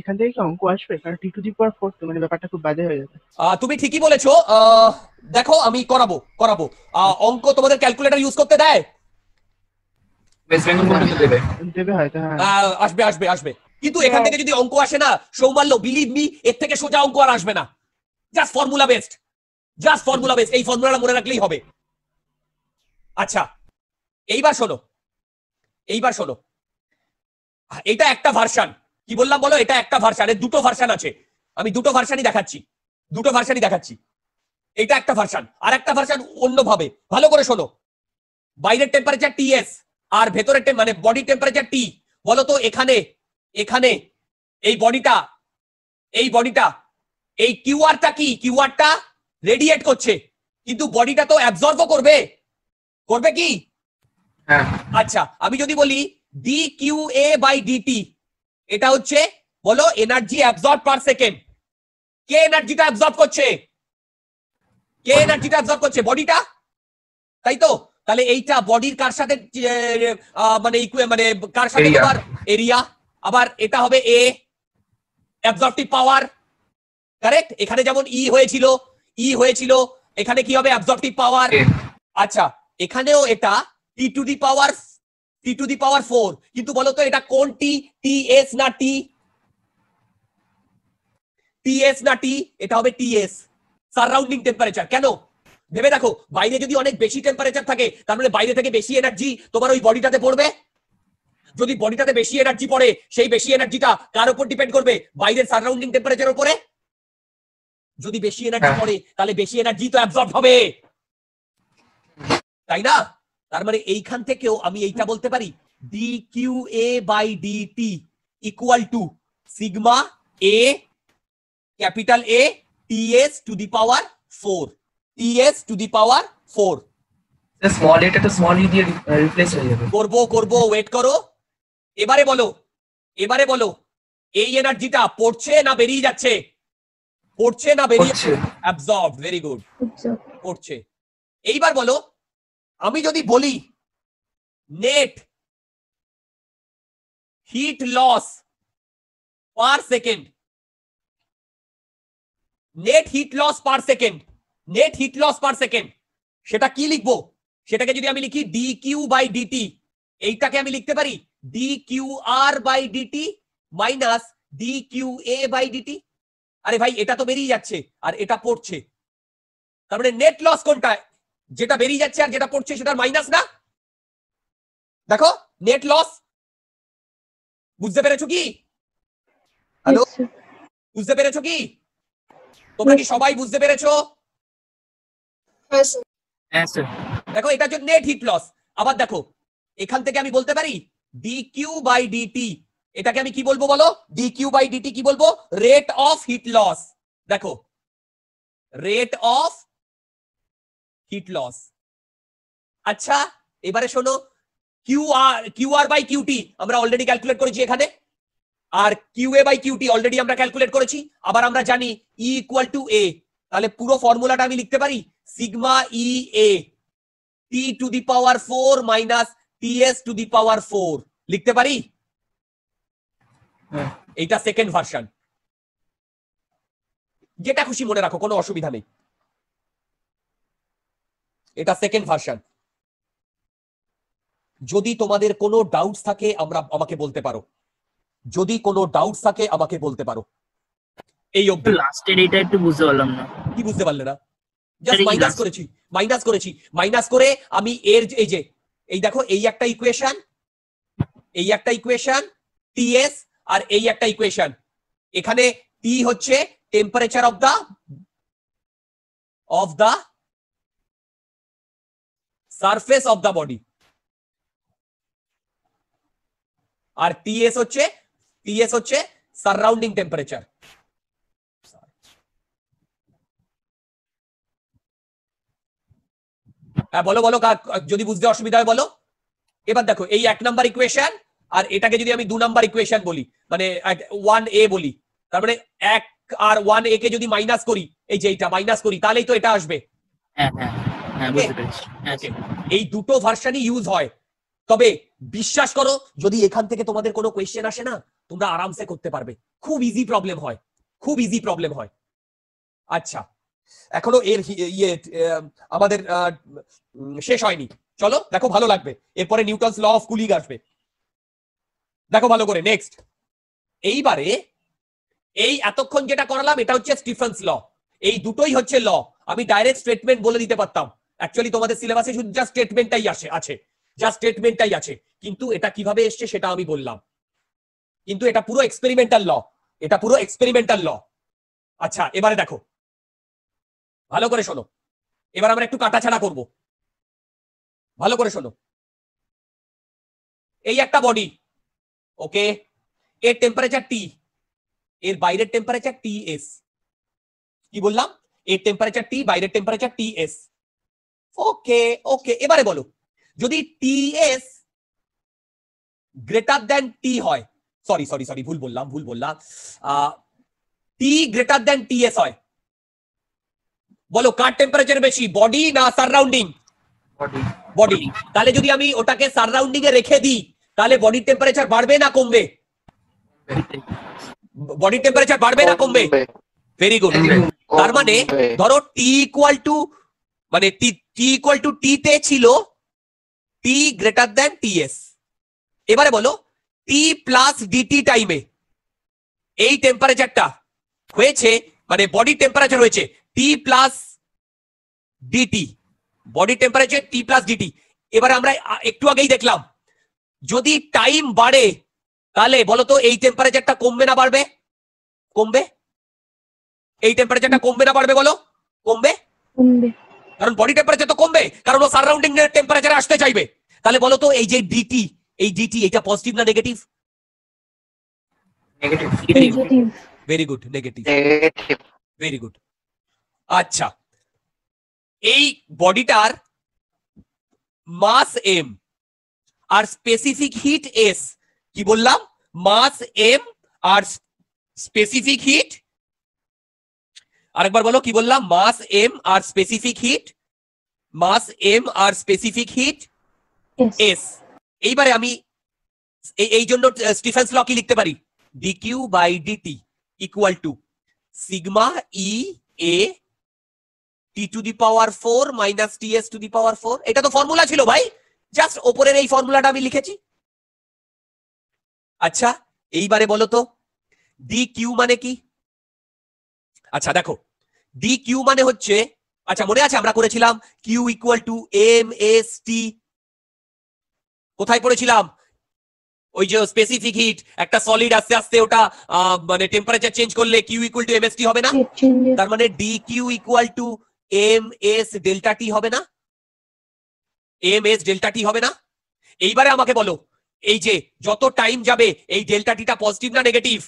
এখান থেকে কি অঙ্ক আসবে কারণ টি টু দি পাওয়ার ফোর মানে ব্যাপারটা খুব বাজে হয়ে যাবে তুমি ঠিকই বলেছো দেখো আমি করাবো করাবো অঙ্ক তোমাদের ক্যালকুলেটর ইউজ করতে দেয় দেবে হ্যাঁ। আসবে আসবে আসবে কিন্তু এখান থেকে যদি অঙ্ক আসে না সৌমাল্য বিলিভ মি এর থেকে সোজা অঙ্ক আর আসবে না just formula based just formula based এই ফর্মুলাটা মনে রাখলেই হবে আচ্ছা এইবার শোনো এইবার শোনো এটা একটা ভার্সান কি বললাম বলো এটা একটা ভার্সান এর দুটো ভার্সান আছে আমি দুটো ভার্সানই দেখাচ্ছি দুটো ভার্সানই দেখাচ্ছি এটা একটা ভার্সান আর একটা ভার্সান অন্যভাবে ভালো করে শোনো বাইরের টেম্পারেচার টি এস আর ভেতরের মানে বডি টেম্পারেচার টি বলতো এখানে এখানে এই বডিটা এই বডিটা এই কিউআরটা কি কিউআরটা রেডিয়েট করছে কিন্তু বডিটা তো অ্যাবজর্ব করবে করবে কি হ্যাঁ। আচ্ছা আমি যদি বলি D Q A by DT এটা হচ্ছে বলো এনার্জি অ্যাবজর্ব পার সেকেন্ড কে এনার্জিটা অ্যাবজর্ব করছে কে এনার্জিটা অ্যাবজর্ব করছে বডিটা তাই তো তাহলে এইটা বডির কার সাথে মানে মানে কার সাথে আবার এরিয়া আবার এটা হবে এ অ্যাবজর্বটিভ পাওয়ার কারেক্ট এখানে যেমন ই e হয়েছিল ই e হয়েছিল এখানে কি হবে অ্যাবজর্বটিভ পাওয়ার আচ্ছা এখানেও এটা E to the power T to the power four কিন্তু বলতো এটা কোন টি টি এস না টি টি এস না টি এটা হবে টি এস সারাউন্ডিং টেম্পারেচার কেন ভেবে দেখো বাইরে যদি অনেক বেশি টেম্পারেচার থাকে তার মানে বাইরে থেকে বেশি এনার্জি তোমার ওই বডিটাতে পড়বে যদি বডিটাতে বেশি এনার্জি পড়ে সেই বেশি এনার্জিটা কার উপর ডিপেন্ড করবে বাইরের সারাউন্ডিং টেম্পারেচার উপরে যদি বেশি এনার্জি হ্যাঁ। পড়ে তাহলে বেশি এনার্জি তো অ্যাবজর্ব হবে তাই না তার মানে এইখান থেকেও আমি এইটা বলতে পারি D Q A by D T equal to sigma A capital A T S to the power four T S to the power four small এটা তো স্মল ই দিয়ে রিপ্লেস uh, হয়ে যাবে করবো করবো ওয়েট করো এবারে বলো এবারে বলো এই এনার্জিটা পড়ছে না বেরিয়ে যাচ্ছে পড়ছে না বেরিয়ে যাচ্ছে অ্যাবজর্ব ভেরি গুড পড়ছে এইবার বলো আমি যদি বলি net heat loss per second net heat loss per second net heat loss per second সেটা কি লিখবো সেটাকে যদি আমি লিখি ডি কিউ বাই ডিটি এইটাকে আমি লিখতে পারি D Q R by DT minus D Q A by DT আরে ভাই এটা তো বেরিয়ে যাচ্ছে আর এটা পড়ছে তারপরে নেট লস কোনটা যেটা বেরিয়ে যাচ্ছে আর যেটা পড়ছে সেটার মাইনাস না দেখো নেট লস বুঝতে পেরেছো কি হ্যালো বুঝতে পেরেছো কি তোমরা কি সবাই বুঝতে পেরেছো দেখো এটার জন্য নেট হিট লস আবার দেখো এখান থেকে আমি বলতে পারি ডি কিউ বাই এটাকে আমি কি বলবো বলো ডি কিউ বাই ডিটি কি বলবো রেট অফ হিট লস দেখো রেট অফ হিট লস আচ্ছা এবারে শোনো কিউ আর বাই কিউটি আমরা অলরেডি ক্যালকুলেট করেছি এখানে আর Q A by QT already আমরা ক্যালকুলেট করেছি আবার আমরা জানি ই ইকুয়াল টু এ তাহলে পুরো ফর্মুলাটা আমি লিখতে পারি sigma E A T to the power four minus T S to the power four লিখতে পারি এইটা সেকেন্ড ভার্সন যেটা খুশি মনে রাখো কোনো অসুবিধা নেই এটা সেকেন্ড ভার্সন যদি তোমাদের কোনো ডাউটস থাকে আমরা আমাকে বলতে পারো যদি কোনো ডাউটস থাকে আমাকে বলতে পারো এই অবধি লাস্টের এটা একটু বুঝতে পারলাম না কি বুঝতে পারলে না জাস্ট মাইনাস করেছি মাইনাস করেছি মাইনাস করে আমি এর এই যে এই দেখো এই একটা ইকুয়েশন এই একটা ইকুয়েশন টিএস আর এই একটা ইকুয়েশন এখানে টি হচ্ছে temperature of the of the surface of the body আর টিএস হচ্ছে টিএস হচ্ছে সারাউন্ডিং টেম্পারেচার হ্যাঁ বলো বলো যদি বুঝতে অসুবিধা হয় বলো এবার দেখো এই এক নাম্বার ইকুয়েশন আর এটাকে যদি আমি দু নাম্বার ইকুয়েশন বলি মানে ওয়ান এ বলি তারপরে মানে এক আর ওয়ান এ কে যদি মাইনাস করি এই যে এইটা মাইনাস করি তাহলেই তো এটা আসবে হ্যাঁ হ্যাঁ হ্যাঁ, হ্যাঁ এই দুটো ভার্সানই ইউজ হয় তবে বিশ্বাস করো যদি এখান থেকে তোমাদের কোনো কোয়েশ্চেন আসে না তোমরা আরামসে করতে পারবে খুব ইজি প্রবলেম হয় খুব ইজি প্রবলেম হয় আচ্ছা এখনো এর ইয়ে আমাদের শেষ হয়নি চলো দেখো ভালো লাগবে এরপরে নিউটনস ল অফ কুলিং আসবে দেখো ভালো করে নেক্সট এইবারে এই এতক্ষণ যেটা করালাম এটা হচ্ছে স্টিফেন্স ল এই দুটোই হচ্ছে ল আমি ডাইরেক্ট স্টেটমেন্ট বলে দিতে পারতাম অ্যাকচুয়ালি তোমাদের সিলেবাসে শুধু যা স্টেটমেন্টটাই আসে আছে যা স্টেটমেন্টটাই আছে কিন্তু এটা কিভাবে এসছে সেটা আমি বললাম কিন্তু এটা পুরো এক্সপেরিমেন্টাল ল এটা পুরো এক্সপেরিমেন্টাল ল আচ্ছা এবারে দেখো ভালো করে শোনো এবার আমরা একটু কাটাছাড়া করব ভালো করে শোনো এই একটা বডি ওকে এর টেম্পারেচার টি এর বাইরের টেম্পারেচার টি এস কি বললাম এর টেম্পারেচার টি বাইরের টেম্পারেচার টি এস ওকে ওকে এবারে বলো যদি টিএস গ্রেটার দেন টি হয় সরি সরি সরি ভুল বললাম ভুল বললাম টি গ্রেটার টি টিএস হয় বলো কার টেম্পারেচার বেশি বডি না সারাউন্ডিং বডি তাহলে যদি আমি ওটাকে সারাউন্ডিং এ রেখে দিই তাহলে বডি টেম্পারেচার বাড়বে না কমবে বডি টেম্পারেচার বাড়বে না কমবে ভেরি গুড তার মানে ধরো টি ইকুয়াল টু মানে টি টি ইকুয়াল টু টি তে ছিল টি গ্রেটার দেন টি এস এবারে বলো টি প্লাস ডিটি টাইমে এই টেম্পারেচারটা হয়েছে মানে বডি টেম্পারেচার হয়েছে T plus DT body temperature T plus DT এবারে আমরা একটু আগেই দেখলাম যদি টাইম বাড়ে তাহলে বলতো এই টেম্পারেচারটা কমবে না বাড়বে কমবে এই টেম্পারেচারটা কমবে না বাড়বে বলো কমবে কমবে কারণ বডি টেম্পারেচার তো কমবে কারণ ও সারাউন্ডিং এর টেম্পারেচারে আসতে চাইবে তাহলে বলো তো এই যে ডিটি এই ডিটি এটা পজিটিভ না negative negative very good negative very good আচ্ছা এই বডিটার মাস এম আর স্পেসিফিক হিট এস কি বললাম মাস এম আর স্পেসিফিক হিট আরেকবার বলো কি বললাম মাস এম আর স্পেসিফিক হিট মাস এম আর স্পেসিফিক হিট এস এইবারে আমি এই জন্য স্টিফেন্স ল কি লিখতে পারি D Q by DT equal to sigma E A T to the power four minus T S to the power four এটা তো ফর্মুলা ছিল ভাই জাস্ট ওপরের এই ফর্মুলাটা আমি লিখেছি আচ্ছা এইবারে বলো তো ডি কিউ মানে কি আচ্ছা দেখো ডি কিউ মানে হচ্ছে আচ্ছা মনে আছে আমরা করেছিলাম Q equal to M S T কোথায় পড়েছিলাম ওই যে স্পেসিফিক হিট একটা সলিড আস্তে আস্তে ওটা মানে টেম্পারেচার চেঞ্জ করলে Q equal to M S T হবে না তার মানে D Q equal to M S delta T হবে না এম এস ডেল্টা টি হবে না এইবারে আমাকে বলো এই যে যত টাইম যাবে এই ডেল্টা টিটা পজিটিভ না নেগেটিভ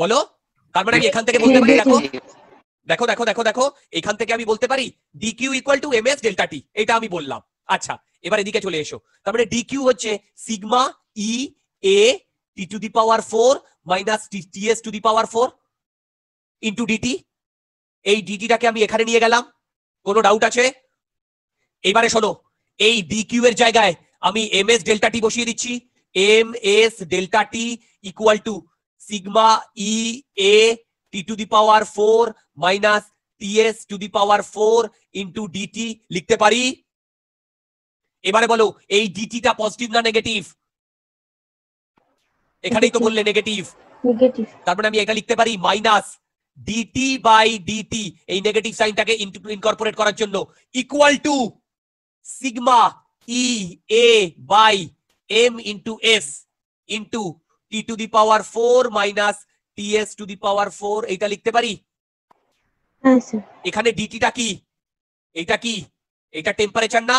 বলো তার মানে আমি এখান থেকে বলতে পারি দেখো দেখো দেখো দেখো দেখো এখান থেকে আমি বলতে পারি D Q equal to M delta T এটা আমি বললাম আচ্ছা এবার এদিকে চলে এসো তার মানে ডি হচ্ছে sigma E A T to the power four minus T S to the power four into DT এই ডিটিটাকে আমি এখানে নিয়ে গেলাম কোনো ডাউট আছে এবারে শোনো এই ডি এর জায়গায় আমি এম এস ডেল্টা বসিয়ে দিচ্ছি M S delta T equal to sigma e a t to the power 4 minus ts to the power 4 into dt লিখতে পারি এবারে বলো এই ডিটিটা পজিটিভ না নেগেটিভ এখানেই তো বললে নেগেটিভ নেগেটিভ তারপরে আমি এটা লিখতে পারি মাইনাস ডিটি বাই ডিটি এই নেগেটিভ সাইনটাকে ইনকর্পোরেট করার জন্য equal to sigma E A by M into S into T to the power four minus T S to the power four এইটা লিখতে পারি হ্যাঁ, এখানে ডিটিটা কি এইটা কি এটা টেম্পারেচার না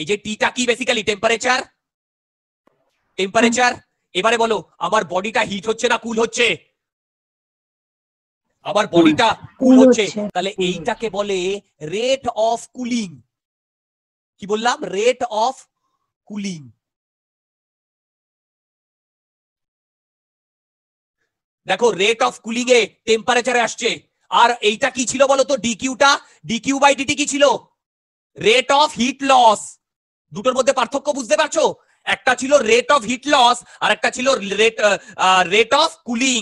এই যে টিটা কি বেসিক্যালি টেম্পারেচার টেম্পারেচার এবারে বলো আমার বডিটা হিট হচ্ছে না কুল হচ্ছে আমার বডিটা কুল হচ্ছে তাহলে এইটাকে বলে রেট অফ কুলিং কি বললাম রেট অফ কুলিং দেখো রেট অফ কুলিং এ টেম্পারেচারে আসছে আর এইটা কি ছিল বলতো ডিকিউটা ডিকিউ বাই ডিটি কি ছিল রেট অফ হিট লস দুটোর মধ্যে পার্থক্য বুঝতে পারছো একটা ছিল রেট অফ হিট লস আর একটা ছিল রেট রেট অফ কুলিং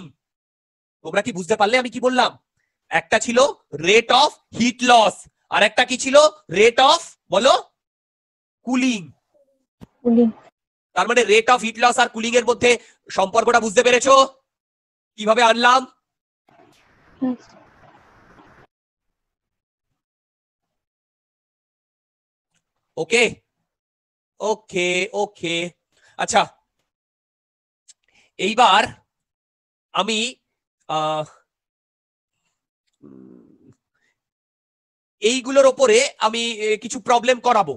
তোমরা কি বুঝতে পারলে আমি কি বললাম একটা ছিল রেট অফ হিট লস আর একটা কি ছিল রেট অফ বলো কুলিং তার মানে রেট অফ হিট লস আর কুলিং এর মধ্যে সম্পর্কটা বুঝতে পেরেছো কিভাবে আনলাম ওকে ওকে ওকে আচ্ছা এইবার আমি এইগুলোর ওপরে আমি কিছু প্রবলেম করাবো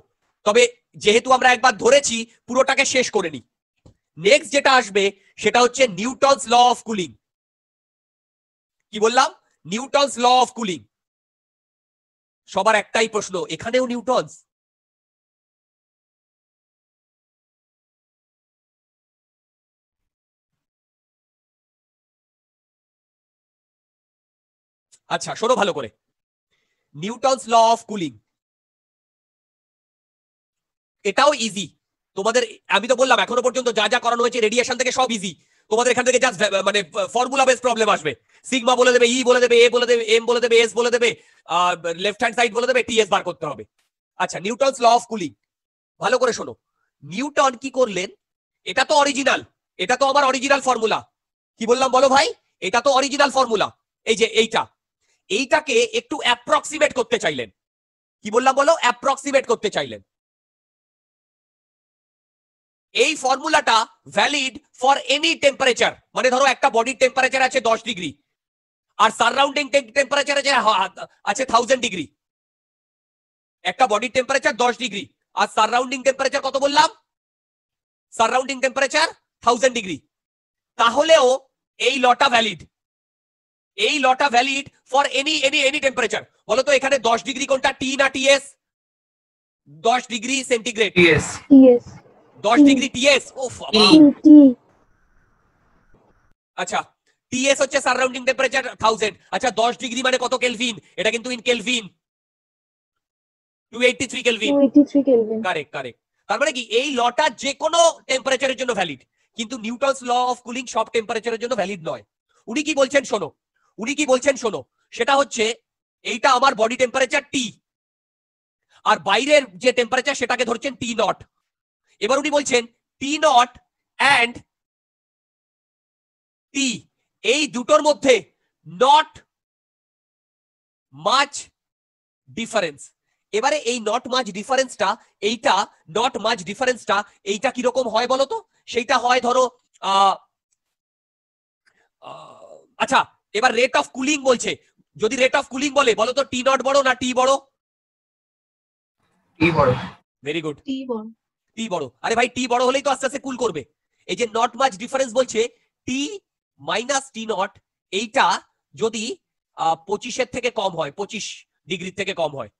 তবে যেহেতু আমরা একবার ধরেছি পুরোটাকে শেষ করে নি নেক্সট যেটা আসবে সেটা হচ্ছে নিউটনস ল অফ কুলিং কি বললাম নিউটনস ল অফ কুলিং সবার একটাই প্রশ্ন এখানেও নিউটনস আচ্ছা শোনো ভালো করে নিউটনস ল অফ কুলিং এটাও ইজি তোমাদের আমি তো বললাম এখনো পর্যন্ত যা যা করানো হয়েছে রেডিয়েশন থেকে সব ইজি তোমাদের এখান থেকে জাস্ট মানে ফর্মুলা বেস প্রবলেম আসবে সিগমা বলে দেবে ই e বলে দেবে এ বলে দেবে এম বলে দেবে এস বলে দেবে লেফট হ্যান্ড সাইড বলে দেবে টি এস বার করতে হবে আচ্ছা নিউটনস ল অফ কুলিং ভালো করে শোনো নিউটন কি করলেন এটা তো অরিজিনাল এটা তো আমার অরিজিনাল ফর্মুলা কি বললাম বলো ভাই এটা তো অরিজিনাল ফর্মুলা এই যে এইটা এইটাকে একটু অ্যাপ্রক্সিমেট করতে চাইলেন কি বললাম বলো অ্যাপ্রক্সিমেট করতে চাইলেন এই ফর্মুলাটা ভ্যালিড ফর এনি টেম্পারেচার মানে ধরো একটা বডির টেম্পারেচার আছে দশ ডিগ্রি আর সারাউন্ডিং টেম্পারেচার আছে আছে থাউজেন্ড ডিগ্রি একটা বডির টেম্পারেচার দশ ডিগ্রি আর সারাউন্ডিং টেম্পারেচার কত বললাম সারাউন্ডিং টেম্পারেচার থাউজেন্ড ডিগ্রি তাহলেও এই লটা ভ্যালিড এই লটা valid for any any any temperature বলো তো এখানে দশ ডিগ্রি কোনটা টি না টিএস দশ ডিগ্রি সেন্টিগ্রেড টিএস দশ ডিগ্রি টিএস ও আচ্ছা টিএস হচ্ছে সারাউন্ডিং টেম্পারেচার থাউজেন্ড আচ্ছা দশ ডিগ্রি মানে কত কেলভিন এটা কিন্তু in kelvin two eighty three kelvin correct correct তার মানে কি এই লটা যে কোনো টেম্পারেচারের জন্য ভ্যালিড কিন্তু নিউটনস ল অফ কুলিং সব টেম্পারেচারের জন্য ভ্যালিড নয় উনি কি বলছেন শোনো উনি কি বলছেন শোনো সেটা হচ্ছে এইটা আমার বডি টেম্পারেচার টি আর বাইরের যে টেম্পারেচার সেটাকে ধরছেন টি নট এবার উনি বলছেন টি নট অ্যান্ড টি এই দুটোর মধ্যে নট মাছ ডিফারেন্স এবারে এই নট মাচ ডিফারেন্সটা এইটা নট মাছ ডিফারেন্সটা এইটা কিরকম হয় বলতো সেইটা হয় ধরো আচ্ছা এবার রেট অফ কুলিং বলছে যদি রেট অফ কুলিং বলে বলো তো টি নট বড় না টি বড় টি বড় ভেরি গুড টি বড় টি বড় আরে ভাই টি বড় হলেই তো আস্তে আস্তে কুল করবে এই যে নট মাচ ডিফারেন্স বলছে টি মাইনাস টি নট এইটা যদি পঁচিশের থেকে কম হয় পঁচিশ ডিগ্রির থেকে কম হয়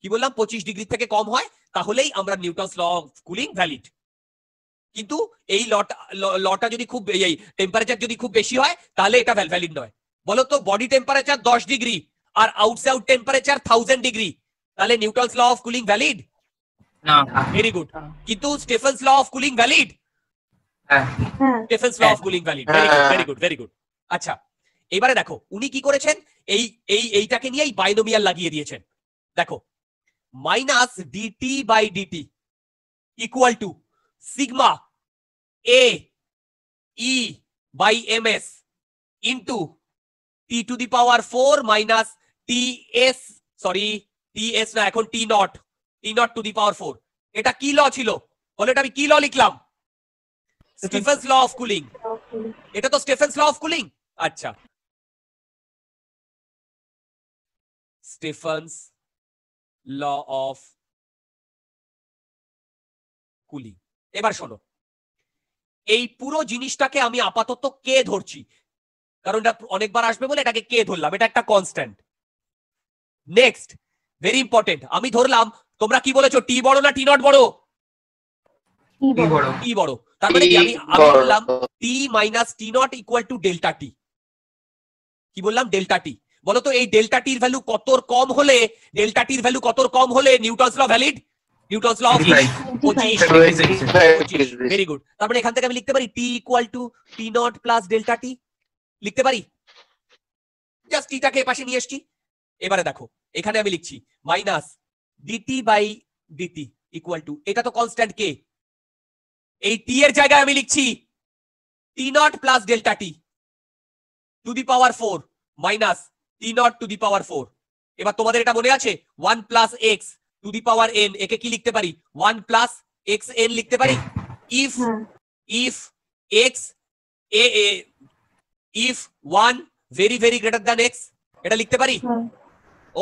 কি বললাম পঁচিশ ডিগ্রি থেকে কম হয় তাহলেই আমরা Newton law of cooling valid কিন্তু এই লটা লটা যদি খুব এই টেম্পারেচার যদি খুব বেশি হয় তাহলে এটা ভ্যালিড নয় বলো তো বডি টেম্পারেচার দশ ডিগ্রি আর আউটসাইড টেম্পারেচার থাউজেন্ড ডিগ্রি তাহলে Newton law of cooling valid very good কিন্তু Stefan's law of cooling valid Stefan's law of cooling valid very good very good আচ্ছা এবারে দেখো উনি কি করেছেন এই এই এইটাকে নিয়েই এই বাইনোমিয়াল লাগিয়ে দিয়েছেন দেখো minus DT by DT equal to sigma A E by M S into T to the power four minus T S sorry T S না এখন T naught E naught to the power four এটা কি ল ছিল বলে এটা আমি কি ল লিখলাম স্টিফেন্স ল অফ কুলিং এটা তো স্টিফেন্স ল অফ কুলিং আচ্ছা স্টিফেন্স ল অফ কুলিং এবার শোনো এই পুরো জিনিসটাকে আমি আপাতত কে ধরছি কারণ এটা অনেকবার আসবে বলে এটাকে কে ধরলাম এটা একটা কনস্ট্যান্ট নেক্সট ভেরি ইম্পর্টেন্ট আমি ধরলাম তোমরা কি বলেছো টি বড় না টি নট বড় টি বড় তার মানে আমি বললাম T minus T naught equal to delta T কি বললাম ডেল্টা টি বলতো এই ডেল্টা টির ভ্যালু কতর কম হলে ডেল্টা টির ভ্যালু কতর কম হলে Newton's law valid Newton's law of very good তার মানে এখান থেকে আমি লিখতে পারি T equal to T naught plus delta T লিখতে পারি জাস্ট টিটাকে পাশে নিয়ে এসছি এবারে দেখো এখানে আমি লিখছি minus dt by dt equal to এটা তো কনস্ট্যান্ট কে এই টি এর জায়গায় আমি লিখছি T naught plus delta T to the power four minus T naught to the power four এবার তোমাদের এটা মনে আছে one plus X to the power N একে কি লিখতে পারি ওয়ান প্লাস এক্স এন লিখতে পারি ইফ ইফ এক্স এ if one very very greater than X এটা লিখতে পারি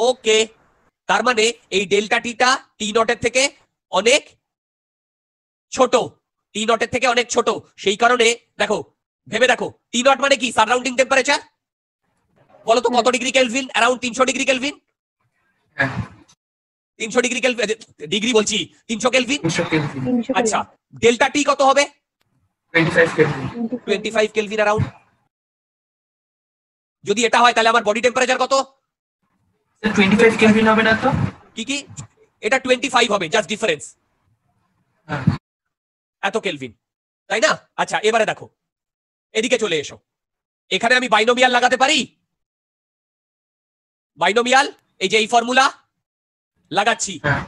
ওকে হ্যাঁ। তার মানে এই ডেল্টা টিটা টি নটের থেকে অনেক ছোট টি নটের থেকে অনেক ছোট সেই কারণে দেখো ভেবে দেখো টি নট মানে কি সারাউন্ডিং টেম্পারেচার বলো তো কত ডিগ্রি কেলভিন অ্যারাউন্ড তিনশো ডিগ্রি কেলভিন হ্যাঁ। তিনশো ডিগ্রি কেলভিন ডিগ্রি বলছি তিনশো কেলভিন আচ্ছা ডেল্টা টি কত হবে টোয়েন্টি ফাইভ কেলভিন অ্যারাউন্ড যদি এটা হয় তাহলে আমার বডি টেম্পারেচার কত 25 কেলভিন হবে না তো কি কি এটা 25 হবে জাস্ট হ্যাঁ। ডিফারেন্স এত কেলভিন তাই না আচ্ছা এবারে দেখো এদিকে চলে এসো এখানে আমি বাইনোমিয়াল লাগাতে পারি বাইনোমিয়াল এই যে এই ফর্মুলা লাগাচ্ছি হ্যাঁ।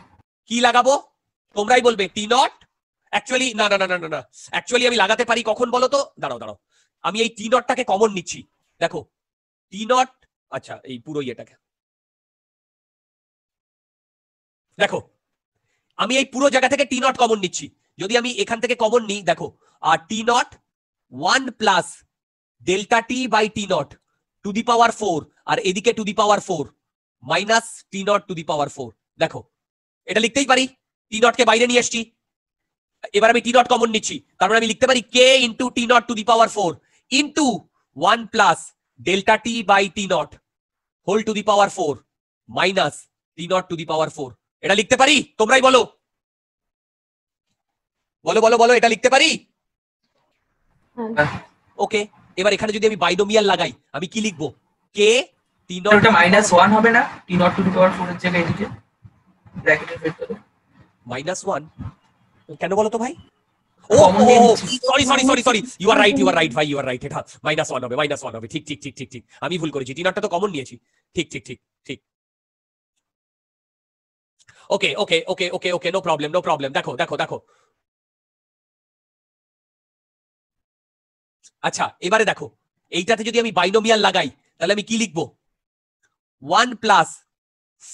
কি লাগাবো তোমরাই বলবে টি নট অ্যাকচুয়ালি না না না না না অ্যাকচুয়ালি আমি লাগাতে পারি কখন বলো তো দাঁড়াও দাঁড়াও আমি এই টি নটটাকে কমন নিচ্ছি দেখো টি নট আচ্ছা এই পুরো ইয়েটাকে দেখো আমি এই পুরো জায়গা থেকে টি নট কমন নিচ্ছি যদি আমি এখান থেকে কমন নিই দেখো আর T naught one plus delta T by T naught to the power four আর এদিকে to the power four minus T naught to the power four দেখো এটা লিখতেই পারি টি নটকে বাইরে নিয়ে এসছি এবার আমি টি নট কমন নিচ্ছি তারপরে আমি লিখতে পারি K into T naught to the power four into one plus delta T by T naught whole to the power four minus T naught to the power four এটা লিখতে পারি তোমরাই বলো বলো বলো বলো এটা লিখতে পারি ওকে হ্যাঁ। এবার এখানে যদি আমি বাইনোমিয়াল লাগাই আমি কি লিখবো কে তিন ডট মাইনাস ওয়ান হবে না T naught to power four এর জায়গায় এদিকে ব্র্যাকেটের ভেতরে মাইনাস ওয়ান কেন বলো তো ভাই ও sorry sorry sorry sorry you right you right ভাই ইউ রাইট এটা মাইনাস ওয়ান হবে মাইনাস ওয়ান হবে ঠিক ঠিক ঠিক ঠিক ঠিক আমি ভুল করেছি টি তো কমন নিয়েছি ঠিক ঠিক ঠিক ঠিক okay okay okay okay okay no problem no problem দেখো দেখো দেখো আচ্ছা এবারে দেখো এইটাতে যদি আমি বাইনোমিয়াল লাগাই তাহলে আমি কি লিখবো one plus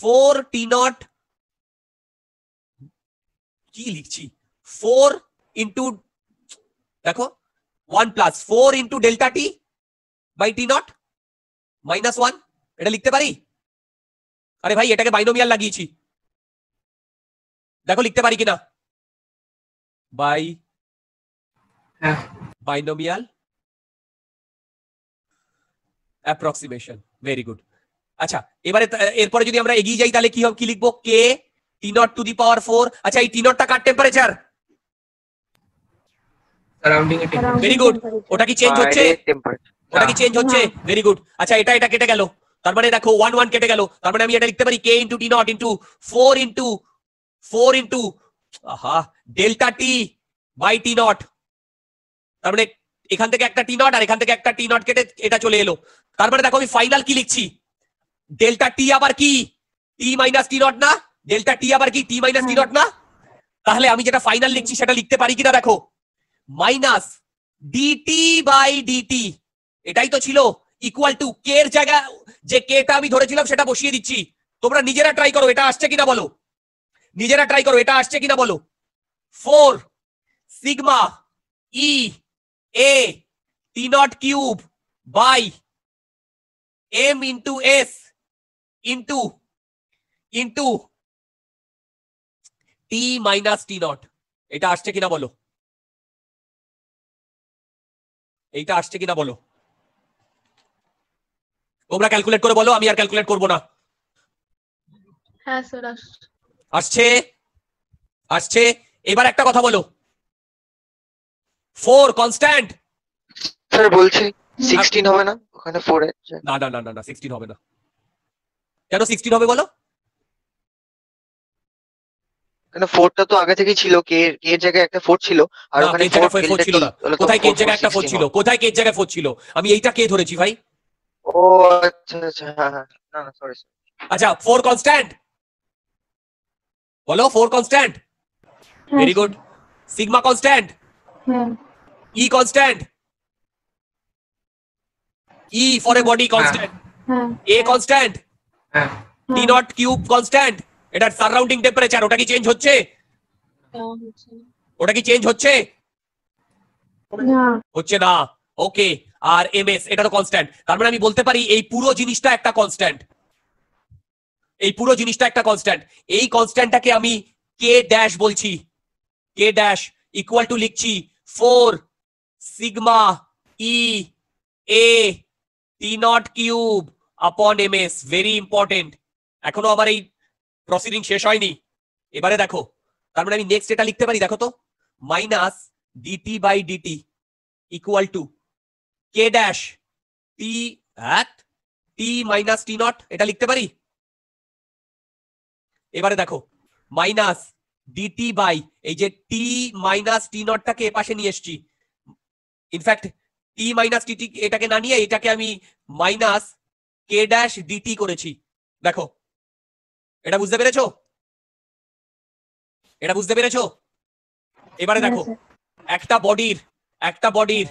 four T naught কি লিখছি ফোর ইন্টু দেখো one plus four into delta T by T naught minus one এটা লিখতে পারি আরে ভাই এটাকে বাইনোমিয়াল লাগিয়েছি দেখো লিখতে পারি কিনা বাই হ্যাঁ। বাইনোমিয়াল অ্যাপ্রক্সিমেশন ভেরি গুড আচ্ছা এবারে এরপরে যদি আমরা এগিয়ে যাই তাহলে কি হবে কি লিখবো K T naught to the power four আচ্ছা এই টি নটটা কার টেম্পারেচার ভেরি গুড ওটা কি চেঞ্জ হচ্ছে ওটা কি চেঞ্জ হচ্ছে হ্যাঁ। ভেরি গুড আচ্ছা এটা এটা কেটে গেল তার মানে দেখো ওয়ান ওয়ান কেটে গেল তার মানে আমি এটা লিখতে পারি K into T naught into four into 4 into আহা delta T by T naught তার মানে এখান থেকে একটা টি নট আর এখান থেকে একটা টি নট কেটে এটা চলে এলো তারপরে মানে দেখো আমি ফাইনাল কি লিখছি ডেল্টা টি আবার কি টি মাইনাস টি নট না ডেল্টা টি আবার কি টি মাইনাস টি নট না তাহলে আমি যেটা ফাইনাল লিখছি সেটা লিখতে পারি কিনা দেখো মাইনাস ডিটি বাই ডিটি এটাই তো ছিল ইকুয়াল টু কে এর জায়গা যে কেটা আমি ধরেছিলাম সেটা বসিয়ে দিচ্ছি তোমরা নিজেরা ট্রাই করো এটা আসছে কিনা বলো নিজেরা ট্রাই করো এটা আসছে কিনা বলো four sigma E A T naught cube by M into S into into T minus T naught এটা আসছে কিনা বলো এইটা আসছে কিনা বলো তোমরা ক্যালকুলেট করে বলো আমি আর ক্যালকুলেট করবো না হ্যাঁ স্যার আসছে আসছে এবার একটা কথা বলো ফোর কনস্ট্যান্ট স্যার বলছি সিক্সটিন হবে না ওখানে ফোর না না না না না হবে না কেন সিক্সটিন হবে বলো কেন ফোরটা তো আগে থেকেই ছিল কে কে জায়গায় একটা ফোর ছিল আর ওখানে ফোর ছিল না কোথায় কে জায়গায় একটা ফোর ছিল কোথায় কে জায়গায় ফোর ছিল আমি এইটা কে ধরেছি ভাই ও আচ্ছা আচ্ছা হ্যাঁ, হ্যাঁ, হ্যাঁ। না না সরি আচ্ছা ফোর কনস্ট্যান্ট বলো four constant very good sigma constant E constant E for A body constant A constant T naught cube constant এটা সারাউন্ডিং টেম্পারেচার ওটা কি চেঞ্জ হচ্ছে ওটা কি চেঞ্জ হচ্ছে হচ্ছে না ওকে আর এম এস এটা তো কনস্ট্যান্ট তার মানে আমি বলতে পারি এই পুরো জিনিসটা একটা কনস্ট্যান্ট এই পুরো জিনিসটা একটা কনস্ট্যান্ট এই কনস্ট্যান্টটাকে আমি কে ড্যাশ বলছি কে ড্যাশ ইকুয়াল টু লিখছি four sigma E A T naught cube upon M S very important এখনো আমার এই প্রসিডিং শেষ হয়নি এবারে দেখো তার মানে আমি নেক্সট এটা লিখতে পারি দেখো তো minus DT by DT equal to K dash T hat T minus T naught এটা লিখতে পারি এবারে দেখো মাইনাস ডিটি বাই এই যে টি মাইনাস টি নটটাকে এ পাশে নিয়ে এসছি ইনফ্যাক্ট টি মাইনাস টি এটাকে না নিয়ে এটাকে আমি মাইনাস কে ড্যাশ ডিটি করেছি দেখো এটা বুঝতে পেরেছো এটা বুঝতে পেরেছ এবারে হ্যাঁ, দেখো একটা বডির একটা বডির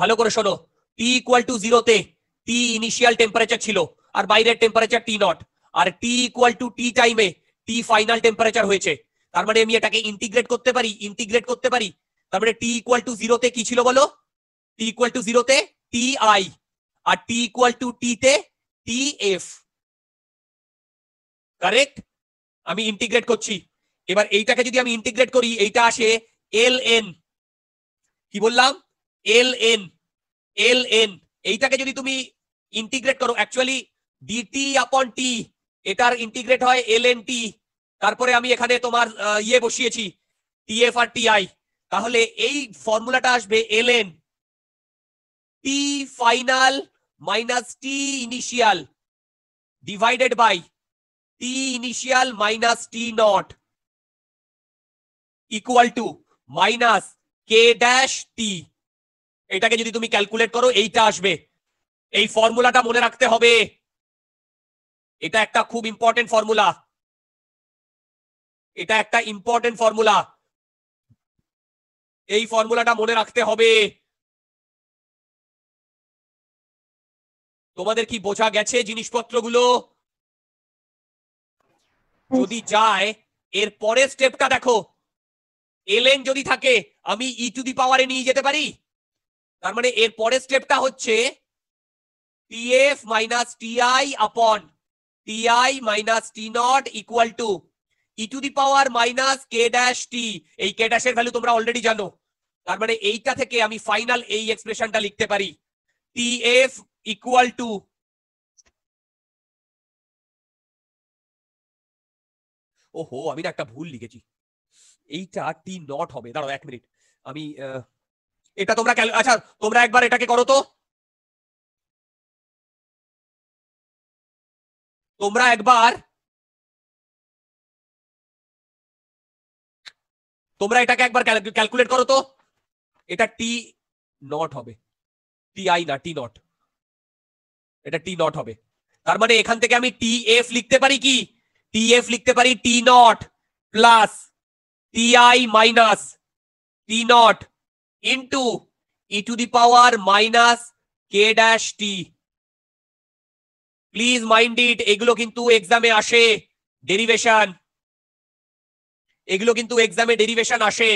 ভালো করে শোনো টি ইকুয়াল টু জিরোতে টি ইনিশিয়াল টেম্পারেচার ছিল আর বাইরের টেম্পারেচার টি নট আর টি ইকুয়াল টু টি টাইমে টি ফাইনাল টেম্পারেচার হয়েছে তার মানে আমি এটাকে ইন্টিগ্রেট করতে পারি ইন্টিগ্রেট করতে পারি তার মানে টি ইকুয়াল টু জিরোতে কি ছিল বলো টি ইকুয়াল টু জিরোতে টি আই আর টি ইকুয়াল টু টি তে টি এফ কারেক্ট আমি ইন্টিগ্রেট করছি এবার এইটাকে যদি আমি ইন্টিগ্রেট করি এইটা আসে এল এন কি বললাম এল এন এল এন এইটাকে যদি তুমি ইন্টিগ্রেট করো অ্যাকচুয়ালি ডিটি আপন টি এটার ইন্টিগ্রেট হয় এল এন টি তারপরে আমি এখানে তোমার ইয়ে বসিয়েছি টিএফ আর টিআই তাহলে এই ফর্মুলাটা আসবে L N T final minus T initial divided by T initial minus T naught equal to minus K dash T এটাকে যদি তুমি ক্যালকুলেট করো এইটা আসবে এই ফর্মুলাটা মনে রাখতে হবে এটা একটা খুব ইম্পর্টেন্ট ফর্মুলা এটা একটা ইম্পর্টেন্ট ফর্মুলা এই ফর্মুলাটা মনে রাখতে হবে তোমাদের কি বোঝা গেছে জিনিসপত্রগুলো যদি যায় এর পরের স্টেপটা দেখো এলেন যদি থাকে আমি ই টু দি পাওয়ারে নিয়ে যেতে পারি তার মানে এর পরের স্টেপটা হচ্ছে TF minus TI upon TI minus T naught equal to E to the power minus K dash T এই কে ড্যাশের ভ্যালু তোমরা অলরেডি জানো তার মানে এইটা থেকে আমি ফাইনাল এই এক্সপ্রেশনটা লিখতে পারি টি এফ ইকুয়াল টু ওহো আমি না একটা ভুল লিখেছি এইটা টি নট হবে দাঁড়াও এক মিনিট আমি এটা তোমরা আচ্ছা তোমরা একবার এটাকে করো তো তোমরা একবার তোমরা এটাকে একবার ক্যালকুলেট করো তো এটা টি নট হবে টি আই না টি নট এটা টি নট হবে তার মানে এখান থেকে আমি টি এফ লিখতে পারি কি টি এফ লিখতে পারি T naught plus T I minus T naught into E to the power minus K dash T please mind it এগুলো কিন্তু এক্সামে আসে ডেরিভেশন এগুলো কিন্তু এক্সামে ডেরিভেশন আসে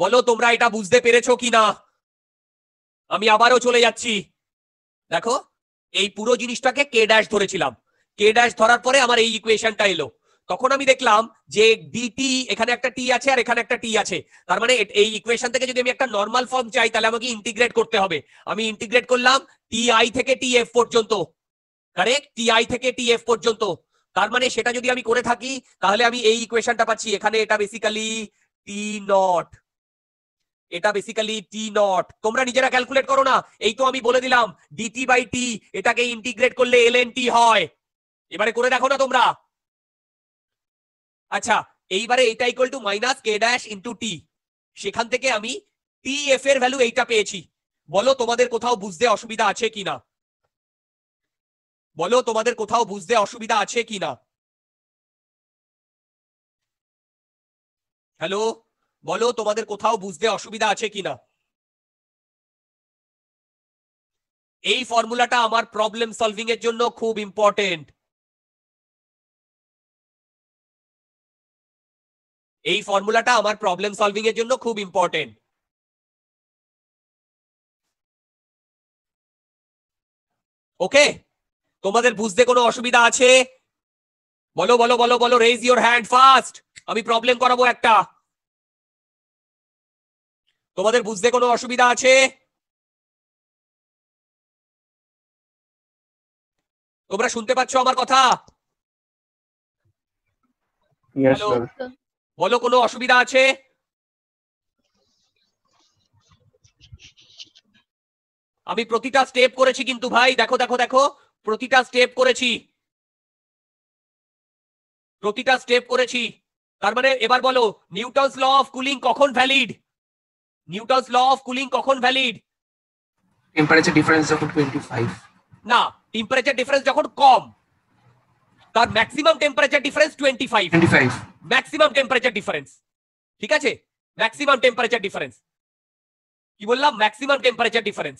বলো তোমরা এটা বুঝতে পেরেছো কি না আমি আবারও চলে যাচ্ছি দেখো এই পুরো জিনিসটাকে কে ড্যাশ ধরেছিলাম কে ড্যাশ ধরার পরে আমার এই ইকুয়েশনটা এলো তখন আমি দেখলাম যে ডিটি এখানে একটা টি আছে আর এখানে একটা টি আছে তার মানে এই ইকুয়েশন থেকে যদি আমি একটা নর্মাল ফর্ম চাই তাহলে আমাকে ইন্টিগ্রেট করতে হবে আমি ইন্টিগ্রেট করলাম টি আই থেকে টি এফ পর্যন্ত কারেক্ট টি আই থেকে টি এফ পর্যন্ত তার মানে সেটা যদি আমি করে থাকি তাহলে আমি এই ইকুয়েশনটা পাচ্ছি এখানে এটা বেসিক্যালি টি নট এটা বেসিক্যালি টি নট তোমরা নিজেরা ক্যালকুলেট করো না এই তো আমি বলে দিলাম ডিটি বাই টি এটাকে ইন্টিগ্রেট করলে এল টি হয় এবারে করে দেখো না তোমরা আচ্ছা এইবারে এটা equal to minus K dash into T সেখান থেকে আমি টি এফ এর ভ্যালু এইটা পেয়েছি বলো তোমাদের কোথাও বুঝতে অসুবিধা আছে কিনা বলো তোমাদের কোথাও বুঝতে অসুবিধা আছে কি না হ্যালো বলো তোমাদের কোথাও বুঝতে অসুবিধা আছে কি না এই ফর্মুলাটা আমার প্রবলেম সলভিং এর জন্য খুব ইম্পর্টেন্ট এই ফর্মুলাটা আমার প্রবলেম সলভিং এর জন্য খুব ইম্পর্টেন্ট ওকে তোমাদের বুঝতে কোনো অসুবিধা আছে বলো বলো বলো বলো রেজ ইউর হ্যান্ড ফাস্ট আমি প্রবলেম করাবো একটা তোমাদের বুঝতে কোনো অসুবিধা আছে তোমরা শুনতে পাচ্ছ আমার কথা বলো কোনো অসুবিধা আছে আমি প্রতিটা স্টেপ করেছি কিন্তু ভাই দেখো দেখো দেখো প্রতিটা স্টেপ করেছি প্রতিটা স্টেপ করেছি তার মানে এবার বলো নিউটন্স ল অফ কুলিং কখন valid Newton's law of cooling কখন ভ্যালিড টেম্পারেচার ডিফারেন্স যখন 25 না টেম্পারেচার ডিফারেন্স যখন কম তার maximum temperature difference 25 25 maximum temperature difference ঠিক আছে ম্যাক্সিমাম টেম্পারেচার ডিফারেন্স কি বললাম ম্যাক্সিমাম টেম্পারেচার ডিফারেন্স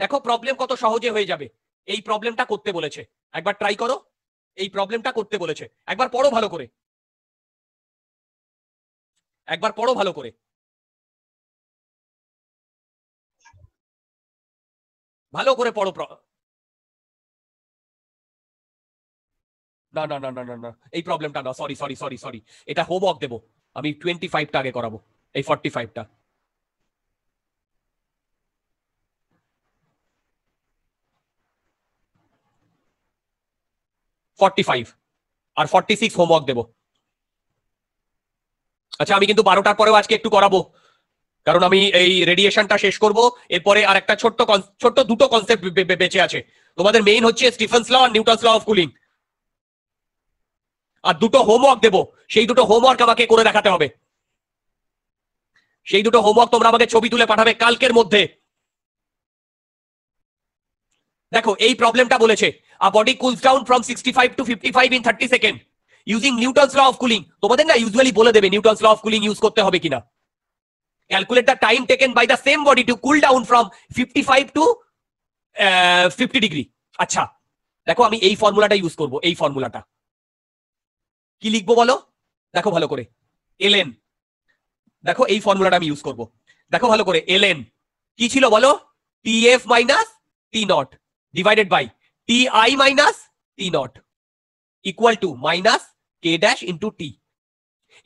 দেখো প্রবলেম কত সহজে হয়ে যাবে এই প্রবলেমটা করতে বলেছে একবার ট্রাই করো এই প্রবলেমটা করতে বলেছে একবার পড়ো ভালো করে একবার পড়ো ভালো করে ভালো করে পড়ো না না না না না না এই প্রবলেমটা না সরি সরি সরি সরি এটা হোমওয়ার্ক দেবো আমি টোয়েন্টি ফাইভটা আগে করাবো এই ফর্টি ফাইভটা ফর্টি ফাইভ আর ফর্টি সিক্স হোমওয়ার্ক দেবো আচ্ছা আমি কিন্তু বারোটার পরেও আজকে একটু করাবো কারণ আমি এই রেডিয়েশনটা শেষ করব এরপরে আর একটা ছোট্ট ছোট্ট দুটো কনসেপ্ট বেঁচে আছে তোমাদের মেইন হচ্ছে স্টিফেন্স ল আর নিউটনস ল অফ কুলিং আর দুটো হোমওয়ার্ক দেব সেই দুটো হোমওয়ার্ক আমাকে করে দেখাতে হবে সেই দুটো হোমওয়ার্ক তোমরা আমাকে ছবি তুলে পাঠাবে কালকের মধ্যে দেখো এই প্রবলেমটা বলেছে a body cools down from sixty five to fifty five in thirty second using Newton's law of cooling তোমাদের না ইউজুয়ালি বলে দেবে Newton's law of cooling use করতে হবে কিনা calculate the time taken by the same body to cool down from fifty five to fifty degree আচ্ছা দেখো আমি এই ফর্মুলাটা ইউজ করব এই ফর্মুলাটা কি লিখবো বলো দেখো ভালো করে এলএন দেখো এই ফর্মুলাটা আমি ইউজ করব দেখো ভালো করে এলএন কি ছিল বলো T F minus T naught divided by ti minus t naught equal to minus k dash into t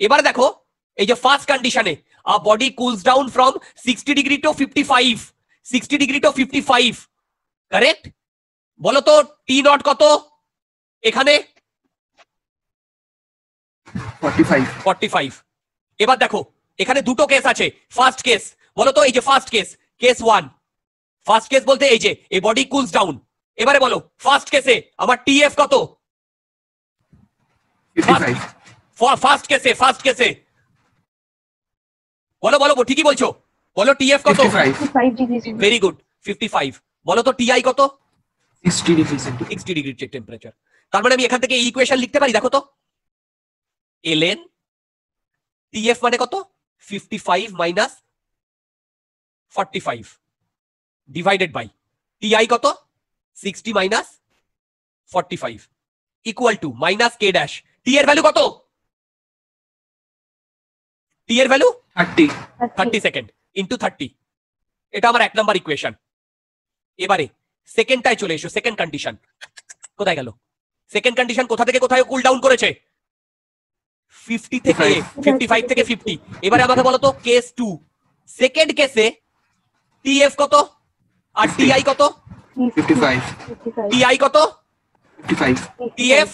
এবারে দেখো এই যে ফার্স্ট কন্ডিশনে a body cools down from sixty degree to fifty five sixty degree to fifty five correct বলো তো টি not কত এখানে forty five এবার দেখো এখানে দুটো কেস আছে ফার্স্ট কেস বলো তো এই যে first case case one first case বলতে এই যে এই বডি কুলস ডাউন এবারে বলো ফার্স্ট কেসে আমার টিএফ কত ফার্স্ট কেসে ফার্স্ট কেসে বলো বলো ঠিকই বলছো বলো টিএফ কত ভেরি গুড ফিফটি ফাইভ বলো তো টিআই কত সিক্সটি ডিগ্রি টেম্পারেচার তার মানে আমি এখান থেকে এই ইকুয়েশন লিখতে পারি দেখো তো এলএন টিএফ মানে কত fifty five minus forty five divided by TI কত sixty minus forty five equal to minus K dash T এর ভ্যালু কত টি এর value thirty thirty second into thirty এটা আমার এক নম্বর ইকুয়েশন এবারে সেকেন্ডটায় চলে এসো সেকেন্ড কন্ডিশন কোথায় গেল সেকেন্ড কন্ডিশন কোথা থেকে কোথায় কুল ডাউন করেছে ফিফটি থেকে ফিফটি ফাইভ থেকে ফিফটি এবারে আমাকে বলো তো কেস টু সেকেন্ড কেসে টিএফ কত আর টিআই কত 55 টিআই কত 55 টিএফ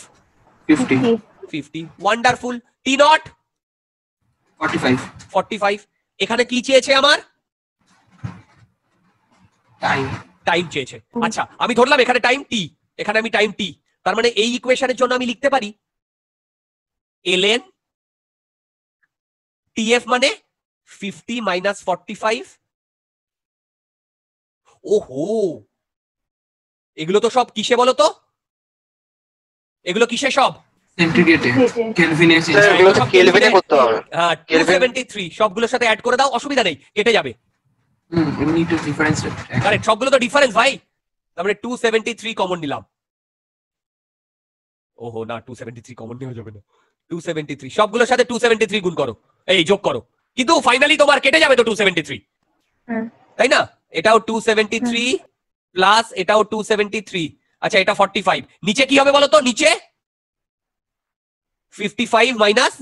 50 50 ওয়ান্ডারফুল টি নট 45 45 এখানে কি চেয়েছে আমার টাইম টাইম চেয়েছে আচ্ছা আমি ধরলাম এখানে টাইম টি এখানে আমি টাইম টি তার মানে এই ইকুয়েশনের জন্য আমি লিখতে পারি এলএন টিএফ মানে ফিফটি মাইনাস ফাইভ ওহো এগুলো তো সব কিসে বলো তো এগুলো কিসে সব সবগুলোর সাথে অ্যাড করে দাও অসুবিধা নেই কেটে যাবে সবগুলো তো ডিফারেন্স ভাই তারপরে টু সেভেন্টি থ্রি কমন নিলাম ওহো না টু সেভেন্টি থ্রি কমন নেওয়া যাবে না টু সেভেন্টি থ্রি সবগুলোর সাথে টু সেভেন্টি থ্রি গুণ করো এই যোগ করো কিন্তু ফাইনালি তোমার কেটে যাবে তো টু সেভেন্টি থ্রি তাই না এটাও টু সেভেন্টি থ্রি প্লাস এটাও টু সেভেন্টি থ্রি আচ্ছা এটা ফর্টি ফাইভ নিচে কি হবে বলো তো নিচে fifty five minus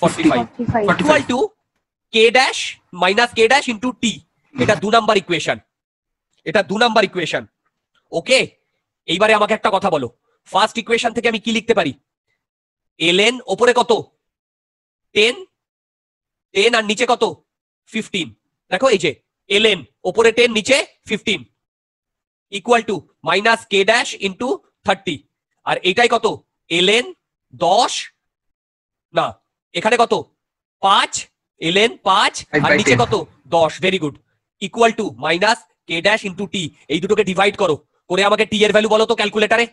forty five to K dash minus K dash into T এটা দু নাম্বার ইকুয়েশন এটা দু নাম্বার ইকুয়েশন ওকে এইবারে আমাকে একটা কথা বলো ফার্স্ট ইকুয়েশন থেকে আমি কি লিখতে পারি এলএন ওপরে কত টেন টেন আর নিচে কত ফিফটিন দেখো এই যে এলএন ওপরে টেন নিচে fifteen equal to minus K dash into thirty আর এইটাই কত এলএন দশ না এখানে কত পাঁচ এলএন পাঁচ আর নিচে কত দশ very good equal to minus K dash into T এই দুটোকে ডিভাইড করো করে আমাকে টি এর ভ্যালু বলো তো ক্যালকুলেটারে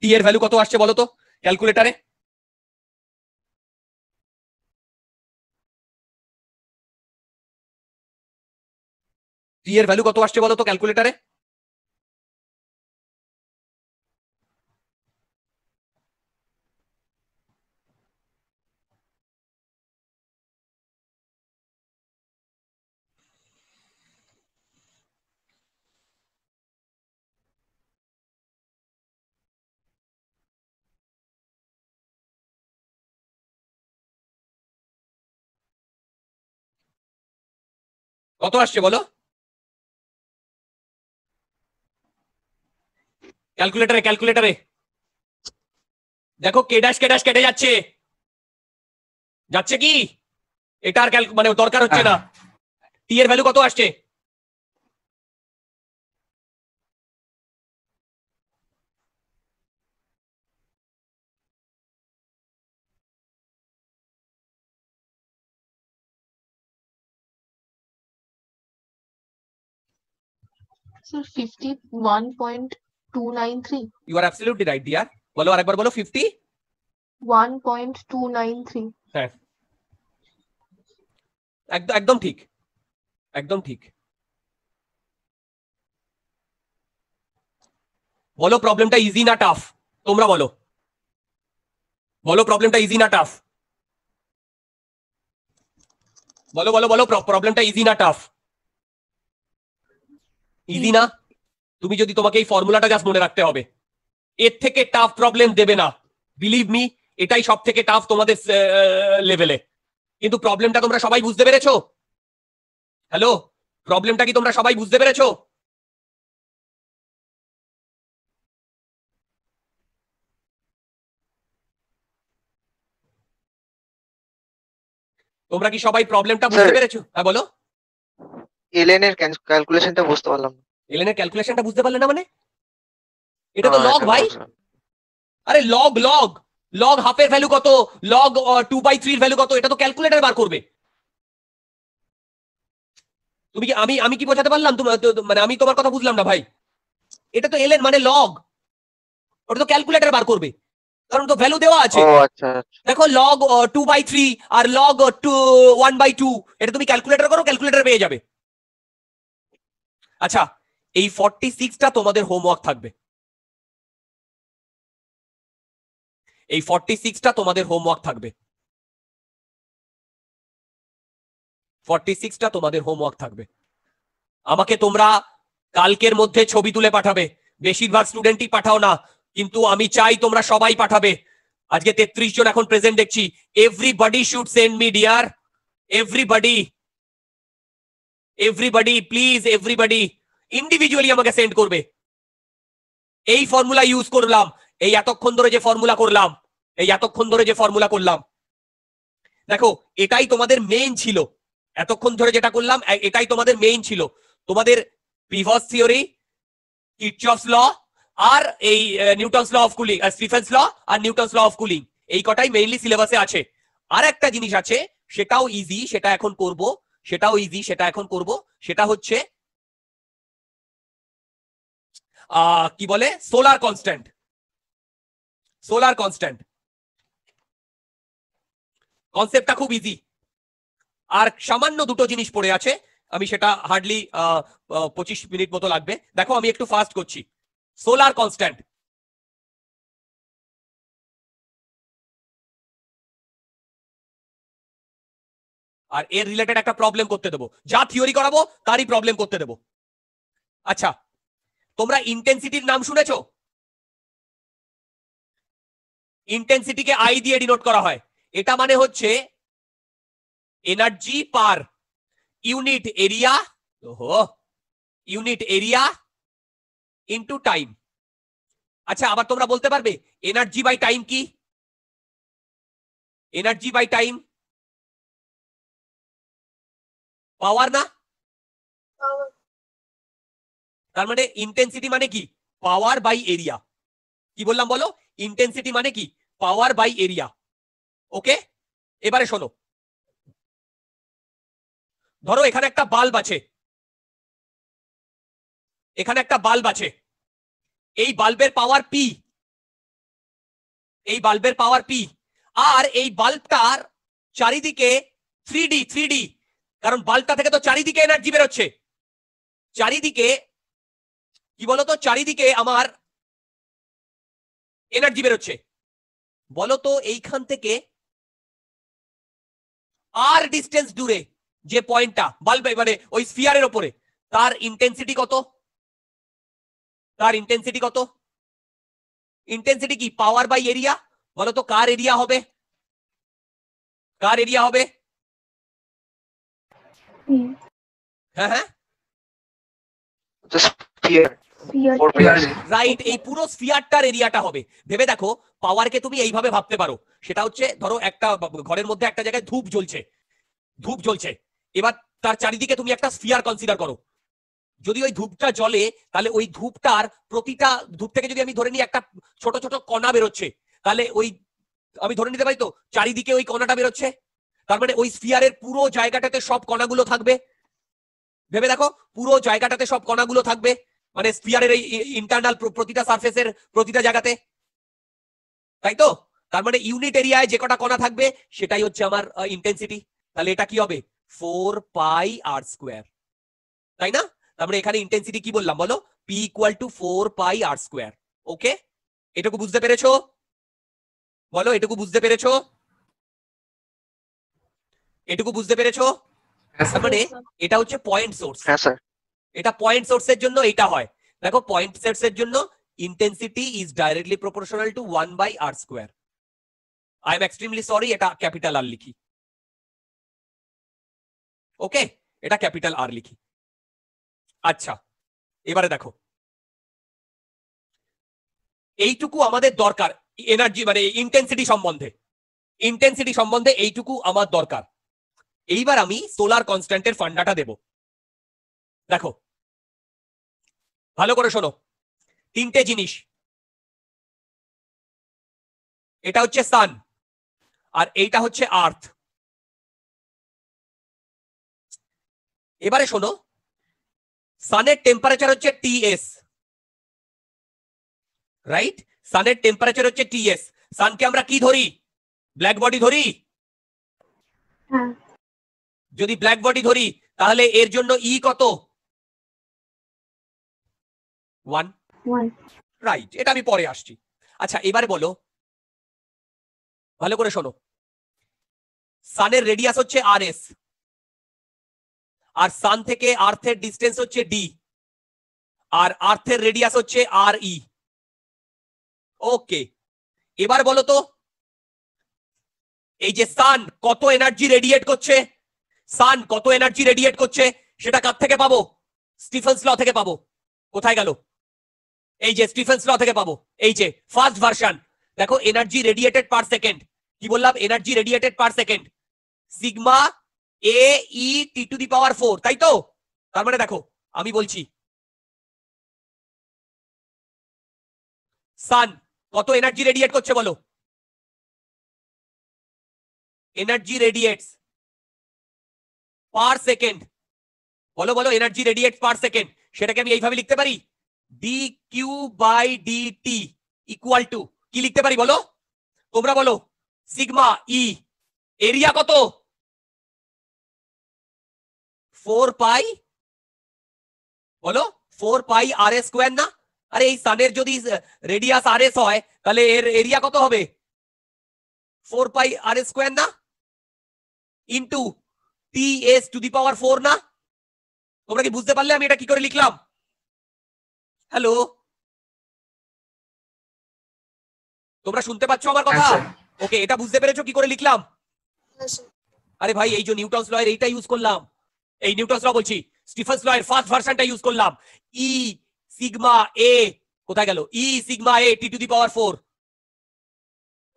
টি এর ভ্যালু কত আসছে বলো তো ক্যালকুলেটারে টি এর ভ্যালু কত আসছে বলো তো ক্যালকুলেটারে কত আসছে বলো ক্যালকুলেটরে ক্যালকুলেটরে দেখো কেডাস কেডাস কেটে যাচ্ছে যাচ্ছে কি এটা আর মানে দরকার হচ্ছে না টি এর ভ্যালু কত আসছে sir point 1.293 you are absolutely right dear बोलो और एक बार बोलो 50 1.293 হ্যাঁ একদম একদম ঠিক একদম ঠিক বলো প্রবলেমটা ইজি না টাফ তোমরা বলো বলো প্রবলেমটা ইজি না টাফ বলো বলো বলো প্রবলেমটা ইজি না টাফ ইজি না তুমি যদি তোমাকে এই ফর্মুলাটা জাস্ট মনে রাখতে হবে এর থেকে টাফ প্রবলেম দেবে না বিলিভ মি এটাই সব থেকে টাফ তোমাদের লেভেলে কিন্তু প্রবলেমটা তোমরা সবাই বুঝতে পেরেছো হ্যালো প্রবলেমটা কি তোমরা সবাই বুঝতে পেরেছ তোমরা কি সবাই প্রবলেমটা বুঝতে পেরেছো হ্যাঁ বলো এলএন এর ক্যালকুলেশনটা বুঝতে পারলাম না এলেনের ক্যালকুলেশনটা বুঝতে পারলে না মানে এটা তো লগ হ্যাঁ, ভাই আরে লগ লগ লগ হাফের ভ্যালু কত লগ টু বাই থ্রির ভ্যালু কত এটা তো ক্যালকুলেটর বার করবে তুমি কি আমি আমি কি বোঝাতে পারলাম মানে আমি তোমার কথা বুঝলাম না ভাই এটা তো এলেন মানে লগ ওটা তো ক্যালকুলেটর বার করবে কারণ তো ভ্যালু দেওয়া আছে আচ্ছা, আচ্ছা। দেখো লগ টু বাই থ্রি আর log two one by two এটা তুমি ক্যালকুলেটর করো ক্যালকুলেটর পেয়ে যাবে আচ্ছা এই ফর্টি সিক্সটা তোমাদের হোমওয়ার্ক থাকবে এই ফর্টি সিক্সটা তোমাদের হোমওয়ার্ক থাকবে ফর্টি সিক্সটা তোমাদের হোমওয়ার্ক থাকবে আমাকে তোমরা কালকের মধ্যে ছবি তুলে পাঠাবে বেশিরভাগ স্টুডেন্টই পাঠাও না কিন্তু আমি চাই তোমরা সবাই পাঠাবে আজকে তেত্রিশ জন এখন প্রেজেন্ট দেখছি everybody should send me dear everybody everybody please everybody individually আমাকে সেন্ড করবে এই ফর্মুলা ইউজ করলাম এই এতক্ষণ ধরে যে ফর্মুলা করলাম এই এতক্ষণ ধরে যে ফর্মুলা করলাম দেখো এটাই তোমাদের মেইন ছিল এতক্ষণ ধরে যেটা করলাম এটাই তোমাদের মেইন ছিল তোমাদের পিভস থিওরি কিটচফস ল আর এই Newton's law of cooling Stefan's law আর নিউটনস ল অফ কুলিং এই কটাই মেইনলি সিলেবাসে আছে আর একটা জিনিস আছে সেটাও ইজি সেটা এখন করব সেটাও ইজি সেটা এখন করব সেটা হচ্ছে কি বলে সোলার কনস্ট্যান্ট সোলার কনস্ট্যান্ট কনসেপ্টটা খুব ইজি আর সামান্য দুটো জিনিস পড়ে আছে আমি সেটা হার্ডলি পঁচিশ মিনিট মতো লাগবে দেখো আমি একটু ফাস্ট করছি সোলার কনস্ট্যান্ট আর এর রিলেটেড একটা প্রবলেম করতে দেবো যা থিওরি করাবো তারই প্রবলেম করতে দেবো আচ্ছা তোমরা ইন্টেন্সিটির নাম শুনেছ ইন্টেন্সিটিকে আই দিয়ে ডিনোট করা হয় এটা মানে হচ্ছে এনার্জি পার ইউনিট এরিয়া ওহো ইউনিট এরিয়া ইন্টু টাইম আচ্ছা আবার তোমরা বলতে পারবে এনার্জি বাই টাইম কি এনার্জি বাই টাইম পাওয়ার না তার মানে ইন্টেন্সিটি মানে কি পাওয়ার বাই এরিয়া কি বললাম বলো ইন্টেন্সিটি মানে কি পাওয়ার বাই এরিয়া ওকে এবারে শোনো ধরো এখানে একটা বাল্ব আছে এখানে একটা বাল্ব আছে এই বাল্বের পাওয়ার পি এই বাল্বের পাওয়ার পি আর এই বাল্বটার চারিদিকে থ্রি ডি থ্রি ডি কারণ বাল্বটা থেকে তো চারিদিকে এনার্জি বেরোচ্ছে চারিদিকে কি বলতো চারিদিকে আমার এনার্জি বেরোচ্ছে বলতো এইখান থেকে আর ডিস্টেন্স দূরে যে পয়েন্টটা বাল্বে মানে ওই স্পিয়ারের ওপরে তার ইন্টেন্সিটি কত তার ইন্টেন্সিটি কত ইন্টেন্সিটি কি পাওয়ার বাই এরিয়া বলতো কার এরিয়া হবে কার এরিয়া হবে হ্যাঁ হ্যাঁ রাইট এই পুরো স্ফিয়ারটার এরিয়াটা হবে ভেবে দেখো পাওয়ারকে তুমি এইভাবে ভাবতে পারো সেটা হচ্ছে ধরো একটা ঘরের মধ্যে একটা জায়গায় ধূপ জ্বলছে ধূপ জ্বলছে এবার তার চারিদিকে তুমি একটা স্ফিয়ার কনসিডার করো যদি ওই ধূপটা জ্বলে তাহলে ওই ধূপটার প্রতিটা ধূপ থেকে যদি আমি ধরে নিই একটা ছোট ছোট কণা বেরোচ্ছে তাহলে ওই আমি ধরে নিতে পারি তো চারিদিকে ওই কণাটা বেরোচ্ছে তার মানে ওই স্ফিয়ারের পুরো জায়গাটাতে সব কণাগুলো থাকবে ভেবে দেখো পুরো জায়গাটাতে সব কণাগুলো থাকবে মানে স্পিয়ারের এই ইন্টারনাল প্রতিটা সার্ফেস এর প্রতিটা জায়গাতে তাই তো তার মানে ইউনিট এরিয়ায় যে কটা কণা থাকবে সেটাই হচ্ছে আমার ইন্টেন্সিটি তাহলে এটা কি হবে ফোর পাই আর স্কোয়ার তাই না তারপরে মানে এখানে ইন্টেন্সিটি কি বললাম বলো P equal to four pi R square okay এটুকু বুঝতে পেরেছো বলো এটুকু বুঝতে পেরেছো এটুকু বুঝতে পেরেছো হ্যাঁ, মানে হ্যাঁ, এটা হচ্ছে পয়েন্ট সোর্স হ্যাঁ স্যার এটা পয়েন্ট সোর্সের জন্য এটা হয় দেখো পয়েন্ট সোর্সের জন্য intensity is directly proportional to one by R square I am extremely sorry এটা ক্যাপিটাল আর লিখি ওকে এটা ক্যাপিটাল আর লিখি আচ্ছা এবারে দেখো এইটুকু আমাদের দরকার এনার্জি মানে ইন্টেন্সিটি সম্বন্ধে ইন্টেন্সিটি সম্বন্ধে এইটুকু আমার দরকার এইবার আমি সোলার কনস্ট্যান্টের ফান্ডাটা দেব দেখো ভালো করে শোনো তিনটে জিনিস এটা হচ্ছে সান আর এইটা হচ্ছে আর্থ এবারে শোনো সানের টেম্পারেচার হচ্ছে টিএস রাইট সানের টেম্পারেচার হচ্ছে টিএস সানকে আমরা কি ধরি ব্ল্যাক বডি ধরি হ্যাঁ। যদি ব্ল্যাক বডি ধরি তাহলে এর জন্য ই e কত ওয়ান রাইট এটা আমি পরে আসছি আচ্ছা এবারে বলো ভালো করে শোনো সানের রেডিয়াস হচ্ছে আর এস আর সান থেকে আর্থের ডিস্টেন্স হচ্ছে ডি আর আর্থের রেডিয়াস হচ্ছে আর ই ওকে এবার বলো তো এই যে সান কত এনার্জি রেডিয়েট করছে সান কত এনার্জি রেডিয়েট করছে সেটা কার থেকে পাবো স্টিফেন্স ল থেকে পাবো কোথায় গেল এই যে স্টিফেন্স ল থেকে পাবো এই যে ফার্স্ট ভার্সন দেখো এনার্জি রেডিয়েটেড পার সেকেন্ড কি বললাম energy radiated per second sigma A E T to the power four তাই তো তার মানে দেখো আমি বলছি সান কত এনার্জি রেডিয়েট করছে বলো এনার্জি রেডিয়েটস পার সেকেন্ড বলো বলো এনার্জি রেডিয়েটস পার সেকেন্ড সেটাকে আমি এইভাবে লিখতে পারি D Q by D T equal to কি লিখতে পারি বলো তোমরা বলো সিগমা ই এরিয়া কত ফোর পাই বলো four pi R S square না আরে এই সানের যদি রেডিয়াস আর এস হয় তাহলে এর এরিয়া কত হবে four pi R S square না into T S to the power four না তোমরা কি বুঝতে পারলে আমি এটা কি করে লিখলাম হ্যালো তোমরা শুনতে পাচ্ছ আমার কথা হ্যাঁ, ওকে এটা বুঝতে পেরেছো কি করে লিখলাম হ্যাঁ, আরে ভাই এই যে নিউটনস ল এইটা ইউজ করলাম এই নিউটনস ল বলছি স্টিফেন্স ল এর ফার্স্ট ভার্সনটা ইউজ করলাম ই সিগমা এ কোথায় গেল E sigma A T to the power four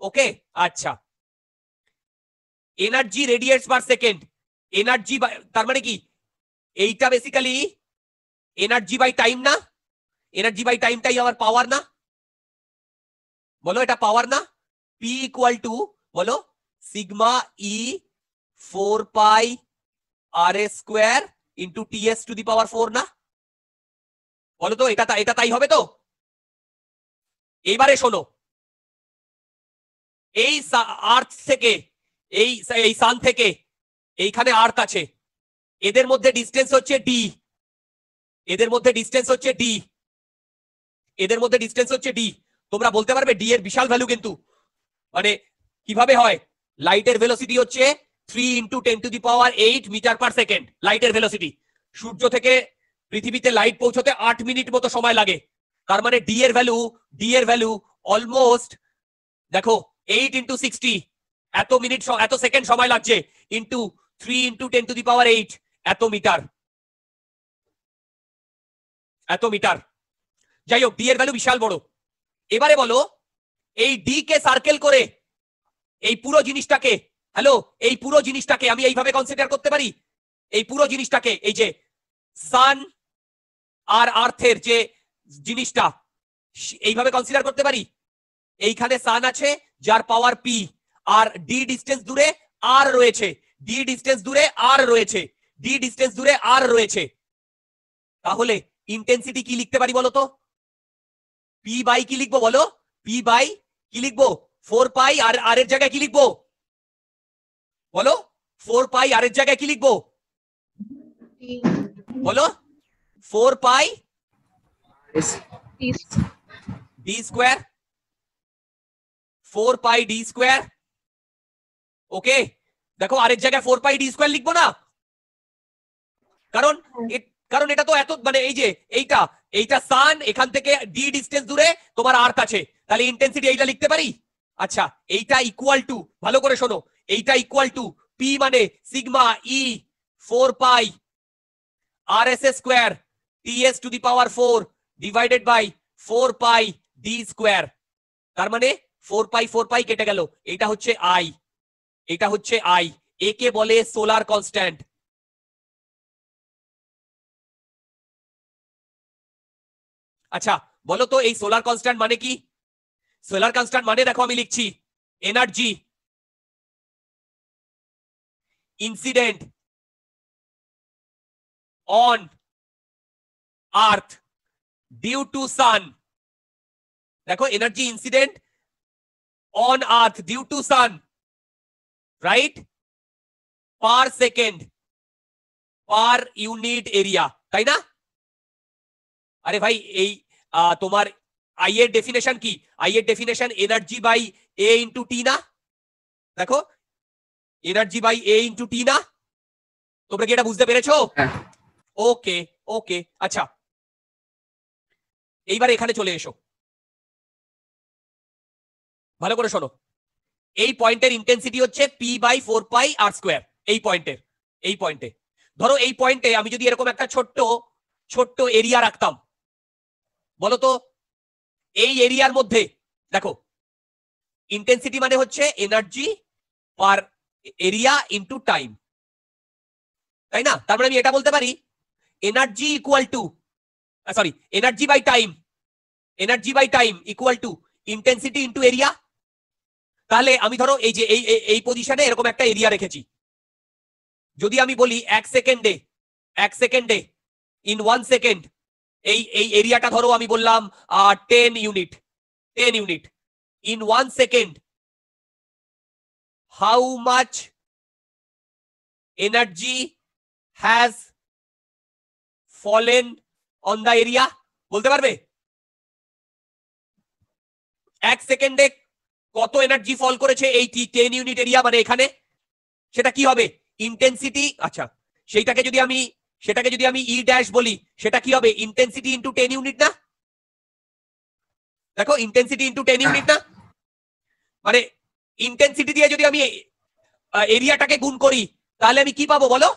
okay আচ্ছা energy radiates per second energy তার মানে কি এইটা বেসিক্যালি এনার্জি বাই টাইম না এনার্জি বাই টাইমটাই আমার পাওয়ার না বলো এটা পাওয়ার না পি ইকুয়াল টু বলো sigma E four pi R S square into T S to the power four না বলো তো এটা এটা তাই হবে তো এইবারে শোনো এই আর্থ থেকে এই এই সান থেকে এইখানে আর্থ আছে এদের মধ্যে ডিস্টেন্স হচ্ছে ডি এদের মধ্যে ডিস্টেন্স হচ্ছে ডি এদের মধ্যে ডিস্টেন্স হচ্ছে ডি তোমরা বলতে পারবে ডি এর বিশাল ভ্যালু কিন্তু মানে কিভাবে হয় লাইটের ভেলোসিটি হচ্ছে three into ten to the power eight metre per second লাইটের ভেলোসিটি সূর্য থেকে পৃথিবীতে লাইট পৌঁছতে আট মিনিট মতো সময় লাগে তার মানে ডি এর ভ্যালু ডি এর ভ্যালু অলমোস্ট দেখো এইট ইন্টু সিক্সটি এত মিনিট এত সেকেন্ড সময় লাগছে into three into ten to the power eight এত মিটার এত মিটার যাই হোক ডি এর ভ্যালু বিশাল বড় এবারে বলো এই ডি কে সার্কেল করে এই পুরো জিনিসটাকে হ্যালো এই পুরো জিনিসটাকে আমি এইভাবে কনসিডার করতে পারি এই পুরো জিনিসটাকে এই যে সান আর আর্থের যে জিনিসটা এইভাবে কনসিডার করতে পারি এইখানে সান আছে যার পাওয়ার পি আর ডি ডিস্টেন্স দূরে আর রয়েছে ডি ডিস্টেন্স দূরে আর রয়েছে ডি ডিস্টেন্স দূরে আর রয়েছে তাহলে ইন্টেন্সিটি কি লিখতে পারি বলতো p/ की लिखबो बोलो p/ की लिखबो 4π और r এর जगह কি লিখবো বলো 4π r এর जगह কি লিখবো বলো 4π d² 4π d² ओके देखो r এর जगह 4π d² लिखबो ना কারণ এট কারণ এটা তো এত মানে এই যে এইটা এইটা সান এখান থেকে ডি ডিস্টেন্স দূরে তোমার আর্থ আছে তাহলে ইন্টেন্সিটি এইটা লিখতে পারি আচ্ছা এইটা ইকুয়াল টু ভালো করে শোনো এইটা ইকুয়াল টু পি মানে sigma E four pi R S S square T S to the power four divided by four pi D square তার মানে ফোর পাই ফোর পাই কেটে গেল এটা হচ্ছে আই এটা হচ্ছে আই একে বলে সোলার কনস্ট্যান্ট अच्छा बोलो तो सोलार कन्स्टैंट मान कि सोलर कन्स्टैंट मान देखो लिखी energy incident on earth due to sun देखो energy incident on earth due to sun right per second per unit area तईना अरे भाई তোমার আই এর ডেফিনেশন কি আই এর definition energy by A into T না দেখো energy by A into T না তোমরা কি এটা বুঝতে পেরেছো ওকে ওকে আচ্ছা এইবার এখানে চলে এসো ভালো করে শোনো এই পয়েন্টের ইন্টেন্সিটি হচ্ছে P by four pi R square এই পয়েন্টের এই পয়েন্টে ধরো এই পয়েন্টে আমি যদি এরকম একটা ছোট্ট ছোট্ট এরিয়া রাখতাম বলতো এই এরিয়ার মধ্যে দেখো ইন্টেন্সিটি মানে হচ্ছে energy per area into time তাই না তারপরে মানে আমি এটা বলতে পারি energy equal to sorry energy by time energy by time equal to intensity into area তাহলে আমি ধরো এই যে এই এই পজিশনে এরকম একটা এরিয়া রেখেছি যদি আমি বলি এক সেকেন্ডে এক সেকেন্ডে ইন ওয়ান সেকেন্ড এই এই এরিয়াটা ধরো আমি বললাম ten unit ten unit in one second how much energy has fallen on the area বলতে পারবে এক সেকেন্ডে কত এনার্জি ফল করেছে এই টেন ইউনিট এরিয়া মানে এখানে সেটা কি হবে ইন্টেন্সিটি আচ্ছা সেইটাকে যদি আমি সেটাকে যদি আমি ই e ড্যাশ বলি সেটা কি হবে ইন্টেন্সিটি ইন্টু টেন ইউনিট না দেখো ইন্টেন্সিটি ইন্টু টেন ইউনিট না মানে ইন্টেন্সিটি দিয়ে যদি আমি এরিয়াটাকে গুণ করি তাহলে আমি কি পাবো বলো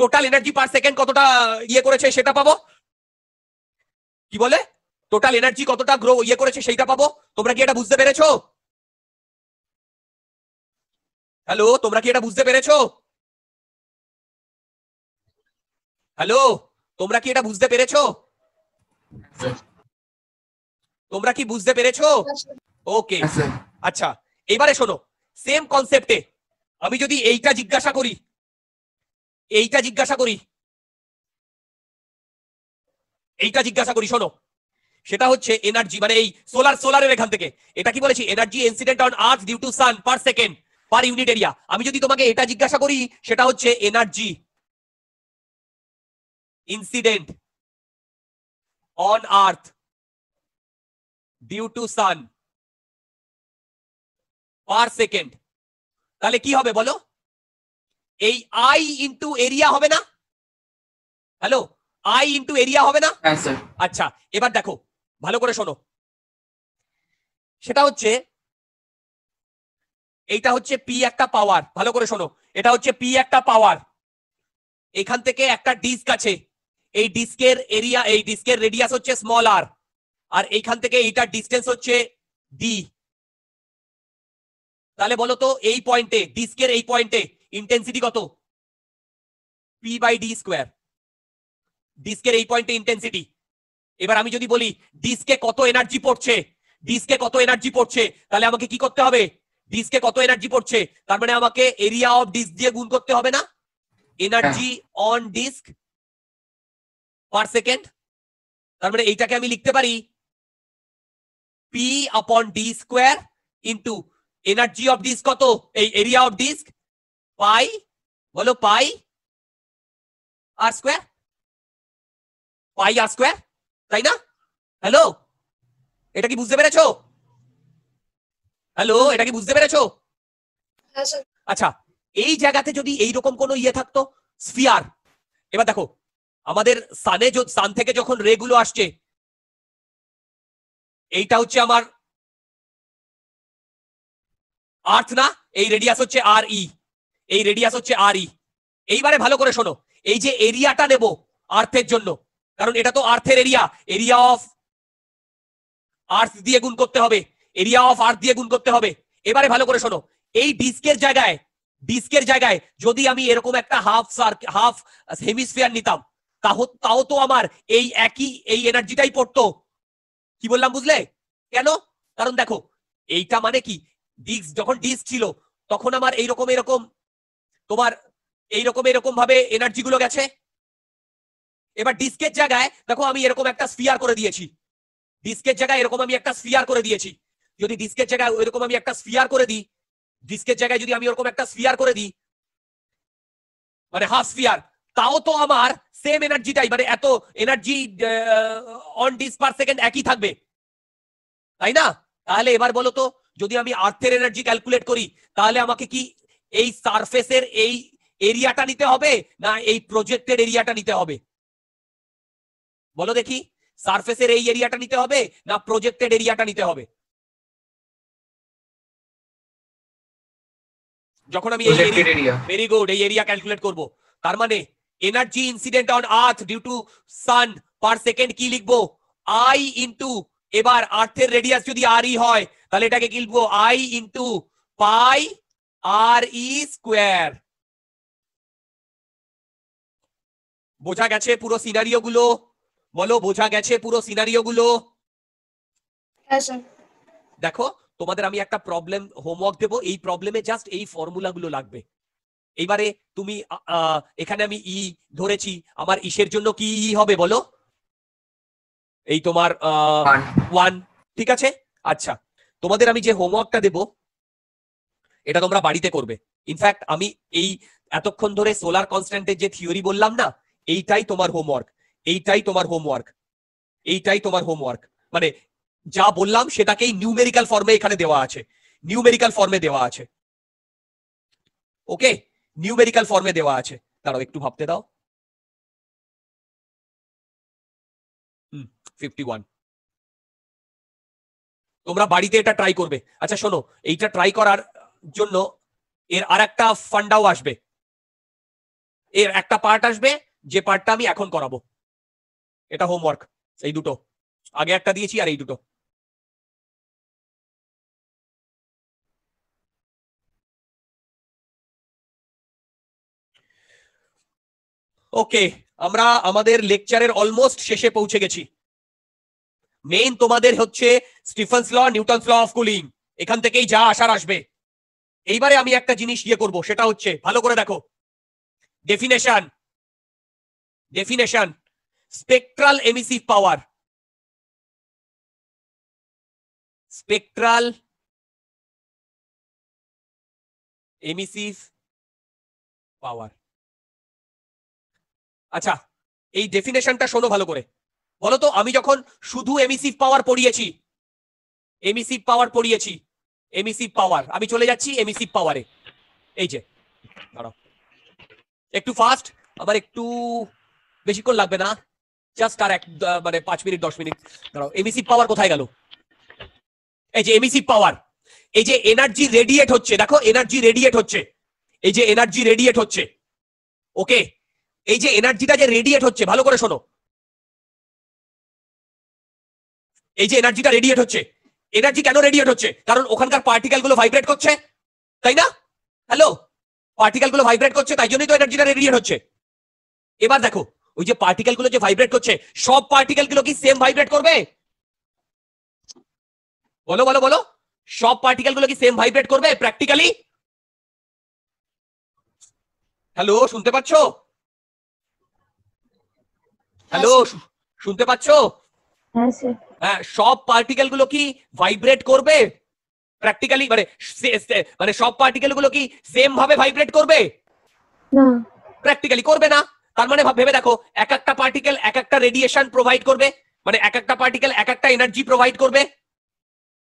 টোটাল এনার্জি পার সেকেন্ড কতটা ইয়ে করেছে সেটা পাবো কি বলে টোটাল এনার্জি কতটা গ্রো ইয়ে করেছে সেইটা পাবো তোমরা কি এটা বুঝতে পেরেছো হ্যালো তোমরা কি এটা বুঝতে পেরেছো হ্যালো তোমরা কি এটা বুঝতে পেরেছো তোমরা কি বুঝতে পেরেছো ওকে আচ্ছা এবারে শোনো সেম কনসেপ্টে আমি যদি এইটা জিজ্ঞাসা করি এইটা জিজ্ঞাসা করি এইটা জিজ্ঞাসা করি শোনো সেটা হচ্ছে এনার্জি মানে এই সোলার সোলারের এখান থেকে এটা কি বলেছি energy incident on earth due to sun per second per unit area আমি যদি তোমাকে এটা জিজ্ঞাসা করি সেটা হচ্ছে energy incident on earth due to sun per second তাহলে কি হবে বলো এই আই ইন্টু এরিয়া হবে না হ্যালো আই ইন্টু এরিয়া হবে না আচ্ছা এবার দেখো ভালো করে শোনো সেটা হচ্ছে এইটা হচ্ছে পি একটা পাওয়ার ভালো করে শোনো এটা হচ্ছে পি একটা পাওয়ার এখান থেকে একটা ডিস্ক আছে এই ডিস্কের এরিয়া এই ডিস্কের রেডিয়াস হচ্ছে স্মল আর আর এইখান থেকে এইটার ডিস্টেন্স হচ্ছে ডি তাহলে বলো তো এই পয়েন্টে ডিস্কের এই পয়েন্টে ইন্টেন্সিটি কত পি বাই ডি স্কোয়ার ডিস্কের এই পয়েন্টে ইন্টেন্সিটি এবার আমি যদি বলি ডিস্কে কত এনার্জি পড়ছে ডিস্কে কত এনার্জি পড়ছে তাহলে আমাকে কি করতে হবে ডিস্কে কত এনার্জি পড়ছে তার মানে আমাকে এরিয়া অফ ডিস্ক দিয়ে গুণ করতে হবে না energy on disc per second তার মানে এইটাকে আমি লিখতে পারি P upon D square into energy of disc কত এই এরিয়া অফ ডিস্ক পাই বলো পাই আর স্কোয়ার পাই আর স্কোয়ার তাই না হ্যালো এটা কি বুঝতে পেরেছ হ্যালো এটা কি বুঝতে পেরেছ হ্যাঁ, আচ্ছা এই জায়গাতে যদি এইরকম কোনো ইয়ে থাকতো স্পিয়ার এবার দেখো আমাদের সানে সান থেকে যখন রেগুলো আসছে এইটা হচ্ছে আমার আর্থ না এই রেডিয়াস হচ্ছে আর ই এই রেডিয়াস হচ্ছে আর ই এইবারে ভালো করে শোনো এই যে এরিয়াটা নেব আর্থের জন্য কারণ এটা তো আর্থের এরিয়া এরিয়া অফ আর্থ দিয়ে গুণ করতে হবে এরিয়া অফ আর্থ দিয়ে গুণ করতে হবে এবারে ভালো করে শোনো এই ডিস্কের জায়গায় ডিস্কের জায়গায় যদি আমি এরকম একটা হাফ সার্ক হাফ হেমিসফিয়ার নিতাম তাও তো আমার এই একই এই এনার্জিটাই পড়তো কি বললাম বুঝলে কেন কারণ দেখো এইটা মানে কি ডিস্ক যখন ডিস্ক ছিল তখন আমার এইরকম এরকম তোমার এইরকম এরকম ভাবে এনার্জি গুলো গেছে এবার ডিস্কের জায়গায় দেখো আমি এরকম একটা স্পিয়ার করে দিয়েছি ডিস্কের জায়গায় এরকম আমি একটা স্পিয়ার করে দিয়েছি যদি ডিস্কের জায়গায় ওইরকম আমি একটা স্পিয়ার করে দিই ডিস্কের জায়গায় যদি আমি ওরকম একটা স্পিয়ার করে দিই মানে হাফ স্ফিয়ার তাও তো আমার সেম এনার্জিটাই মানে এত energy on disc per second একই থাকবে তাই না তাহলে এবার বলো তো যদি আমি আর্থের এনার্জি ক্যালকুলেট করি তাহলে আমাকে কি এই সারফেসের এই এরিয়াটা নিতে হবে না এই প্রজেক্টের এরিয়াটা নিতে হবে বলো দেখি সারফেসের এই এরিয়াটা নিতে হবে না প্রজেক্টেড এরিয়াটা নিতে হবে যখন আমি ভেরি গুড এই এরিয়া ক্যালকুলেট করব তার মানে energy incident on earth due to sun per second কি লিখবো আই ইন্টু এবার আর্থের রেডিয়াস যদি আর ই e হয় তাহলে এটাকে কি লিখবো I into pi R E square বোঝা গেছে পুরো সিনারিও গুলো বলো বোঝা গেছে পুরো সিনারিও গুলো হ্যাঁ, দেখো তোমাদের আমি একটা প্রবলেম হোমওয়ার্ক দেবো এই প্রবলেমে জাস্ট এই ফর্মুলা গুলো লাগবে এইবারে তুমি এখানে আমি ই ধরেছি আমার ইসের জন্য কি ই হবে বলো এই তোমার ওয়ান ঠিক আছে আচ্ছা তোমাদের আমি যে হোমওয়ার্কটা দেব এটা তোমরা বাড়িতে করবে ইনফ্যাক্ট আমি এই এতক্ষণ ধরে সোলার কনস্ট্যান্টের যে থিওরি বললাম না এইটাই তোমার হোমওয়ার্ক এইটাই তোমার হোমওয়ার্ক এইটাই তোমার হোমওয়ার্ক মানে যা বললাম সেটাকেই নিউমেরিক্যাল ফর্মে এখানে দেওয়া আছে নিউমেরিক্যাল ফর্মে দেওয়া আছে ওকে নিউমেরিক্যাল ফর্মে দেওয়া আছে তারও একটু ভাবতে দাও ফিফটি ওয়ান তোমরা বাড়িতে এটা ট্রাই করবে আচ্ছা শোনো এইটা ট্রাই করার জন্য এর আর একটা ফান্ডাও আসবে এর একটা পার্ট আসবে যে পার্টটা আমি এখন করাবো এটা হোমওয়ার্ক এই দুটো আগে একটা দিয়েছি আর এই দুটো ওকে আমরা আমাদের লেকচারের অলমোস্ট শেষে পৌঁছে গেছি মেইন তোমাদের হচ্ছে Stefan's law Newton's law of cooling এখান থেকেই যা আসার আসবে এইবারে আমি একটা জিনিস ইয়ে করব সেটা হচ্ছে ভালো করে দেখো definition definition spectral emissive power spectral emissive power আচ্ছা এই ডেফিনেশনটা শোনো ভালো করে বলো তো আমি যখন শুধু এমিসিভ পাওয়ার পড়িয়েছি এমিসিভ পাওয়ার পড়িয়েছি এমিসিভ পাওয়ার আমি চলে যাচ্ছি এমিসিভ পাওয়ারে এই যে দাঁড়াও একটু ফাস্ট আবার একটু বেশিক্ষণ লাগবে না জাস্ট আর এক মানে পাঁচ মিনিট দশ মিনিট ধরো এমিসিভ পাওয়ার কোথায় গেল এই যে এমিসিভ পাওয়ার এই যে এনার্জি রেডিয়েট হচ্ছে দেখো এনার্জি রেডিয়েট হচ্ছে এই যে এনার্জি রেডিয়েট হচ্ছে ওকে এই যে এনার্জিটা যে রেডিয়েট হচ্ছে ভালো করে শোনো এই যে এনার্জিটা রেডিয়েট হচ্ছে এনার্জি কেন রেডিয়েট হচ্ছে কারণ ওখানকার পার্টিকেল গুলো ভাইব্রেট করছে তাই না হ্যালো পার্টিকেল গুলো ভাইব্রেট করছে তাই জন্যই তো এনার্জিটা রেডিয়েট হচ্ছে এবার দেখো ওই যে পার্টিকেল গুলো যে ভাইব্রেট করছে সব পার্টিকেল গুলো কি সেম ভাইব্রেট করবে বলো বলো বলো সব পার্টিকেল গুলো কি সেম ভাইব্রেট করবে প্র্যাকটিক্যালি হ্যালো শুনতে পাচ্ছ হ্যালো হ্যাঁ, শুনতে পাচ্ছ হ্যাঁ, হ্যাঁ সব পার্টিকেল গুলো কি ভাইব্রেট করবে প্র্যাকটিক্যালি মানে মানে সব পার্টিকেল গুলো কি সেম ভাবে ভাইব্রেট করবে না প্র্যাকটিক্যালি করবে না তার মানে ভেবে দেখো এক একটা পার্টিকেল এক একটা রেডিয়েশন প্রোভাইড করবে মানে এক একটা পার্টিকেল এক একটা এনার্জি প্রোভাইড করবে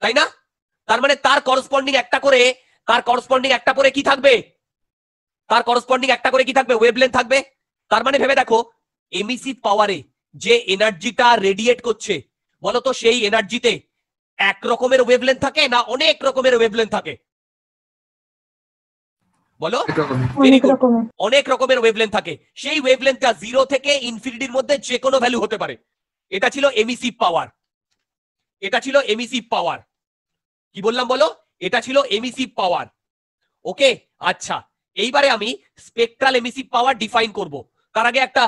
তাই না তার মানে তার করসপন্ডিং একটা করে তার করসপন্ডিং একটা করে কি থাকবে তার করসপন্ডিং একটা করে কি থাকবে ওয়েভলেন্থ থাকবে তার মানে ভেবে দেখো E এমিসিভ পাওয়ারে যে এনার্জিটা রেডিয়েট করছে বলতো সেই এনার্জিতে এক রকমের ওয়েভলেন্থ থাকে না অনেক রকমের ওয়েভলেন্থ থাকে বলো অনেক রকমের ওয়েভলেন্থ থাকে সেই ওয়েভলেন্থটা জিরো থেকে ইনফিনিটির মধ্যে যে কোনো ভ্যালু হতে পারে এটা ছিল এমিসিভ পাওয়ার e এটা ছিল এমিসিভ পাওয়ার e কি বললাম বলো এটা ছিল এমিসিভ পাওয়ার ওকে আচ্ছা এইবারে আমি স্পেকট্রাল এমিসিভ পাওয়ার ডিফাইন করব তার আগে একটা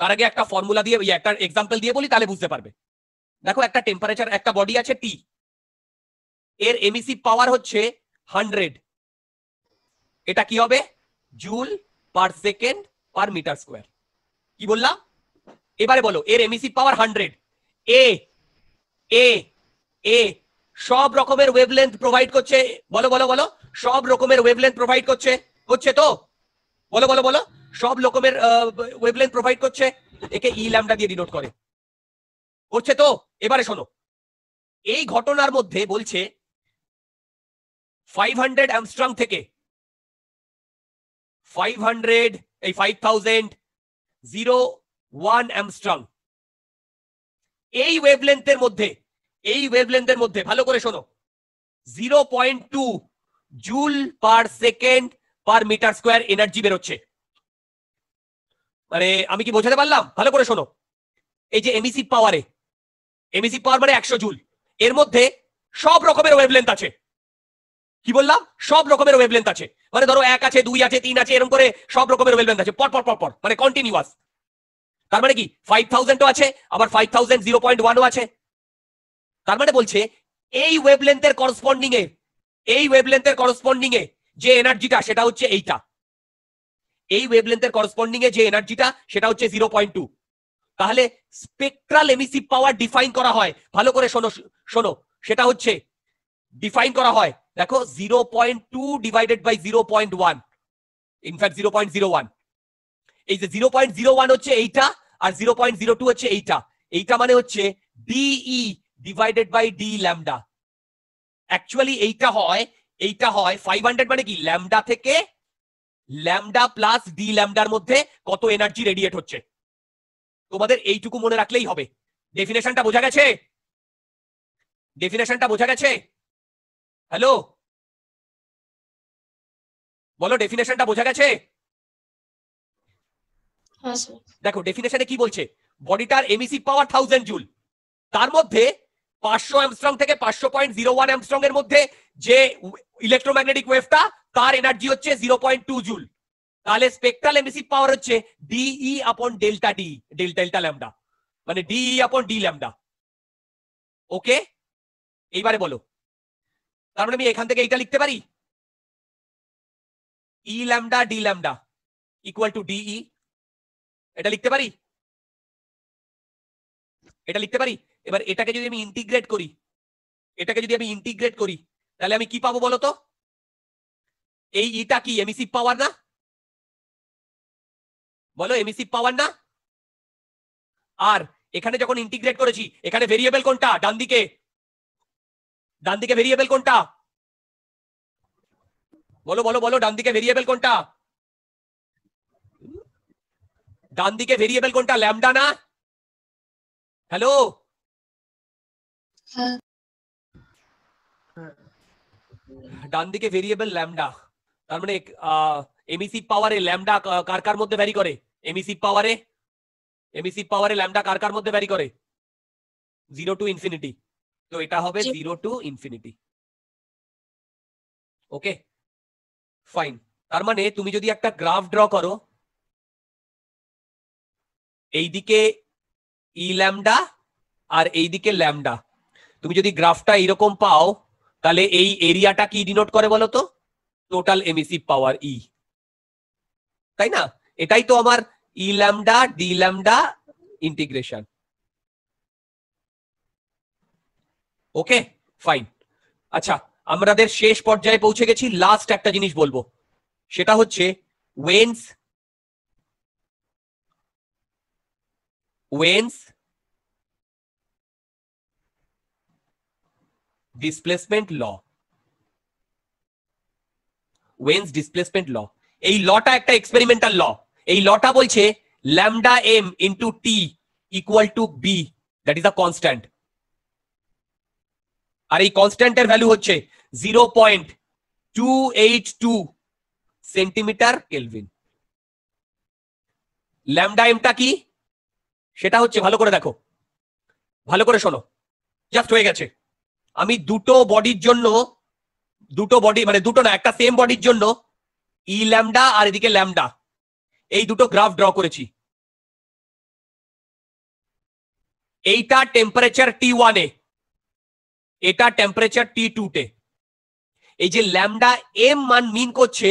তার আগে একটা ফর্মুলা দিয়ে ইয়ে একটা এক্সাম্পল দিয়ে বলি তাহলে বুঝতে পারবে দেখো একটা টেম্পারেচার একটা বডি আছে টি এর এমিসি পাওয়ার হচ্ছে হান্ড্রেড এটা কি হবে joule per second per metre square কি বললাম এবারে বলো এর এমিসি পাওয়ার হান্ড্রেড এ এ এ সব রকমের ওয়েবলেন্থ প্রোভাইড করছে বলো বলো বলো সব রকমের ওয়েবলেন্থ প্রোভাইড করছে হচ্ছে তো বলো বলো বলো সব রকমের ওয়েবলেন প্রোভাইড করছে একে ই e ল্যামডা দিয়ে ডিনোট করে করছে তো এবারে শোনো এই ঘটনার মধ্যে বলছে ফাইভ হান্ড্রেড অ্যামস্ট্রং থেকে ফাইভ হান্ড্রেড এই five thousand zero one angstrom এই ওয়েভলেন্থের মধ্যে এই ওয়েভলেন্থের মধ্যে ভালো করে শোনো zero point two joule per second per metre square energy বেরোচ্ছে মানে আমি কি বোঝাতে পারলাম ভালো করে শোনো এই যে এমিসি পাওয়ারে এমিসি পাওয়ার মানে একশো জুল এর মধ্যে সব রকমের ওয়েবলেন্থ আছে কি বললাম সব রকমের ওয়েবলেন্থ আছে মানে ধরো এক আছে দুই আছে তিন আছে এরকম করে সব রকমের ওয়েবলেন্থ আছে পর পর পর পর মানে কন্টিনিউয়াস তার মানে কি ফাইভ থাউজেন্ডও আছে আবার ফাইভ থাউজেন্ড জিরো পয়েন্ট ওয়ানও আছে তার মানে বলছে এই ওয়েবলেন্থের করসপন্ডিং এ এই ওয়েবলেন্থের করসপন্ডিং এ যে এনার্জিটা সেটা হচ্ছে এইটা এই ওয়েভলেন্থের করসপন্ডিং এ যে এনার্জিটা সেটা হচ্ছে জিরো পয়েন্ট টু তাহলে স্পেকট্রাল এমিসিভ পাওয়ার ডিফাইন করা হয় ভালো করে শোনো শোনো সেটা হচ্ছে ডিফাইন করা হয় দেখো zero point two divided by zero point one in fact zero point zero one এই যে জিরো পয়েন্ট জিরো ওয়ান হচ্ছে এইটা আর জিরো পয়েন্ট জিরো টু হচ্ছে এইটা এইটা মানে হচ্ছে d E divided by d lambda actually এইটা হয় এইটা হয় ফাইভ হান্ড্রেড মানে কি ল্যামডা থেকে ল্যামডা প্লাস ডি ল্যামডার মধ্যে কত এনার্জি রেডিয়েট হচ্ছে তোমাদের এইটুকু মনে রাখলেই হবে ডেফিনেশনটা বোঝা গেছে ডেফিনেশনটা বোঝা গেছে হ্যালো বলো ডেফিনেশনটা বোঝা গেছে হ্যাঁ, দেখো ডেফিনেশনে কি বলছে বডিটার এমিসি পাওয়ার থাউজেন্ড জুল তার মধ্যে পাঁচশো অ্যামস্ট্রং থেকে পাঁচশো পয়েন্ট জিরো ওয়ান অ্যামস্ট্রং এর মধ্যে যে ইলেকট্রোম্যাগনেটিক ওয়েভটা তার এনার্জি হচ্ছে জিরো পয়েন্ট টু জুল তাহলে স্পেকট্রাল এমিসিভ পাওয়ার হচ্ছে d E upon delta d delta delta lambda মানে d E upon d lambda okay এইবারে বলো তার মানে আমি এখান থেকে এইটা লিখতে পারি E lambda d lambda equal to d E এটা লিখতে পারি এটা লিখতে পারি এবার এটাকে যদি আমি ইন্টিগ্রেট করি এটাকে যদি আমি ইন্টিগ্রেট করি তাহলে আমি কি পাবো বলো তো এই ইটা কি এমিসি পাওয়ার e না বলো এমিসি পাওয়ার e না আর এখানে যখন ইন্টিগ্রেট করেছি এখানে ভেরিয়েবল কোনটা ডান দিকে ডান দিকে ভেরিয়েবল কোনটা বলো বলো বলো ডান দিকে ভেরিয়েবল কোনটা ডান দিকে ভেরিয়েবল কোনটা ল্যামডা না হ্যালো হ্যাঁ। ডান দিকে ভেরিয়েবল ল্যামডা তার মানে এমিসি পাওয়ারে ল্যামডা কার কার মধ্যে ভ্যারি করে এমিসি পাওয়ারে এমিসি পাওয়ারে ল্যামডা কার কার মধ্যে ভ্যারি করে জিরো টু ইনফিনিটি তো এটা হবে zero to infinity okay fine তার মানে তুমি যদি একটা গ্রাফ ড্র করো এইদিকে ই e ল্যামডা আর এইদিকে ল্যামডা তুমি যদি গ্রাফটা এইরকম পাও তাহলে এই এরিয়াটা কি ডিনোট করে বলো তো টোটাল এমিসিভ পাওয়ার ই তাই না এটাই তো আমার E lambda d lambda integration okay fine আচ্ছা আমাদের শেষ পর্যায়ে পৌঁছে গেছি লাস্ট একটা জিনিস বলবো সেটা হচ্ছে Wien's Wien's displacement law Wien's displacement law এই লটা একটা এক্সপেরিমেন্টাল ল এই লটা বলছে lambda M into T equal to B that is a constant আর এই কনস্ট্যান্টের ভ্যালু হচ্ছে zero point two eight two centimetre kelvin lambda এমটা কি সেটা হচ্ছে ভালো করে দেখো ভালো করে শোনো জাস্ট হয়ে গেছে আমি দুটো বডির জন্য দুটো বডি মানে দুটো না একটা সেম বডির জন্য ই e ল্যামডা আর এদিকে ল্যামডা এই দুটো গ্রাফ ড্র করেছি এইটা টেম্পারেচার টি ওয়ানে এটা টেম্পারেচার টি টুতে এই যে ল্যামডা এম মান মিন করছে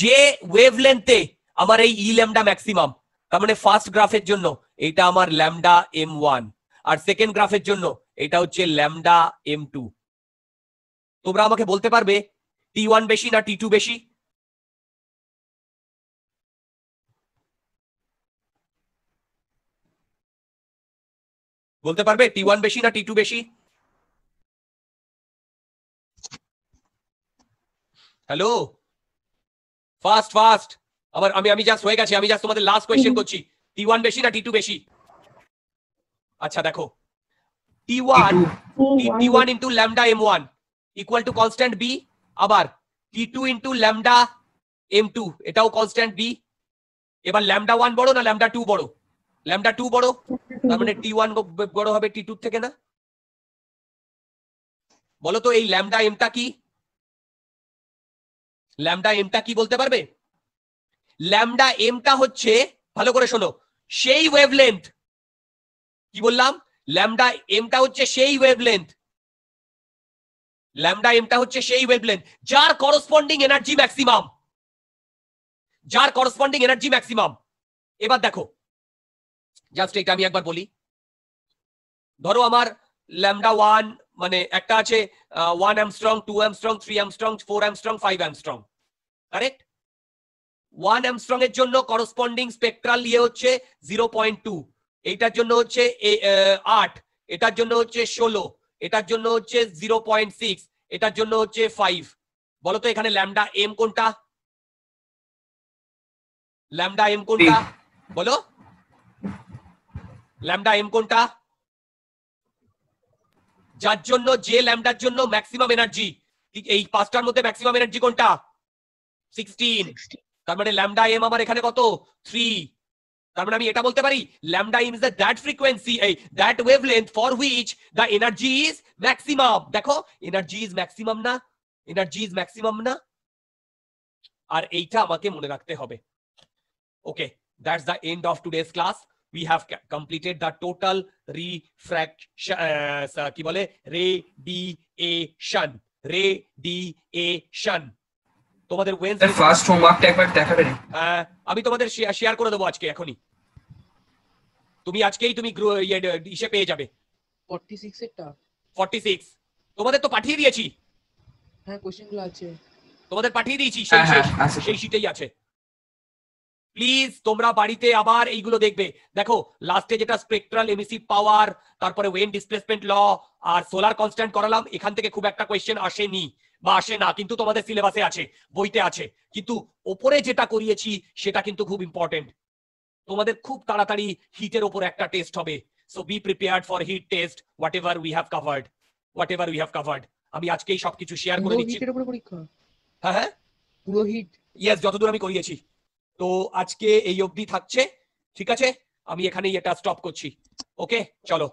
যে ওয়েভলেন্থে আমার এই ই ল্যামডা ম্যাক্সিমাম তার মানে ফার্স্ট গ্রাফের জন্য এটা আমার ল্যামডা এম ওয়ান আর সেকেন্ড গ্রাফের জন্য এটা হচ্ছে ল্যামডা এম টু তোমরা আমাকে বলতে পারবে টি ওয়ান বেশি না টি টু বেশি বলতে পারবে টি ওয়ান বেশি না টি টু বেশি হ্যালো ফাস্ট ফাস্ট আবার আমি আমি জাস্ট হয়ে গেছি আমি জাস্ট তোমাদের লাস্ট কোয়েশ্চেন করছি টি ওয়ান বেশি না টি টু বেশি আচ্ছা দেখো t1 t1 into lambda m1 equal to constant b আবার t2 into lambda m2 এটাও constant b এবার lambda 1 বড় না lambda 2 বড় lambda 2 বড় তার মানে t1 বড় হবে t2 থেকে না বলো তো এই lambda m টা কি lambda m টা কি বলতে পারবে lambda m টা হচ্ছে ভালো করে শোনো সেই ওয়েভলেন্থ কি বললাম ল্যামডা এমটা হচ্ছে সেই ওয়েভলেন্থ ল্যামডা এমটা হচ্ছে সেই ওয়েভলেন্থ যার করসপন্ডিং এনার্জি ম্যাক্সিমাম যার করসপন্ডিং এনার্জি ম্যাক্সিমাম এবার দেখো জাস্ট এটা আমি একবার বলি ধরো আমার ল্যামডা ওয়ান মানে একটা আছে one angstrom two angstrom three angstrom four angstrom five angstrom correct one angstrom এর জন্য করসপন্ডিং স্পেকট্রাল ইয়ে হচ্ছে জিরো পয়েন্ট টু এইটার জন্য হচ্ছে আট এটার জন্য হচ্ছে ষোলো এটার জন্য হচ্ছে জিরো পয়েন্ট সিক্স এটার জন্য হচ্ছে ফাইভ বলতো এখানে ল্যামডা এম কোনটা ল্যামডা এম কোনটা বলো ল্যামডা এম কোনটা যার জন্য যে ল্যামডার জন্য ম্যাক্সিমাম এনার্জি এই পাঁচটার মধ্যে ম্যাক্সিমাম এনার্জি কোনটা সিক্সটিন তার মানে ল্যামডা এম আমার এখানে কত থ্রি তার আমি এটা বলতে পারি lambda is the that frequency এই that wavelength for which the energy is maximum দেখো এনার্জি ইজ ম্যাক্সিমাম না এনার্জি ইজ ম্যাক্সিমাম না আর এইটা আমাকে মনে রাখতে হবে okay that's the end of today's class we have completed the total refraction কি বলে radiation radiation তোমাদের ওয়েন্স ফার্স্ট হোমওয়ার্কটা একবার দেখাবেন হ্যাঁ, আমি তোমাদের শেয়ার করে দেবো আজকে এখনই তুমি আজকেই তুমি ইয়ে, ইসে পেয়ে যাবে তোমাদের তো পাঠিয়ে দিয়েছি হ্যাঁ, তোমাদের পাঠিয়ে দিয়েছি সেই সিটেই হ্যাঁ, হ্যাঁ, আছে প্লিজ তোমরা বাড়িতে আবার এইগুলো দেখবে দেখো লাস্টে যেটা স্পেকট্রাল এমিসিভ পাওয়ার তারপরে ওয়েন ডিসপ্লেসমেন্ট ল আর সোলার কনস্ট্যান্ট করালাম এখান থেকে খুব একটা কোয়েশ্চেন আসেনি বা আসে না কিন্তু তোমাদের সিলেবাসে আছে বইতে আছে কিন্তু ওপরে যেটা করিয়েছি সেটা কিন্তু খুব ইম্পর্টেন্ট তোমাদের খুব তাড়াতাড়ি হিটের ওপর একটা টেস্ট হবে so be prepared for heat test whatever we have covered whatever we have covered আমি আজকেই সবকিছু শেয়ার করে দিচ্ছি হ্যাঁ হ্যাঁ পুরো হিট ইয়েস যতদূর আমি করিয়েছি তো আজকে এই অবধি থাকছে ঠিক আছে আমি এখানেই এটা স্টপ করছি ওকে চলো